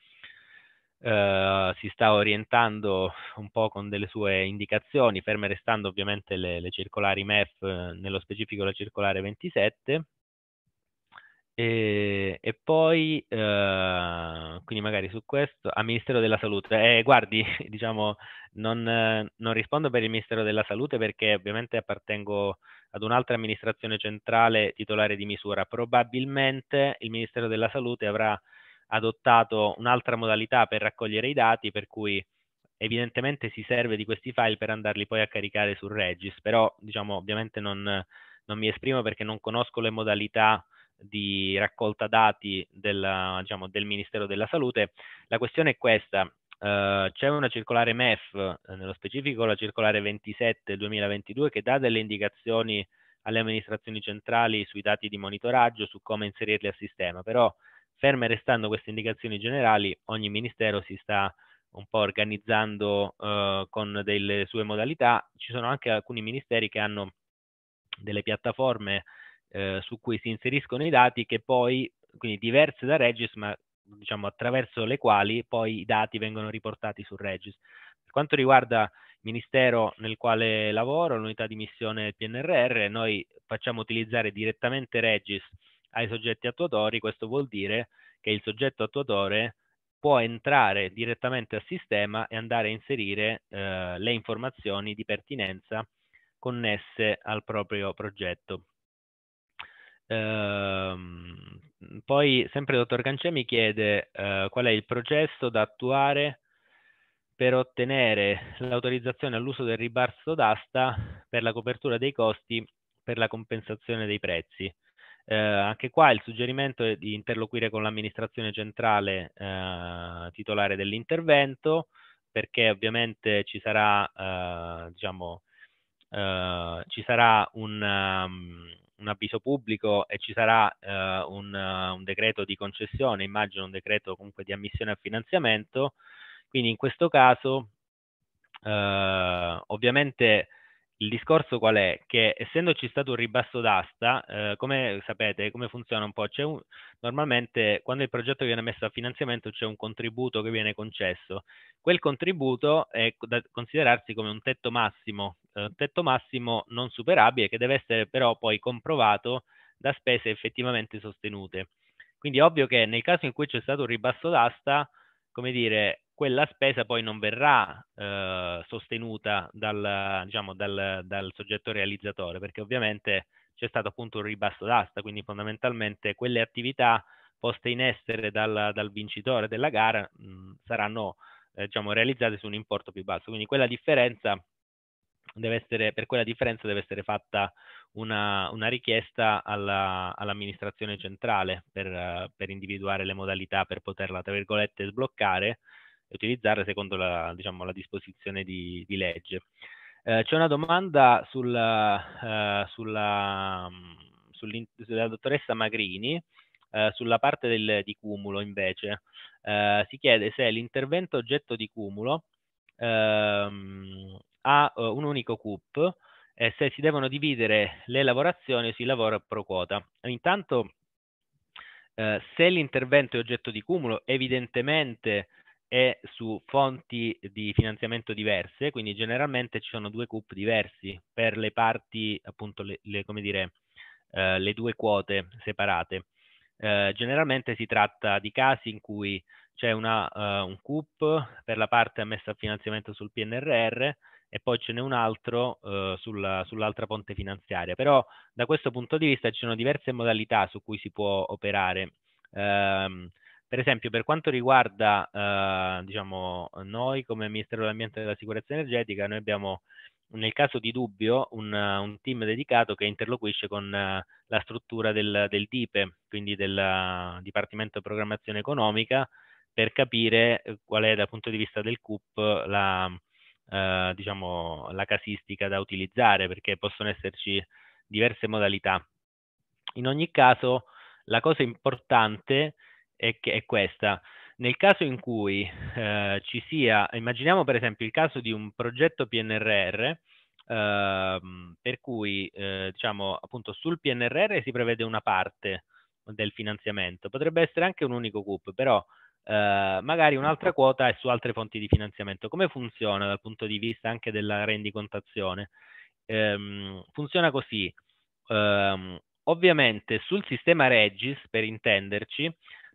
Uh, si sta orientando un po' con delle sue indicazioni, ferme restando ovviamente le, le circolari MEF, eh, nello specifico la circolare 27, e, e poi, eh, quindi magari su questo, al Ministero della Salute. Eh, guardi, diciamo, non, non, rispondo per il Ministero della Salute perché ovviamente appartengo ad un'altra amministrazione centrale titolare di misura. Probabilmente il Ministero della Salute avrà adottato un'altra modalità per raccogliere i dati, per cui evidentemente si serve di questi file per andarli poi a caricare sul Regis, però diciamo, ovviamente non, non mi esprimo perché non conosco le modalità di raccolta dati del, diciamo, del Ministero della Salute. La questione è questa, Uh, c'è una circolare MEF, eh, nello specifico la circolare 27-2022, che dà delle indicazioni alle amministrazioni centrali sui dati di monitoraggio, su come inserirli al sistema, però ferme restando queste indicazioni generali, ogni ministero si sta un po' organizzando uh, con delle sue modalità. Ci sono anche alcuni ministeri che hanno delle piattaforme eh, su cui si inseriscono i dati che poi, quindi diverse da Regis, ma diciamo attraverso le quali poi i dati vengono riportati su Regis. Per quanto riguarda il ministero nel quale lavoro, l'unità di missione PNRR, noi facciamo utilizzare direttamente Regis ai soggetti attuatori, questo vuol dire che il soggetto attuatore può entrare direttamente al sistema e andare a inserire eh, le informazioni di pertinenza connesse al proprio progetto. Ehm, poi sempre il dottor Cancè mi chiede eh, qual è il processo da attuare per ottenere l'autorizzazione all'uso del ribasso d'asta per la copertura dei costi per la compensazione dei prezzi. Eh, anche qua il suggerimento è di interloquire con l'amministrazione centrale eh, titolare dell'intervento perché ovviamente ci sarà, eh, diciamo, eh, ci sarà un, um, un avviso pubblico e ci sarà eh, un, un, decreto di concessione, immagino un decreto comunque di ammissione a finanziamento, quindi in questo caso eh, ovviamente il discorso qual è? Che essendoci stato un ribasso d'asta, eh, come sapete, come funziona un po'? Un, normalmente quando il progetto viene messo a finanziamento c'è un contributo che viene concesso. Quel contributo è da considerarsi come un tetto massimo eh, tetto massimo non superabile che deve essere però poi comprovato da spese effettivamente sostenute. Quindi è ovvio che nel caso in cui c'è stato un ribasso d'asta, come dire, quella spesa poi non verrà eh, sostenuta dal, diciamo, dal, dal soggetto realizzatore, perché ovviamente c'è stato appunto un ribasso d'asta, quindi fondamentalmente quelle attività poste in essere dal, dal vincitore della gara mh, mm, saranno eh, diciamo, realizzate su un importo più basso. Quindi quella differenza deve essere, per quella differenza deve essere fatta una, una richiesta alla, all'amministrazione centrale per, per, individuare le modalità per poterla, tra virgolette, sbloccare e utilizzare secondo la, diciamo, la disposizione di, di legge. Eh, c'è una domanda sulla, eh, sulla, sulla dottoressa Magrini eh, sulla parte del, di cumulo invece. Eh, si chiede se l'intervento oggetto di cumulo ehm, ha uh, eh, un unico CUP e se si devono dividere le lavorazioni si lavora pro quota. Intanto eh, se l'intervento è oggetto di cumulo evidentemente è su fonti di finanziamento diverse, quindi generalmente ci sono due CUP diversi per le parti, appunto, le, le, come dire, eh, le due quote separate. Eh, generalmente si tratta di casi in cui c'è uh, un CUP per la parte ammessa a finanziamento sul PNRR e poi ce n'è un altro eh, sulla, sull'altra ponte finanziaria. Però da questo punto di vista ci sono diverse modalità su cui si può operare. Eh, per esempio, per quanto riguarda eh, diciamo, noi come Ministero dell'Ambiente e della Sicurezza Energetica, noi abbiamo nel caso di dubbio un, un team dedicato che interloquisce con eh, la struttura del, del DIPE, quindi del Dipartimento di Programmazione Economica, per capire eh, qual è dal punto di vista del CUP la, eh, diciamo, la casistica da utilizzare perché possono esserci diverse modalità. In ogni caso, la cosa importante è, che è questa. Nel caso in cui eh, ci sia, immaginiamo per esempio il caso di un progetto PNRR, Uh, ehm, per cui eh, diciamo appunto sul PNRR si prevede una parte del finanziamento, potrebbe essere anche un unico CUP, però eh, magari un'altra quota è su altre fonti di finanziamento. Come funziona dal punto di vista anche della rendicontazione? Ehm, funziona così. Ehm, ovviamente sul sistema Regis, per intenderci,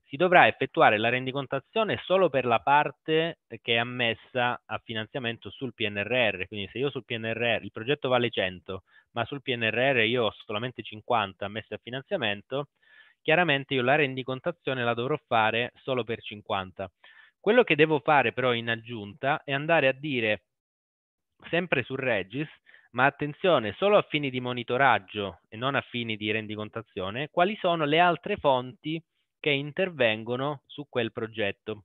si dovrà effettuare la rendicontazione solo per la parte che è ammessa a finanziamento sul PNRR, quindi se io sul PNRR, il progetto vale 100, ma sul PNRR io ho solamente 50 ammesse a finanziamento, chiaramente io la rendicontazione la dovrò fare solo per 50. Quello che devo fare però in aggiunta è andare a dire sempre su Regis, ma attenzione, solo a fini di monitoraggio e non a fini di rendicontazione, quali sono le altre fonti che intervengono su quel progetto.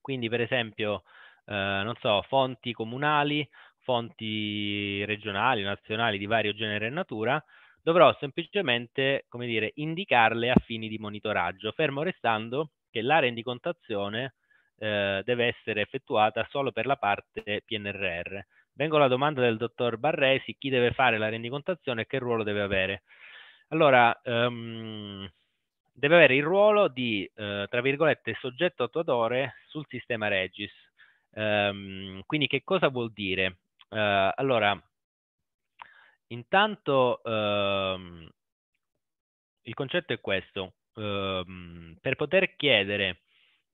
Quindi per esempio, eh, non so, fonti comunali, fonti regionali, nazionali di vario genere e natura, dovrò semplicemente, come dire, indicarle a fini di monitoraggio, fermo restando che la rendicontazione eh, deve essere effettuata solo per la parte PNRR. Vengo alla domanda del dottor Barresi, chi deve fare la rendicontazione e che ruolo deve avere? Allora, um, deve avere il ruolo di, eh, tra virgolette, soggetto attuatore sul sistema Regis. Um, quindi che cosa vuol dire? Uh, allora, Intanto ehm, il concetto è questo, ehm, per poter chiedere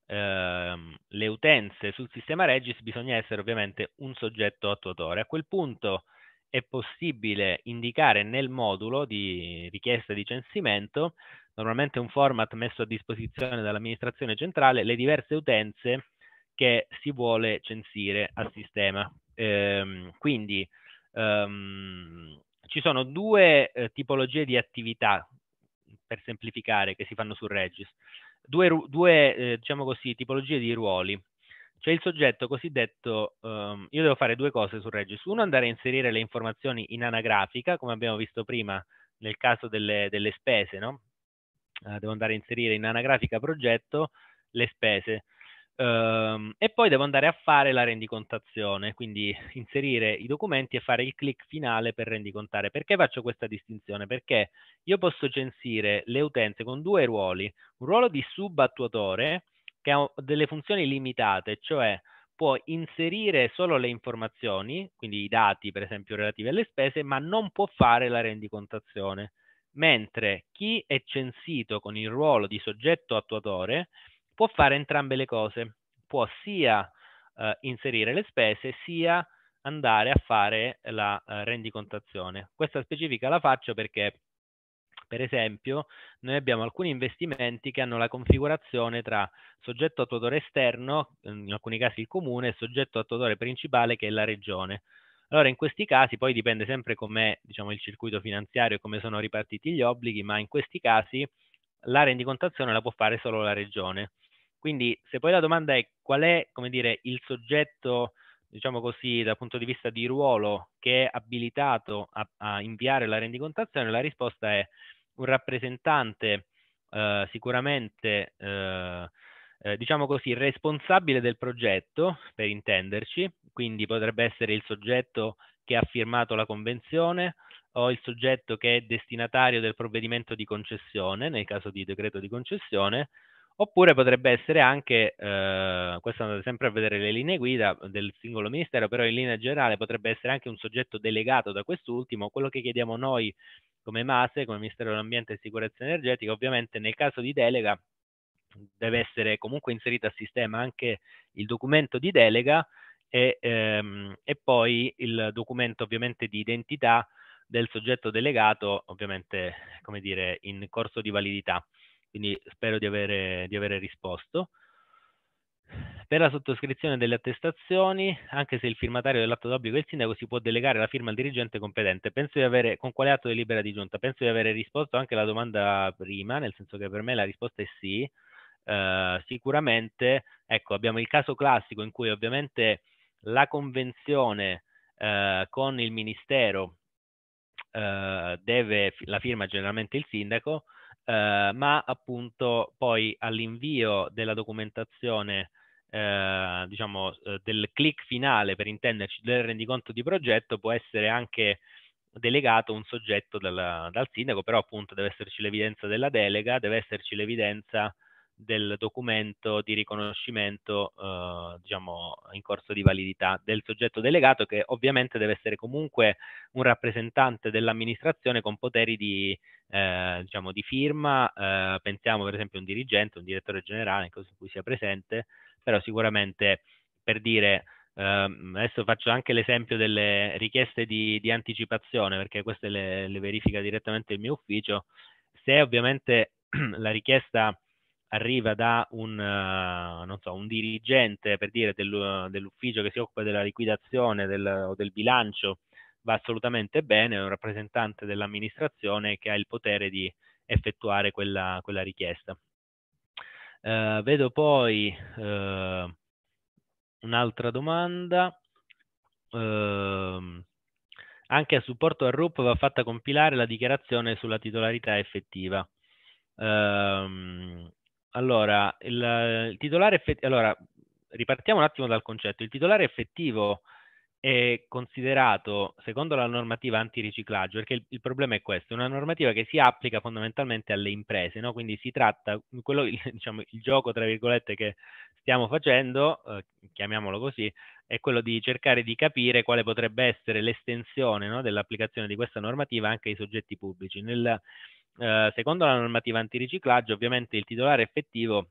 ehm, le utenze sul sistema Regis bisogna essere ovviamente un soggetto attuatore. A quel punto è possibile indicare nel modulo di richiesta di censimento, normalmente un format messo a disposizione dall'amministrazione centrale, le diverse utenze che si vuole censire al sistema. Ehm, quindi Um, ci sono due eh, tipologie di attività, per semplificare, che si fanno su Regis, due, due eh, diciamo così, tipologie di ruoli. C'è il soggetto cosiddetto, um, io devo fare due cose su Regis, uno andare a inserire le informazioni in anagrafica, come abbiamo visto prima nel caso delle, delle spese, no? Uh, devo andare a inserire in anagrafica progetto le spese. Um, e poi devo andare a fare la rendicontazione, quindi inserire i documenti e fare il clic finale per rendicontare. Perché faccio questa distinzione? Perché io posso censire le utenze con due ruoli, un ruolo di subattuatore che ha delle funzioni limitate, cioè può inserire solo le informazioni, quindi i dati per esempio relativi alle spese, ma non può fare la rendicontazione. Mentre chi è censito con il ruolo di soggetto attuatore può fare entrambe le cose, può sia eh, inserire le spese sia andare a fare la eh, rendicontazione. Questa specifica la faccio perché per esempio, noi abbiamo alcuni investimenti che hanno la configurazione tra soggetto attuatore esterno, in alcuni casi il comune, e soggetto attuatore principale che è la regione. Allora, in questi casi, poi dipende sempre com'è diciamo, il circuito finanziario e come sono ripartiti gli obblighi, ma in questi casi la rendicontazione la può fare solo la regione. Quindi se poi la domanda è qual è, come dire, il soggetto, diciamo così, dal punto di vista di ruolo che è abilitato a, a inviare la rendicontazione, la risposta è un rappresentante eh, sicuramente, eh, eh, diciamo così, responsabile del progetto, per intenderci, quindi potrebbe essere il soggetto che ha firmato la convenzione, o il soggetto che è destinatario del provvedimento di concessione, nel caso di decreto di concessione, Oppure potrebbe essere anche, eh, questo andate sempre a vedere le linee guida del singolo ministero, però in linea generale potrebbe essere anche un soggetto delegato da quest'ultimo, quello che chiediamo noi come MASE, come Ministero dell'Ambiente e Sicurezza Energetica, ovviamente nel caso di delega deve essere comunque inserito a sistema anche il documento di delega e, ehm, e poi il documento ovviamente di identità del soggetto delegato, ovviamente come dire, in corso di validità. Quindi spero di avere, di avere risposto. Per la sottoscrizione delle attestazioni, anche se il firmatario dell'atto d'obbligo è il sindaco, si può delegare la firma al dirigente competente. Penso di avere, con quale atto di libera di giunta? Penso di avere risposto anche alla domanda prima, nel senso che per me la risposta è sì. Eh, sicuramente, ecco, abbiamo il caso classico in cui ovviamente la convenzione eh, con il ministero eh, deve, la firma generalmente il sindaco, eh, ma appunto poi all'invio della documentazione eh, diciamo eh, del click finale per intenderci del rendiconto di progetto può essere anche delegato un soggetto dal, dal sindaco però appunto deve esserci l'evidenza della delega deve esserci l'evidenza del documento di riconoscimento eh, diciamo, in corso di validità del soggetto delegato che ovviamente deve essere comunque un rappresentante dell'amministrazione con poteri di, eh, diciamo, di firma, eh, pensiamo per esempio a un dirigente, un direttore generale, in cui sia presente, però sicuramente per dire Uh, adesso faccio anche l'esempio delle richieste di, di anticipazione, perché queste le, le, verifica direttamente il mio ufficio. Se ovviamente la richiesta arriva da un, uh, so, un dirigente per dire, del, dell'ufficio che si occupa della liquidazione del, o del bilancio va assolutamente bene, è un rappresentante dell'amministrazione che ha il potere di effettuare quella, quella richiesta. Uh, vedo poi uh, un'altra domanda. Uh, anche a supporto al RUP va fatta compilare la dichiarazione sulla titolarità effettiva. Uh, allora, il, il titolare effettivo, allora, ripartiamo un attimo dal concetto. Il titolare effettivo è considerato, secondo la normativa antiriciclaggio, perché il, il problema è questo, è una normativa che si applica fondamentalmente alle imprese, no? quindi si tratta, quello, il, diciamo, il gioco tra virgolette che stiamo facendo, eh, chiamiamolo così, è quello di cercare di capire quale potrebbe essere l'estensione no? dell'applicazione di questa normativa anche ai soggetti pubblici. Nel, eh, secondo la normativa antiriciclaggio, ovviamente il titolare effettivo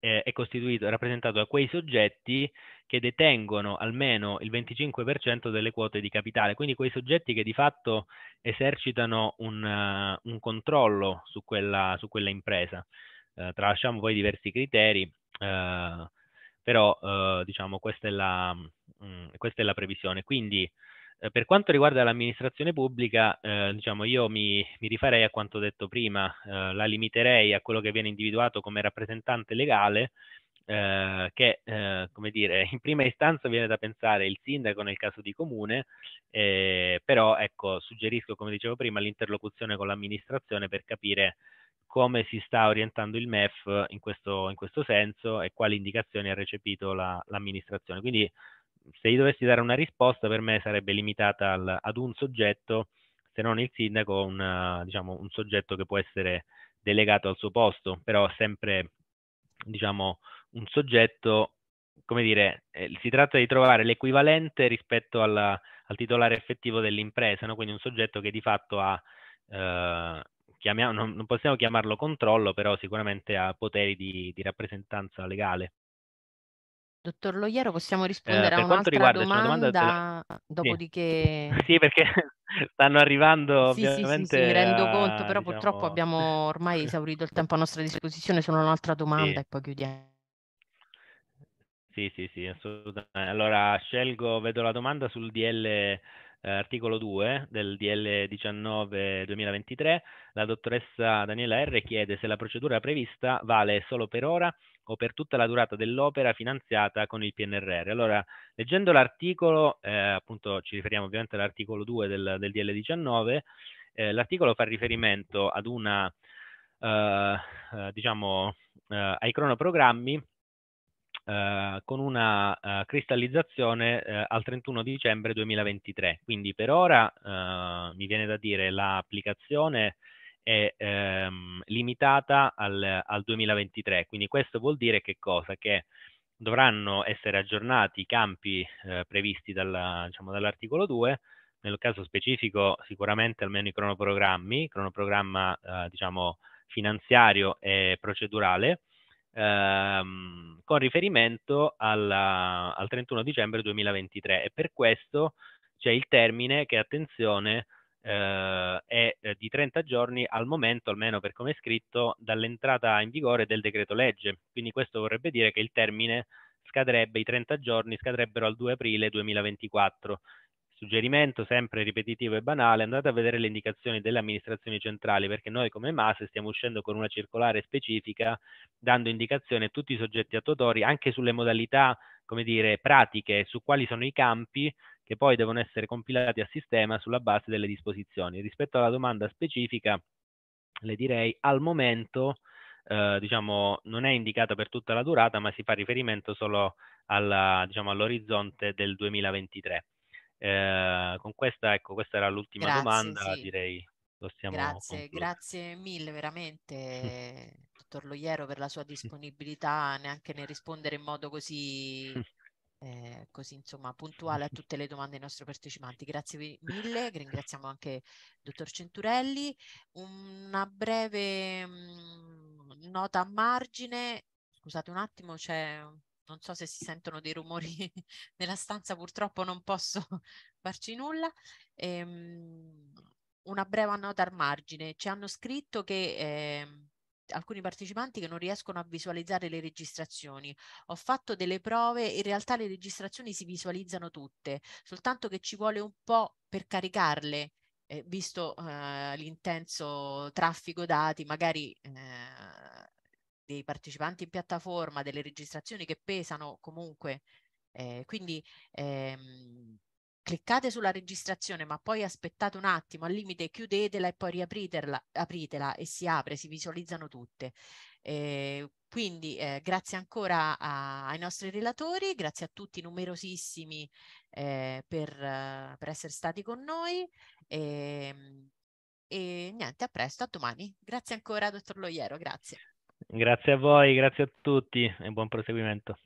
eh, è costituito, è rappresentato da quei soggetti che detengono almeno il 25% delle quote di capitale, quindi quei soggetti che di fatto esercitano un, uh, un controllo su quella, su quella impresa. Uh, tralasciamo poi diversi criteri, uh, però diciamo questa è, la, mh, mm, questa è la previsione. Quindi eh, per quanto riguarda l'amministrazione pubblica, eh, diciamo, io mi, mi, rifarei a quanto detto prima, eh, la limiterei a quello che viene individuato come rappresentante legale, eh, che eh, come dire, in prima istanza viene da pensare il sindaco nel caso di comune, eh, però ecco, suggerisco, come dicevo prima, l'interlocuzione con l'amministrazione per capire come si sta orientando il MEF in questo, in questo senso e quali indicazioni ha recepito l'amministrazione. La, Quindi se io dovessi dare una risposta per me sarebbe limitata al, ad un soggetto, se non il sindaco, una, diciamo, un soggetto che può essere delegato al suo posto, però sempre diciamo, un soggetto, come dire, eh, si tratta di trovare l'equivalente rispetto alla, al titolare effettivo dell'impresa, no? quindi un soggetto che di fatto ha, eh, non, non, possiamo chiamarlo controllo, però sicuramente ha poteri di, di rappresentanza legale. Dottor Loiero, possiamo eh, rispondere eh, a un'altra riguarda, domanda, domanda dopodiché... Sì. perché stanno arrivando sì, ovviamente... Sì, sì, mi rendo a, conto, però diciamo... purtroppo abbiamo ormai esaurito il tempo a nostra disposizione, solo un'altra domanda e poi chiudiamo. Sì, sì, sì, assolutamente. Allora scelgo, vedo la domanda sul DL, eh, articolo 2 del DL 19-2023. La dottoressa Daniela R chiede se la procedura prevista vale solo per ora o per tutta la durata dell'opera finanziata con il PNRR. Allora, leggendo l'articolo, eh, appunto ci riferiamo ovviamente all'articolo 2 del, del DL19, eh, l'articolo fa riferimento ad una, eh, eh diciamo, eh, ai cronoprogrammi eh, con una cristallizzazione al 31 dicembre 2023. Quindi per ora, mi viene da dire, l'applicazione... La è ehm, limitata al, al 2023, quindi questo vuol dire che cosa? Che dovranno essere aggiornati i campi eh, previsti dalla, diciamo, dall'articolo 2, nel caso specifico sicuramente almeno i cronoprogrammi, cronoprogramma eh, diciamo, finanziario e procedurale, ehm, con riferimento alla, al 31 dicembre 2023 e per questo c'è il termine che, attenzione, Ehm, eh, è di 30 giorni al momento, almeno per come è scritto, dall'entrata in vigore del decreto legge. Quindi questo vorrebbe dire che il termine scadrebbe, i 30 giorni scadrebbero al 2 aprile 2024. Suggerimento sempre ripetitivo e banale, andate a vedere le indicazioni delle amministrazioni centrali perché noi come MASE stiamo uscendo con una circolare specifica dando indicazione a tutti i soggetti attuatori anche sulle modalità, come dire, pratiche, su quali sono i campi che poi devono essere compilati a sistema sulla base delle disposizioni. Rispetto alla domanda specifica, le direi al momento eh, diciamo, non è indicata per tutta la durata, ma si fa riferimento solo alla, diciamo, all'orizzonte del 2023. Eh, con questa, ecco, questa era l'ultima grazie, domanda, sì. direi possiamo Grazie, grazie mille veramente, dottor Loiero, per la sua disponibilità, neanche nel rispondere in modo così eh, così insomma puntuale a tutte le domande dei nostri partecipanti. Grazie mille, ringraziamo anche il dottor Centurelli. Una breve mh, mm, nota a margine, scusate un attimo, c'è non so se si sentono dei rumori nella stanza, purtroppo non posso farci nulla. Ehm, una breve nota al margine, ci hanno scritto che eh, alcuni partecipanti che non riescono a visualizzare le registrazioni. Ho fatto delle prove, in realtà le registrazioni si visualizzano tutte, soltanto che ci vuole un po' per caricarle. Eh, visto eh, l'intenso traffico dati, magari eh, dei partecipanti in piattaforma, delle registrazioni che pesano comunque. Eh, quindi ehm, cliccate sulla registrazione ma poi aspettate un attimo, al limite chiudetela e poi riapritela apritela, e si apre, si visualizzano tutte. Eh, quindi eh, grazie ancora a, ai nostri relatori, grazie a tutti numerosissimi eh, per, per, essere stati con noi e, ehm, e niente, a presto, a domani. Grazie ancora dottor Loiero, grazie. Grazie a voi, grazie a tutti e buon proseguimento.